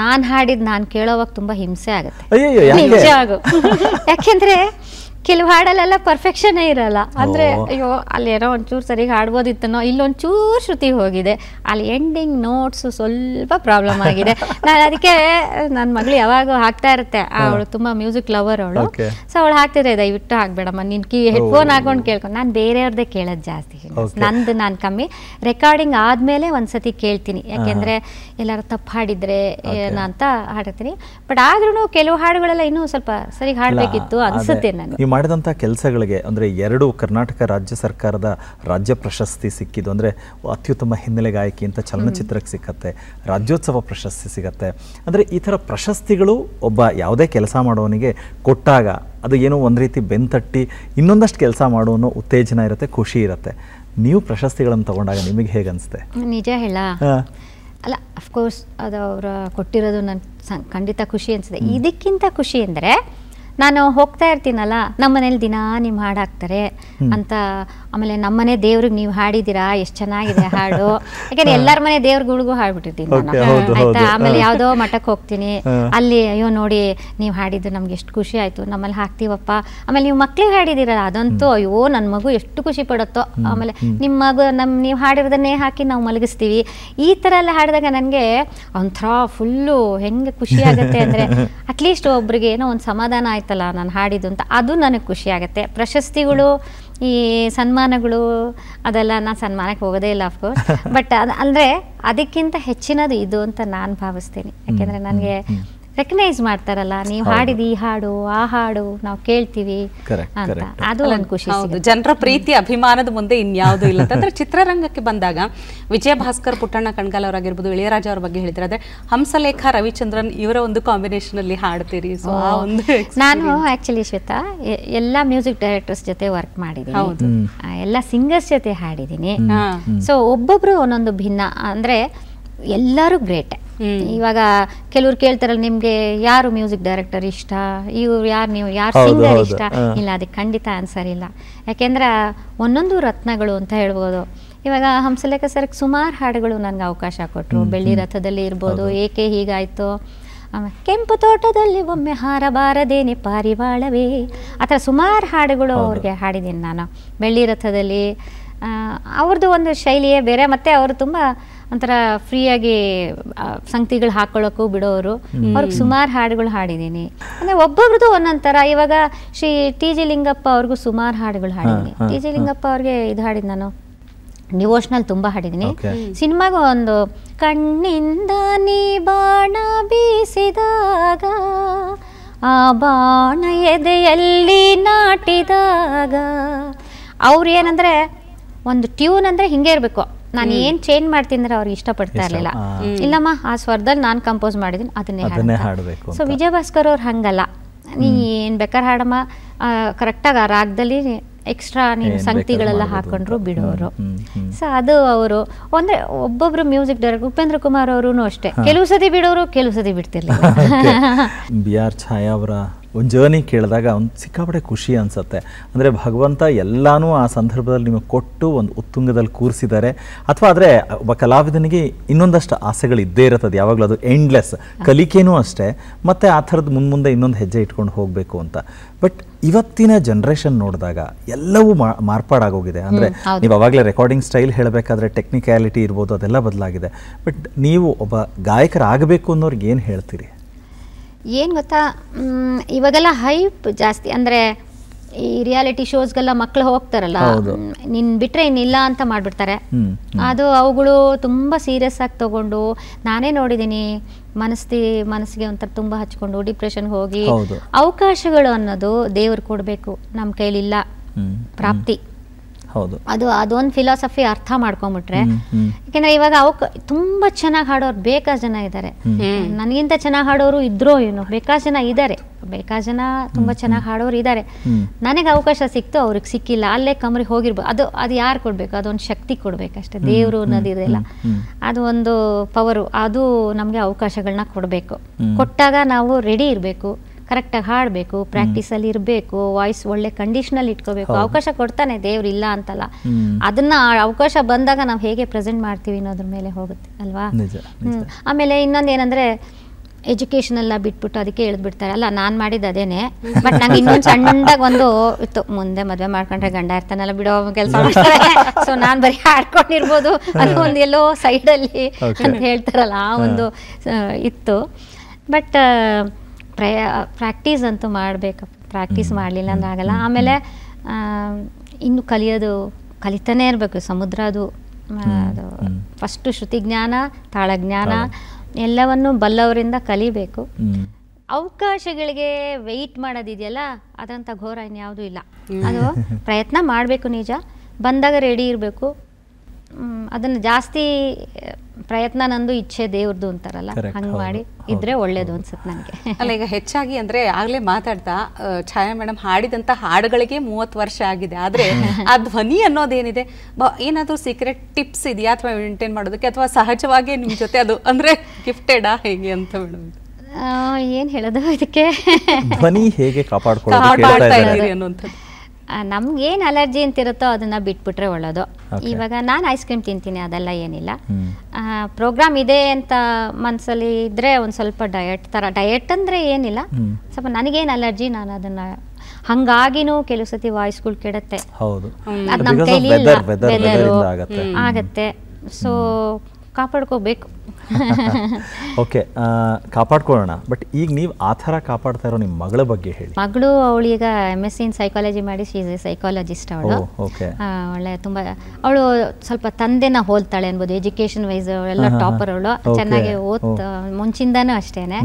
ನಾನು ಹಾಡಿದ್ ನಾನು ಕೇಳೋವಾಗ ತುಂಬಾ ಹಿಂಸೆ ಆಗುತ್ತೆ ಯಾಕೆಂದ್ರೆ ಕೆಲವು ಹಾಡಲ್ಲೆಲ್ಲ ಪರ್ಫೆಕ್ಷನ್ ಇರಲ್ಲ ಅಂದ್ರೆ ಅಯ್ಯೋ ಅಲ್ಲಿ ಏನೋ ಒಂಚೂರು ಸರಿಗೆ ಹಾಡ್ಬೋದಿತ್ತನೋ ಇಲ್ಲೊಂಚೂರು ಶ್ರುತಿ ಹೋಗಿದೆ ಅಲ್ಲಿ ಎಂಡಿಂಗ್ ನೋಟ್ಸ್ ಸ್ವಲ್ಪ ಪ್ರಾಬ್ಲಮ್ ಆಗಿದೆ (laughs) ನಾನು ಅದಕ್ಕೆ ನನ್ನ ಮಗಳು ಯಾವಾಗ ಹಾಕ್ತಾ ಇರುತ್ತೆ ಅವಳು ತುಂಬಾ ಮ್ಯೂಸಿಕ್ ಲವರ್ ಅವಳು ಸೊ ಅವಳು ಹಾಕ್ತಿದ್ರೆ ದಯವಿಟ್ಟು ಹಾಕ್ಬೇಡಮ್ಮ ನಿನ್ ಕಿ ಹೆಡ್ಫೋನ್ ಹಾಕೊಂಡು ಕೇಳ್ಕೊಂಡು ನಾನು ಬೇರೆಯವ್ರದೇ ಕೇಳೋದು ಜಾಸ್ತಿ ನಂದು ನಾನು ಕಮ್ಮಿ ರೆಕಾರ್ಡಿಂಗ್ ಆದ್ಮೇಲೆ ಒಂದ್ಸತಿ ಕೇಳ್ತೀನಿ ಯಾಕೆಂದ್ರೆ ಎಲ್ಲರೂ ತಪ್ಪು ಹಾಡಿದ್ರೆ ಏನಂತ ಹಾಡತೀನಿ ಬಟ್ ಆದ್ರೂ ಕೆಲವು ಹಾಡುಗಳೆಲ್ಲ ಇನ್ನೂ ಸ್ವಲ್ಪ ಸರಿ ಹಾಡಬೇಕಿತ್ತು ಅನ್ಸುತ್ತೆ ನನಗೆ ನೀವು ಮಾಡಿದಂಥ ಕೆಲಸಗಳಿಗೆ ಅಂದರೆ ಎರಡು ಕರ್ನಾಟಕ ರಾಜ್ಯ ಸರ್ಕಾರದ ರಾಜ್ಯ ಪ್ರಶಸ್ತಿ ಸಿಕ್ಕಿದ್ದು ಅಂದರೆ ಅತ್ಯುತ್ತಮ ಹಿನ್ನೆಲೆ ಗಾಯಕಿ ಅಂತ ಚಲನಚಿತ್ರಕ್ಕೆ ಸಿಕ್ಕತ್ತೆ ರಾಜ್ಯೋತ್ಸವ ಪ್ರಶಸ್ತಿ ಸಿಗತ್ತೆ ಅಂದರೆ ಈ ಥರ ಪ್ರಶಸ್ತಿಗಳು ಒಬ್ಬ ಯಾವುದೇ ಕೆಲಸ ಮಾಡೋವನಿಗೆ ಕೊಟ್ಟಾಗ ಅದು ಏನೋ ಒಂದು ರೀತಿ ಬೆಂತಟ್ಟಿ ಇನ್ನೊಂದಷ್ಟು ಕೆಲಸ ಮಾಡೋನೋ ಉತ್ತೇಜನ ಇರುತ್ತೆ ಖುಷಿ ಇರುತ್ತೆ ನೀವು ಪ್ರಶಸ್ತಿಗಳನ್ನು ತಗೊಂಡಾಗ ನಿಮಗೆ ಹೇಗೆ ಅನಿಸುತ್ತೆ ನಿಜ ಹೇಳ ಅಲ್ಲ ಅಫ್ಕೋರ್ಸ್ ಅದು ಅವರ ಕೊಟ್ಟಿರೋದು ನನ್ನ ಖಂಡಿತ ಖುಷಿ ಅನಿಸಿದೆ ಇದಕ್ಕಿಂತ ಖುಷಿ ಅಂದರೆ ನಾನು ಹೋಗ್ತಾ ಇರ್ತೀನಲ್ಲ ನಮ್ಮ ಮನೇಲಿ ದಿನಾ ನಿಮ್ಮ ಹಾಕ್ತಾರೆ ಅಂತ ಆಮೇಲೆ ನಮ್ಮನೆ ದೇವ್ರಿಗೆ ನೀವು ಹಾಡಿದ್ದೀರಾ ಎಷ್ಟು ಚೆನ್ನಾಗಿದೆ ಹಾಡು ಯಾಕಂದ್ರೆ (laughs) ಎಲ್ಲರ ಮನೆ ದೇವ್ರಿಗೂ ಹಾಡ್ಬಿಟ್ಟಿರ್ತೀನಿ ಆಯ್ತಾ ಆಮೇಲೆ ಯಾವುದೋ ಮಠಕ್ಕೆ ಹೋಗ್ತೀನಿ ಅಲ್ಲಿ ಅಯ್ಯೋ ನೋಡಿ ನೀವು ಹಾಡಿದ್ದು ನಮ್ಗೆ ಎಷ್ಟು ಖುಷಿ ಆಯ್ತು ನಮ್ಮಲ್ಲಿ ಹಾಕ್ತೀವಪ್ಪ ಆಮೇಲೆ ನೀವು ಮಕ್ಳಿಗೆ ಹಾಡಿದಿರಲ್ಲ ಅದಂತೂ ಅಯ್ಯೋ ನನ್ನ ಮಗು ಎಷ್ಟು ಖುಷಿ ಪಡುತ್ತೋ ಆಮೇಲೆ ನಿಮ್ಮ ಮಗು ನಮ್ಮ ನೀವು ಹಾಡಿರೋದನ್ನೇ ಹಾಕಿ ನಾವು ಮಲಗಿಸ್ತೀವಿ ಈ ಥರ ಎಲ್ಲ ಹಾಡಿದಾಗ ನನಗೆ ಒಂಥರ ಫುಲ್ಲು ಹೆಂಗೆ ಖುಷಿ ಆಗುತ್ತೆ ಅಂದರೆ (laughs) ಅಟ್ಲೀಸ್ಟ್ ಒಬ್ರಿಗೆ ಏನೋ ಒಂದು ಸಮಾಧಾನ ಆಯ್ತಲ್ಲ ನಾನು ಹಾಡಿದ್ದು ಅಂತ ಅದು ನನಗೆ ಖುಷಿ ಆಗುತ್ತೆ ಪ್ರಶಸ್ತಿಗಳು ಈ ಸನ್ಮಾನಗಳು ಅದೆಲ್ಲ ನಾನು ಸನ್ಮಾನಕ್ಕೆ ಹೋಗೋದೇ ಇಲ್ಲ ಅಫ್ಕೋರ್ಸ್ ಬಟ್ ಅದು ಅಂದರೆ ಅದಕ್ಕಿಂತ ಹೆಚ್ಚಿನದು ಇದು ಅಂತ ನಾನು ಭಾವಿಸ್ತೀನಿ ಯಾಕೆಂದರೆ ನನಗೆ ರೆಕಗ್ನೈಸ್ ಮಾಡ್ತಾರಲ್ಲ ನೀವು ಹಾಡಿದ ಈ ಹಾಡು ಆ ಹಾಡು ನಾವು ಕೇಳ್ತೀವಿ ಅಂತ ಅದು ಒಂದು ಖುಷಿ ಜನರ ಪ್ರೀತಿ ಅಭಿಮಾನದ ಮುಂದೆ ಇನ್ಯಾವುದು ಇಲ್ಲ ಅಂತಂದ್ರೆ ಚಿತ್ರರಂಗಕ್ಕೆ ಬಂದಾಗ ವಿಜಯ ಭಾಸ್ಕರ್ ಪುಟ್ಟಣ್ಣ ಕಣ್ಗಾಲ್ ಅವರಾಗಿರ್ಬೋದು ಇಳಿಯರಾಜ್ ಅವ್ರ ಬಗ್ಗೆ ಹೇಳಿದ್ರೆ ಅಂದ್ರೆ ಹಂಸಲೇಖ ರವಿಚಂದ್ರನ್ ಇವರ ಒಂದು ಕಾಂಬಿನೇಷನ್ ಅಲ್ಲಿ ಹಾಡ್ತೀರಿ ಸೊ ಆ ಒಂದು ನಾನು ಆಕ್ಚುಲಿ ಶ್ವೇತಾ ಎಲ್ಲ ಮ್ಯೂಸಿಕ್ ಡೈರೆಕ್ಟರ್ಸ್ ಜೊತೆ ವರ್ಕ್ ಮಾಡಿದ್ದೀನಿ ಎಲ್ಲ ಸಿಂಗರ್ಸ್ ಜೊತೆ ಹಾಡಿದೀನಿ ಸೊ ಒಬ್ಬೊಬ್ರು ಒಂದೊಂದು ಭಿನ್ನ ಅಂದ್ರೆ ಎಲ್ಲರೂ ಗ್ರೇಟ್ ಇವಾಗ ಕೆಲವ್ರು ಕೇಳ್ತಾರಲ್ಲ ನಿಮ್ಗೆ ಯಾರು ಮ್ಯೂಸಿಕ್ ಡೈರೆಕ್ಟರ್ ಇಷ್ಟ ಇವ್ರು ಯಾರು ನೀವು ಯಾರು ಸಿಂಗರ್ ಇಷ್ಟ ಇಲ್ಲ ಅದಕ್ಕೆ ಖಂಡಿತ ಆನ್ಸರ್ ಇಲ್ಲ ಯಾಕೆಂದ್ರೆ ಒಂದೊಂದು ರತ್ನಗಳು ಅಂತ ಹೇಳ್ಬೋದು ಇವಾಗ ಹಂಸಲೇಖ ಸರ್ಗೆ ಸುಮಾರು ಹಾಡುಗಳು ನನಗೆ ಅವಕಾಶ ಕೊಟ್ಟರು ಬೆಳ್ಳಿ ರಥದಲ್ಲಿ ಇರ್ಬೋದು ಏಕೆ ಹೀಗಾಯಿತು ಕೆಂಪು ತೋಟದಲ್ಲಿ ಒಮ್ಮೆ ಹಾರಬಾರದೇನೆ ಪಾರಿವಾಳವೇ ಆ ಥರ ಸುಮಾರು ಹಾಡುಗಳು ಅವ್ರಿಗೆ ಹಾಡಿದ್ದೀನಿ ನಾನು ಬೆಳ್ಳಿ ರಥದಲ್ಲಿ ಅವ್ರದ್ದು ಒಂದು ಶೈಲಿಯೇ ಬೇರೆ ಮತ್ತು ಅವರು ತುಂಬ ಒಂಥರ ಫ್ರೀಯಾಗಿ ಸಂಗತಿಗಳು ಹಾಕೊಳ್ಳೋಕ್ಕೂ ಬಿಡೋರು ಅವ್ರಿಗೆ ಸುಮಾರು ಹಾಡುಗಳು ಹಾಡಿದ್ದೀನಿ ಅಂದರೆ ಒಬ್ಬೊಬ್ರದ್ದು ಒಂದೊಂದು ಥರ ಇವಾಗ ಶ್ರೀ ಟಿ ಜಿ ಲಿಂಗಪ್ಪ ಅವ್ರಿಗೂ ಸುಮಾರು ಹಾಡುಗಳು ಹಾಡಿದ್ದೀನಿ ಟಿ ಜಿ ಲಿಂಗಪ್ಪ ಅವ್ರಿಗೆ ಇದು ಹಾಡಿದ್ದು ನಾನು ನಿವೋಷ್ನಲ್ ತುಂಬ ಹಾಡಿದ್ದೀನಿ ಸಿನಿಮಾಗೂ ಒಂದು ಕಣ್ಣಿಂದ ನೀ ಬಾಣ ಬೀಸಿದಾಗ ಆ ಬಾಣ ಎದೆಯಲ್ಲಿ ನಾಟಿದಾಗ ಅವ್ರು ಏನಂದರೆ ಒಂದು ಟ್ಯೂನ್ ಅಂದರೆ ಹಿಂಗೆ ಇರಬೇಕು ನಾನು ಏನ್ ಚೇಂಜ್ ಮಾಡ್ತೀನಿ ಅವ್ರಿಗೆ ಇಷ್ಟಪಡ್ತಾ ಇರಲಿಲ್ಲ ಇಲ್ಲಮ್ಮ ಆ ಸ್ವರದಲ್ಲಿ ನಾನು ಕಂಪೋಸ್ ಮಾಡಿದೀನಿ ಅದನ್ನೇ ಹಾಡಬೇಕು ಸೊ ವಿಜಯ ಭಾಸ್ಕರ್ ಅವ್ರು ಹಂಗಲ್ಲ ನೀ ಏನ್ ಬೇಕಾದ್ರೆ ಹಾಡಮ್ಮ ಕರೆಕ್ಟಾಗಿ ಆ ರಾಗದಲ್ಲಿ ಎಕ್ಸ್ಟ್ರಾ ನೀನ್ ಸಂಗತಿಗಳೆಲ್ಲ ಹಾಕೊಂಡ್ರು ಬಿಡೋರು ಸೊ ಅದು ಅವರು ಅಂದ್ರೆ ಒಬ್ಬೊಬ್ರು ಮ್ಯೂಸಿಕ್ ಡೈರೆಕ್ಟ್ ಉಪೇಂದ್ರ ಕುಮಾರ್ ಅವರು ಅಷ್ಟೇ ಕೆಲವು ಸತಿ ಬಿಡೋರು ಕೆಲವು ಸತಿ ಬಿಡ್ತಿರ್ಲಿಲ್ಲ (laughs) (laughs) ಬಿ ಆರ್ ಛಾಯಾ ಅವರ ಒಂದು ಜರ್ನಿ ಕೇಳಿದಾಗ ಒಂದು ಸಿಕ್ಕಾಪಟ್ಟೆ ಖುಷಿ ಅನಿಸುತ್ತೆ ಅಂದರೆ ಭಗವಂತ ಎಲ್ಲನೂ ಆ ಸಂದರ್ಭದಲ್ಲಿ ನಿಮಗೆ ಕೊಟ್ಟು ಒಂದು ಉತ್ತುಂಗದಲ್ಲಿ ಕೂರಿಸಿದ್ದಾರೆ ಅಥವಾ ಆದರೆ ಒಬ್ಬ ಕಲಾವಿದನಿಗೆ ಇನ್ನೊಂದಷ್ಟು ಆಸೆಗಳು ಇದ್ದೇ ಇರುತ್ತದೆ ಯಾವಾಗಲೂ ಅದು ಎಂಡ್ಲೆಸ್ ಕಲಿಕೆನೂ ಅಷ್ಟೇ ಮತ್ತು ಆ ಥರದ್ದು ಮುಂದೆ ಇನ್ನೊಂದು ಹೆಜ್ಜೆ ಇಟ್ಕೊಂಡು ಹೋಗಬೇಕು ಅಂತ ಬಟ್ ಇವತ್ತಿನ ಜನ್ರೇಷನ್ ನೋಡಿದಾಗ ಎಲ್ಲವೂ ಮಾರ್ಪಾಡಾಗೋಗಿದೆ ಅಂದರೆ ನೀವು ಅವಾಗಲೇ ರೆಕಾರ್ಡಿಂಗ್ ಸ್ಟೈಲ್ ಹೇಳಬೇಕಾದ್ರೆ ಟೆಕ್ನಿಕ್ಯಾಲಿಟಿ ಇರ್ಬೋದು ಅದೆಲ್ಲ ಬದಲಾಗಿದೆ ಬಟ್ ನೀವು ಒಬ್ಬ ಗಾಯಕರಾಗಬೇಕು ಅನ್ನೋರಿಗೆ ಏನು ಹೇಳ್ತೀರಿ ಏನು ಗೊತ್ತಾ ಇವಾಗೆಲ್ಲ ಹೈಪ್ ಜಾಸ್ತಿ ಅಂದರೆ ಈ ರಿಯಾಲಿಟಿ ಶೋಸ್ಗೆಲ್ಲ ಮಕ್ಕಳು ಹೋಗ್ತಾರಲ್ಲ ನಿನ್ ಬಿಟ್ರೆ ಇನ್ನಿಲ್ಲ ಅಂತ ಮಾಡಿಬಿಡ್ತಾರೆ ಅದು ಅವುಗಳು ತುಂಬ ಸೀರಿಯಸ್ ಆಗಿ ತಗೊಂಡು ನಾನೇ ನೋಡಿದ್ದೀನಿ ಮನಸ್ತಿ ಮನಸ್ಸಿಗೆ ಒಂಥರ ತುಂಬ ಹಚ್ಕೊಂಡು ಡಿಪ್ರೆಷನ್ ಹೋಗಿ ಅವಕಾಶಗಳು ಅನ್ನೋದು ದೇವ್ರು ಕೊಡಬೇಕು ನಮ್ಮ ಕೈಲಿಲ್ಲ ಪ್ರಾಪ್ತಿ ಹೌದು ಅದು ಅದೊಂದು ಫಿಲಾಸಫಿ ಅರ್ಥ ಮಾಡ್ಕೊಂಡ್ಬಿಟ್ರೆ ಯಾಕಂದ್ರೆ ಇವಾಗ ಅವಕ್ ತುಂಬಾ ಚೆನ್ನಾಗಿ ಹಾಡೋರು ಬೇಕಾ ಜನ ಇದ್ದಾರೆ ನನಗಿಂತ ಚೆನ್ನಾಗಿ ಹಾಡೋರು ಇದ್ರೋ ಏನು ಬೇಕಾದ ಜನ ಇದ್ದಾರೆ ಬೇಕಾದ ಜನ ತುಂಬಾ ಚೆನ್ನಾಗಿ ಹಾಡೋರು ಇದ್ದಾರೆ ನನಗೆ ಅವಕಾಶ ಸಿಕ್ತು ಅವ್ರಿಗೆ ಸಿಕ್ಕಿಲ್ಲ ಅಲ್ಲೇ ಕಮ್ರಿ ಹೋಗಿರ್ಬೋದು ಅದು ಅದು ಯಾರು ಕೊಡ್ಬೇಕು ಅದೊಂದು ಶಕ್ತಿ ಕೊಡ್ಬೇಕಷ್ಟೇ ದೇವರು ಇದೆಲ್ಲ ಅದು ಒಂದು ಪವರು ಅದು ನಮಗೆ ಅವಕಾಶಗಳನ್ನ ಕೊಡ್ಬೇಕು ಕೊಟ್ಟಾಗ ನಾವು ರೆಡಿ ಇರಬೇಕು ಕರೆಕ್ಟಾಗಿ ಹಾಡಬೇಕು ಪ್ರಾಕ್ಟೀಸಲ್ಲಿ ಇರಬೇಕು ವಾಯ್ಸ್ ಒಳ್ಳೆ ಕಂಡೀಷನಲ್ಲಿ ಇಟ್ಕೋಬೇಕು ಅವಕಾಶ ಕೊಡ್ತಾನೆ ದೇವ್ರು ಇಲ್ಲ ಅಂತಲ್ಲ ಅದನ್ನ ಅವಕಾಶ ಬಂದಾಗ ನಾವು ಹೇಗೆ ಪ್ರೆಸೆಂಟ್ ಮಾಡ್ತೀವಿ ಅನ್ನೋದ್ರ ಮೇಲೆ ಹೋಗುತ್ತೆ ಅಲ್ವಾ ಆಮೇಲೆ ಇನ್ನೊಂದ್ ಏನಂದ್ರೆ ಎಜುಕೇಶನ್ ಎಲ್ಲ ಬಿಟ್ಬಿಟ್ಟು ಅದಕ್ಕೆ ಬಿಡ್ತಾರೆ ಅಲ್ಲ ನಾನು ಮಾಡಿದ ಅದೇನೆ ಬಟ್ ನಂಗೆ ಇನ್ನೊಂದು ಸಣ್ಣದಾಗ ಒಂದು ಇತ್ತು ಮುಂದೆ ಮದುವೆ ಮಾಡ್ಕೊಂಡ್ರೆ ಗಂಡ ಇರ್ತಾನಲ್ಲ ಬಿಡೋ ಕೆಲಸ ಮಾಡ್ತಾರೆ ಸೊ ನಾನು ಬರೀ ಹಾಡ್ಕೊಂಡಿರ್ಬೋದು ಅದು ಒಂದು ಎಲ್ಲೋ ಸೈಡಲ್ಲಿ ಅಂತ ಹೇಳ್ತಾರಲ್ಲ ಆ ಒಂದು ಇತ್ತು ಬಟ್ ಪ್ರಯಾ ಪ್ರಾಕ್ಟೀಸ್ ಅಂತೂ ಮಾಡಬೇಕು ಪ್ರಾಕ್ಟೀಸ್ ಮಾಡಲಿಲ್ಲ ಅಂದ್ರೆ ಆಗಲ್ಲ ಆಮೇಲೆ ಇನ್ನು ಕಲಿಯೋದು ಕಲಿತಾನೇ ಇರಬೇಕು ಸಮುದ್ರ ಅದು ಅದು ಫಸ್ಟು ಶ್ರುತಿಜ್ಞಾನ ತಾಳಜ್ಞಾನ ಎಲ್ಲವನ್ನು ಬಲ್ಲವರಿಂದ ಕಲಿಬೇಕು ಅವಕಾಶಗಳಿಗೆ ವೆಯ್ಟ್ ಮಾಡೋದಿದೆಯಲ್ಲ ಅದಂಥ ಘೋರ ಇನ್ಯಾವುದೂ ಇಲ್ಲ ಅದು ಪ್ರಯತ್ನ ಮಾಡಬೇಕು ನಿಜ ಬಂದಾಗ ರೆಡಿ ಇರಬೇಕು ಅದನ್ನು ಜಾಸ್ತಿ ಪ್ರಯತ್ನ ನಂದು ಇಚ್ಛೆ ದೇವ್ರದ್ದು ಅಂತಾರಲ್ಲ ಹಂಗ್ ಮಾಡಿ ಇದ್ರೆ ಒಳ್ಳೇದು ಅನ್ಸುತ್ತೆ ನನಗೆ ಅಲ್ಲ ಈಗ ಹೆಚ್ಚಾಗಿ ಅಂದ್ರೆ ಆಗ್ಲೇ ಮಾತಾಡ್ತಾ ಛಾಯಾ ಮೇಡಮ್ ಹಾಡಿದಂತ ಹಾಡುಗಳಿಗೆ ಮೂವತ್ತು ವರ್ಷ ಆಗಿದೆ ಆದ್ರೆ ಆ ಧ್ವನಿ ಅನ್ನೋದೇನಿದೆ ಏನಾದ್ರೂ ಸೀಕ್ರೆಟ್ ಟಿಪ್ಸ್ ಇದೆಯಾ ಅಥವಾ ಮೇಂಟೈನ್ ಮಾಡೋದಕ್ಕೆ ಅಥವಾ ಸಹಜವಾಗಿ ನಿಮ್ ಜೊತೆ ಅದು ಅಂದ್ರೆ ಗಿಫ್ಟೆಡಾ ಹೇಗೆ ಅಂತ ಮೇಡಮ್ ಏನ್ ಹೇಳೋದು ಇದಕ್ಕೆ ಧ್ವನಿ ಹೇಗೆ ಅನ್ನೋಂಥದ್ದು ನಮ್ಗೇನು ಅಲರ್ಜಿ ಅಂತ ಇರುತ್ತೋ ಅದನ್ನು ಬಿಟ್ಬಿಟ್ರೆ ಒಳ್ಳೋದು ಇವಾಗ ನಾನು ಐಸ್ ಕ್ರೀಮ್ ತಿಂತೀನಿ ಅದೆಲ್ಲ ಏನಿಲ್ಲ ಪ್ರೋಗ್ರಾಮ್ ಇದೆ ಅಂತ ಮನಸ್ಸಲ್ಲಿ ಇದ್ರೆ ಒಂದು ಸ್ವಲ್ಪ ಡಯಟ್ ಥರ ಡಯಟ್ ಅಂದರೆ ಏನಿಲ್ಲ ಸ್ವಲ್ಪ ನನಗೇನು ಅಲರ್ಜಿ ನಾನು ಅದನ್ನ ಹಂಗಾಗಿನೂ ಕೆಲವು ಸತಿ ವಾಯ್ಸ್ಗಳು ಕೆಡತ್ತೆ ಅದು ನಮ್ಮ ಕೈಲಿ ಆಗತ್ತೆ ಸೊ ಕಾಪಾಡ್ಕೋಬೇಕು ಓಕೆ (laughs) ಕಾಪಾಡ್ಕೊಳ್ಳೋಣ ಬಟ್ ಈಗ ನೀವು ಆ ಥರ ಕಾಪಾಡ್ತಾ ಇರೋ ನಿಮ್ಮ ಮಗಳ ಬಗ್ಗೆ ಹೇಳಿ ಮಗಳು ಅವಳೀಗ M S C in psychology ಮಾಡಿ ಶಿ ಇಸ್ ಎ ಸೈಕಾಲಜಿಸ್ಟ್ ಅವಳು ಓಕೆ ಒಳ್ಳೆ ತುಂಬ ಅವಳು ಸ್ವಲ್ಪ ತಂದೆನ ಹೋಲ್ತಾಳೆ ಅನ್ಬೋದು ಎಜುಕೇಶನ್ ವೈಸ್ ಅವಳೆಲ್ಲ ಟಾಪರ್ ಅವಳು ಚೆನ್ನಾಗಿ ಓದ್ ಮುಂಚಿಂದಾನು ಅಷ್ಟೇನೆ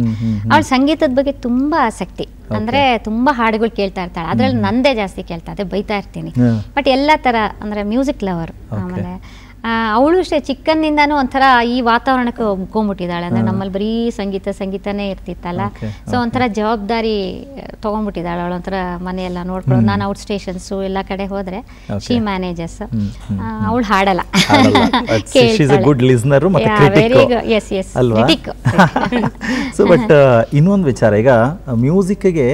ಅವಳು ಸಂಗೀತದ ಬಗ್ಗೆ ತುಂಬ ಆಸಕ್ತಿ ಅಂದ್ರೆ ತುಂಬಾ ಹಾಡುಗಳು ಕೇಳ್ತಾ ಇರ್ತಾಳೆ ಅದ್ರಲ್ಲಿ ನಂದೇ ಜಾಸ್ತಿ ಕೇಳ್ತಾ ಅದೇ ಬೈತಾ ಇರ್ತೀನಿ ಬಟ್ ಎಲ್ಲಾ ತರ ಅಂದ್ರೆ ಮ್ಯೂಸಿಕ್ ಲವರ್ ಆಮೇಲೆ ಅವಳು ಅಷ್ಟೇ ಚಿಕ್ಕಂದಿಂದಾನು ಒಂಥರ ಈ ವಾತಾವರಣಕ್ಕೆ ಒಬ್ಕೊಂಡ್ಬಿಟ್ಟಿದ್ದಾಳೆ ಅಂದ್ರೆ ನಮ್ಮಲ್ಲಿ ಬರೀ ಸಂಗೀತ ಸಂಗೀತನೇ ಇರ್ತಿತ್ತಲ್ಲ ಸೊ ಒಂಥರ ಜವಾಬ್ದಾರಿ ತೊಗೊಂಡ್ಬಿಟ್ಟಿದ್ದಾಳೆ ಅವಳು ಒಂಥರ ಮನೆಯೆಲ್ಲ ನೋಡ್ಕೊಳ್ಳೋದು ನಾನು ಔಟ್ ಸ್ಟೇಷನ್ಸು ಎಲ್ಲ ಕಡೆ ಹೋದ್ರೆ ಶಿ ಮ್ಯಾನೇಜರ್ಸ್ ಅವಳು ಹಾಡಲ್ಲ ಗುಡ್ ಸೊ ಬಟ್ ಇನ್ನೊಂದು ವಿಚಾರ ಈಗ ಮ್ಯೂಸಿಕ್ಗೆ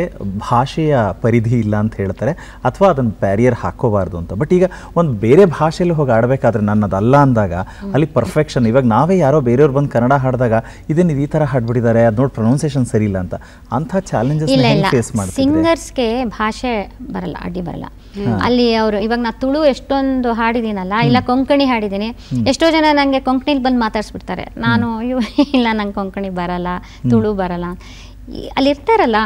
ಭಾಷೆಯ ಪರಿಧಿ ಇಲ್ಲ ಅಂತ ಹೇಳ್ತಾರೆ ಅಥವಾ ಅದನ್ನ ಬ್ಯಾರಿಯರ್ ಹಾಕೋಬಾರ್ದು ಅಂತ ಬಟ್ ಈಗ ಒಂದು ಬೇರೆ ಭಾಷೆಯಲ್ಲಿ ಹೋಗಿ ಆಡಬೇಕಾದ್ರೆ ನನ್ನ ಅಲ್ಲ ಅಂದಾಗ ಅಲ್ಲಿ ಪರ್ಫೆಕ್ಷನ್ ಇವಾಗ ನಾವೇ ಯಾರೋ ಬೇರೆಯವ್ರು ಬಂದು ಕನ್ನಡ ಹಾಡಿದಾಗ ಇದೇನು ಈ ಥರ ಹಾಡ್ಬಿಟ್ಟಿದ್ದಾರೆ ಅದು ನೋಡಿ ಪ್ರೊನೌನ್ಸಿಯೇಷನ್ ಸರಿ ಇಲ್ಲ ಅಂತ ಅಂಥ ಚಾಲೆಂಜಸ್ ಫೇಸ್ ಮಾಡಿ ಸಿಂಗರ್ಸ್ಗೆ ಭಾಷೆ ಬರಲ್ಲ ಅಡ್ಡಿ ಬರಲ್ಲ ಅಲ್ಲಿ ಅವರು ಇವಾಗ ನಾ ತುಳು ಎಷ್ಟೊಂದು ಹಾಡಿದ್ದೀನಲ್ಲ ಇಲ್ಲ ಕೊಂಕಣಿ ಹಾಡಿದ್ದೀನಿ ಎಷ್ಟೋ ಜನ ನನಗೆ ಕೊಂಕಣಿಲಿ ಬಂದು ಮಾತಾಡ್ಸ್ಬಿಡ್ತಾರೆ ನಾನು ಅಯ್ಯೋ ಇಲ್ಲ ನಂಗೆ ಕೊಂಕಣಿ ಬರಲ್ಲ ತುಳು ಬರಲ್ಲ ಅಲ್ಲಿ ಇರ್ತಾರಲ್ಲ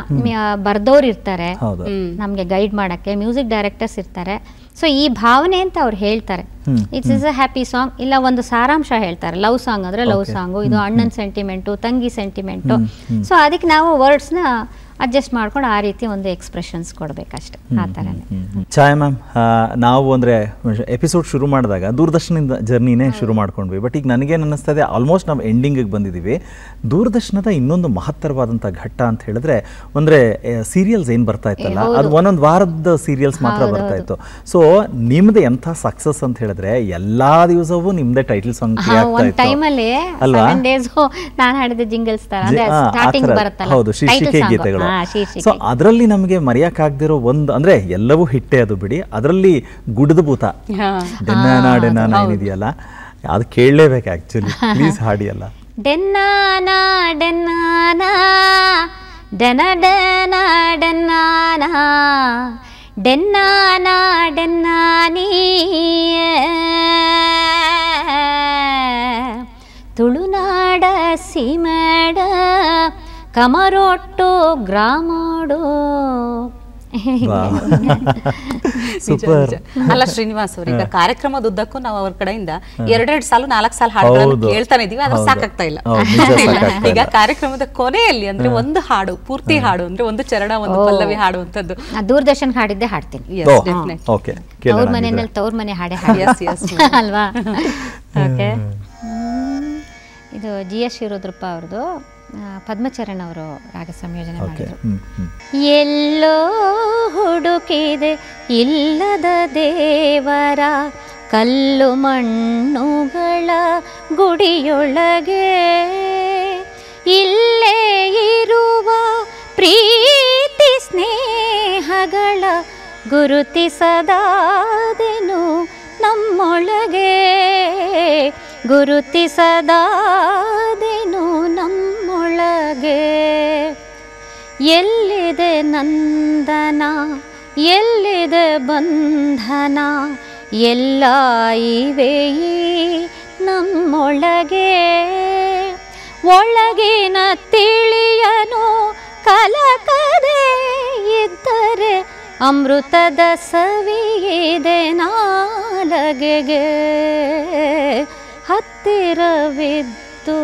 ಬರ್ದವ್ರು ಇರ್ತಾರೆ ನಮಗೆ ಗೈಡ್ ಮಾಡೋಕ್ಕೆ ಮ್ಯೂಸಿಕ್ ಡೈರೆಕ್ಟರ್ಸ್ ಇರ್ತಾರೆ ಸೊ ಈ ಭಾವನೆ ಅಂತ ಅವ್ರು ಹೇಳ್ತಾರೆ it's is a happy song ಇಲ್ಲ ಒಂದು ಸಾರಾಂಶ ಹೇಳ್ತಾರೆ ಲವ್ ಸಾಂಗ್ ಅಂದರೆ ಲವ್ ಸಾಂಗು ಇದು ಅಣ್ಣನ ಸೆಂಟಿಮೆಂಟು ತಂಗಿ ಸೆಂಟಿಮೆಂಟು ಸೊ ಅದಕ್ಕೆ ನಾವು ವರ್ಡ್ಸ್ನ ಅಡ್ಜಸ್ಟ್ ಮಾಡ್ಕೊಂಡು ಆ ರೀತಿ ಒಂದು ಎಕ್ಸ್ಪ್ರೆಷನ್ಸ್ ಕೊಡಬೇಕಷ್ಟೆ ಆ ಥರನೇ ಛಾಯಾ ಮ್ಯಾಮ್ ನಾವು ಅಂದರೆ ಎಪಿಸೋಡ್ ಶುರು ಮಾಡಿದಾಗ ದೂರದರ್ಶನದ ಜರ್ನಿನೇ ಶುರು ಮಾಡ್ಕೊಂಡ್ವಿ ಬಟ್ ಈಗ ನನಗೇನು ಅನ್ನಿಸ್ತದೆ ಆಲ್ಮೋಸ್ಟ್ ನಾವು ಎಂಡಿಂಗಿಗೆ ಬಂದಿದ್ದೀವಿ ದೂರದರ್ಶನದ ಇನ್ನೊಂದು ಮಹತ್ತರವಾದಂಥ ಘಟ್ಟ ಅಂತ ಹೇಳಿದ್ರೆ ಅಂದರೆ ಸೀರಿಯಲ್ಸ್ ಏನು ಬರ್ತಾ ಇತ್ತಲ್ಲ ಅದು ಒಂದೊಂದು ವಾರದ ಸೀರಿಯಲ್ಸ್ ಮಾತ್ರ ಬರ್ತಾ ಇತ್ತು ಸೊ ನಿಮ್ದು ಎಂಥ ಸಕ್ಸಸ್ ಅಂತ ಹೇಳಿದ್ರೆ ಎಲ್ಲಾ ದಿವಸವೂ ನಿಮ್ದೇ ಟೈಟಲ್ ಸಾಂಗ್ ಟೈಮಲ್ಲಿ ಅಲ್ವಾ ನಾನು ಹಾಡಿದ ಜಿಂಗಲ್ಸ್ ತರ ಹೌದು ಶೀರ್ಷಿಕೆ ಗೀತೆಗಳು ಸೊ ಅದರಲ್ಲಿ ನಮಗೆ ಮರೆಯಕ್ಕಾಗ್ದಿರೋ ಒಂದು ಅಂದ್ರೆ ಎಲ್ಲವೂ ಹಿಟ್ಟೆ ಅದು ಬಿಡಿ ಅದರಲ್ಲಿ ಗುಡದ ಭೂತ ಡೆನ್ನಾನ ಡೆನ್ನಾನ ಏನಿದೆಯಲ್ಲ ಅದು ಕೇಳಲೇಬೇಕು ಆಕ್ಚುಲಿ ಪ್ಲೀಸ್ ಹಾಡಿಯಲ್ಲ ಅಲ್ಲ ಡೆನ್ನಾನ ಡೆನ್ನಾನ ಡೆನ ಡೆನ ಡೆನ್ನಾನ ಡೆನ್ನಾನ ಡೆನ್ನಾನಿ ತುಳುನಾಡ ಸಿಮಡ ಕಮರೊಟ್ಟು ಗ್ರಾಮಾಡೋ (laughs) ಅಲ್ಲ ಶ್ರೀನಿವಾಸ್ ಅವ್ರ ಈಗ ಕಾರ್ಯಕ್ರಮದ ಉದ್ದಕ್ಕೂ ನಾವು ಅವ್ರ ಕಡೆಯಿಂದ ಎರಡೆರಡು ಸಾಲು ನಾಲ್ಕು ಸಾಲ ಹಾಡು ಹೇಳ್ತಾನೆ ಇದೀವಿ ಆದ್ರೆ ಸಾಕಾಗ್ತಾ ಇಲ್ಲ (laughs) ಈಗ ಕಾರ್ಯಕ್ರಮದ ಕೊನೆಯಲ್ಲಿ ಅಂದ್ರೆ ಒಂದು ಹಾಡು ಪೂರ್ತಿ ಹಾಡು ಅಂದ್ರೆ ಒಂದು ಚರಣ ಒಂದು ಪಲ್ಲವಿ ಹಾಡುವಂತದ್ದು ದೂರದರ್ಶನ್ ಹಾಡಿದ್ದೆ ಹಾಡ್ತೀನಿ ತವ್ರ ಮನೆಯಲ್ಲಿ ತವ್ರ ಮನೆ ಹಾಡೆ (laughs) ಅಲ್ವಾ ಇದು ಜಿ ಎಸ್ ಶಿರೋದ್ರಪ್ಪ ಅವ್ರದ್ದು ಪದ್ಮಚರಣ್ ಅವರು ರಾಗ ಸಂಯೋಜನೆ ಎಲ್ಲೋ ಹುಡುಕಿದೆ ಇಲ್ಲದ ದೇವರ ಕಲ್ಲು ಮಣ್ಣುಗಳ ಗುಡಿಯೊಳಗೆ ಇಲ್ಲೇ ಇರುವ ಪ್ರೀತಿ ಸ್ನೇಹಗಳ ಗುರುತಿಸದಾದೆನು ನಮ್ಮೊಳಗೆ ಗುರುತಿಸದಾದೆನು ನಮ್ಮ ಒಳಗೆ ಎಲ್ಲಿದೆ ನಂದನ ಎಲ್ಲಿದೆ ಬಂಧನ ಎಲ್ಲ ಇವೆಯಿ ನಮ್ಮೊಳಗೆ ಒಳಗಿನ ತಿಳಿಯನು ಕಲಕದೆ ಇದ್ದರೆ ಅಮೃತದ ಸವಿಯಿದೆ ನಾಲಗೆಗೆ ಹತ್ತಿರವಿದ್ದು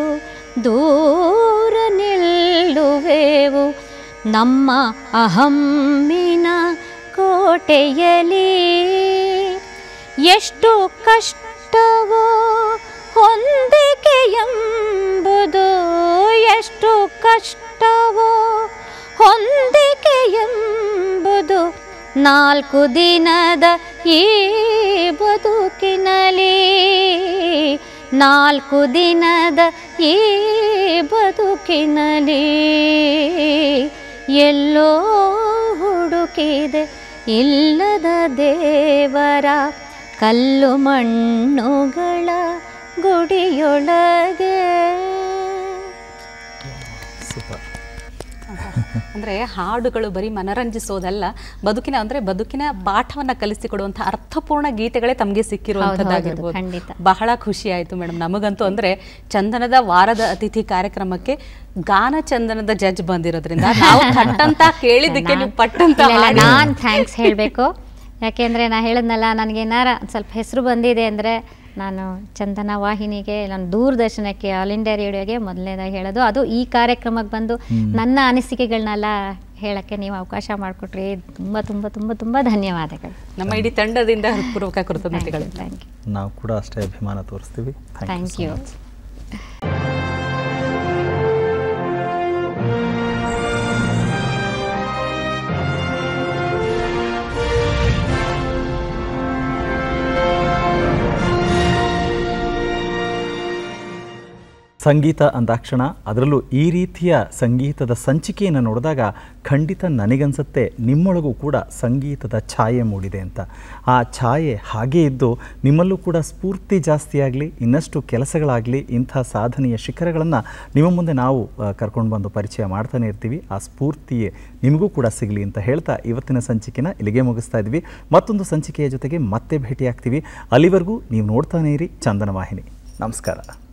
ದೂರ ನಿಲ್ಲುವೆವು ನಮ್ಮ ಅಹಮ್ಮಿನ ಕೋಟೆಯಲ್ಲಿ ಎಷ್ಟು ಕಷ್ಟವೋ ಎಂಬುದು ಎಷ್ಟು ಕಷ್ಟವೋ ಎಂಬುದು ನಾಲ್ಕು ದಿನದ ಈ ಬದುಕಿನಲ್ಲಿ ನಾಲ್ಕು ದಿನದ ಈ ಬದುಕಿನಲ್ಲಿ ಎಲ್ಲೋ ಹುಡುಕಿದೆ ಇಲ್ಲದ ದೇವರ ಕಲ್ಲು ಮಣ್ಣುಗಳ ಗುಡಿಯೊಳಗೆ ಅಂದ್ರೆ ಹಾಡುಗಳು ಬರೀ ಮನರಂಜಿಸೋದಲ್ಲ ಬದುಕಿನ ಅಂದ್ರೆ ಬದುಕಿನ ಪಾಠವನ್ನ ಕಲಿಸಿಕೊಡುವಂತಹ ಅರ್ಥಪೂರ್ಣ ಗೀತೆಗಳೇ ತಮಗೆ ಸಿಕ್ಕಿರುವಂಥದ್ದಾಗಿರ್ಬೋದು ಬಹಳ ಖುಷಿ ಆಯ್ತು ಮೇಡಮ್ ನಮಗಂತೂ ಅಂದ್ರೆ ಚಂದನದ ವಾರದ ಅತಿಥಿ ಕಾರ್ಯಕ್ರಮಕ್ಕೆ ಗಾನ ಚಂದನದ ಜಜ್ ಬಂದಿರೋದ್ರಿಂದ ನಾವು ಕಟ್ಟಂತ (laughs) ಕೇಳಿದಕ್ಕೆ ನೀವು ಪಟ್ಟಂತ ಥ್ಯಾಂಕ್ಸ್ ಹೇಳಬೇಕು ಯಾಕೆಂದ್ರೆ ನಾ ನನಗೆ ನನಗೇನಾರ ಸ್ವಲ್ಪ ಹೆಸರು ಬಂದಿದೆ ಅಂದ್ರೆ ನಾನು ಚಂದನ ವಾಹಿನಿಗೆ ನಾನು ದೂರದರ್ಶನಕ್ಕೆ ಆಲ್ ಇಂಡಿಯಾ ರೇಡಿಯೋಗೆ ಮೊದಲನೇದಾಗಿ ಹೇಳೋದು ಅದು ಈ ಕಾರ್ಯಕ್ರಮಕ್ಕೆ ಬಂದು ನನ್ನ ಅನಿಸಿಕೆಗಳನ್ನೆಲ್ಲ ಹೇಳಕ್ಕೆ ನೀವು ಅವಕಾಶ ಮಾಡಿಕೊಟ್ರಿ ತುಂಬ ತುಂಬ ತುಂಬ ತುಂಬ ಧನ್ಯವಾದಗಳು ನಮ್ಮ ಇಡೀ ತಂಡದಿಂದ ಪೂರ್ವಕ ಕೃತಜ್ಞತೆಗಳು ಥ್ಯಾಂಕ್ ಯು ನಾವು ಕೂಡ ಅಷ್ಟೇ ಅಭಿಮಾನ ತೋರಿಸ್ತೀವಿ ಥ್ಯಾಂಕ್ ಯು ಸಂಗೀತ ಅಂದಾಕ್ಷಣ ಅದರಲ್ಲೂ ಈ ರೀತಿಯ ಸಂಗೀತದ ಸಂಚಿಕೆಯನ್ನು ನೋಡಿದಾಗ ಖಂಡಿತ ನನಗನ್ಸುತ್ತೆ ನಿಮ್ಮೊಳಗೂ ಕೂಡ ಸಂಗೀತದ ಛಾಯೆ ಮೂಡಿದೆ ಅಂತ ಆ ಛಾಯೆ ಹಾಗೇ ಇದ್ದು ನಿಮ್ಮಲ್ಲೂ ಕೂಡ ಸ್ಫೂರ್ತಿ ಜಾಸ್ತಿಯಾಗಲಿ ಇನ್ನಷ್ಟು ಕೆಲಸಗಳಾಗಲಿ ಇಂಥ ಸಾಧನೆಯ ಶಿಖರಗಳನ್ನು ನಿಮ್ಮ ಮುಂದೆ ನಾವು ಕರ್ಕೊಂಡು ಬಂದು ಪರಿಚಯ ಮಾಡ್ತಾನೆ ಇರ್ತೀವಿ ಆ ಸ್ಫೂರ್ತಿಯೇ ನಿಮಗೂ ಕೂಡ ಸಿಗಲಿ ಅಂತ ಹೇಳ್ತಾ ಇವತ್ತಿನ ಸಂಚಿಕೆನ ಇಲ್ಲಿಗೆ ಮುಗಿಸ್ತಾ ಇದ್ವಿ ಮತ್ತೊಂದು ಸಂಚಿಕೆಯ ಜೊತೆಗೆ ಮತ್ತೆ ಭೇಟಿಯಾಗ್ತೀವಿ ಅಲ್ಲಿವರೆಗೂ ನೀವು ನೋಡ್ತಾನೇ ಇರಿ ಚಂದನ ವಾಹಿನಿ ನಮಸ್ಕಾರ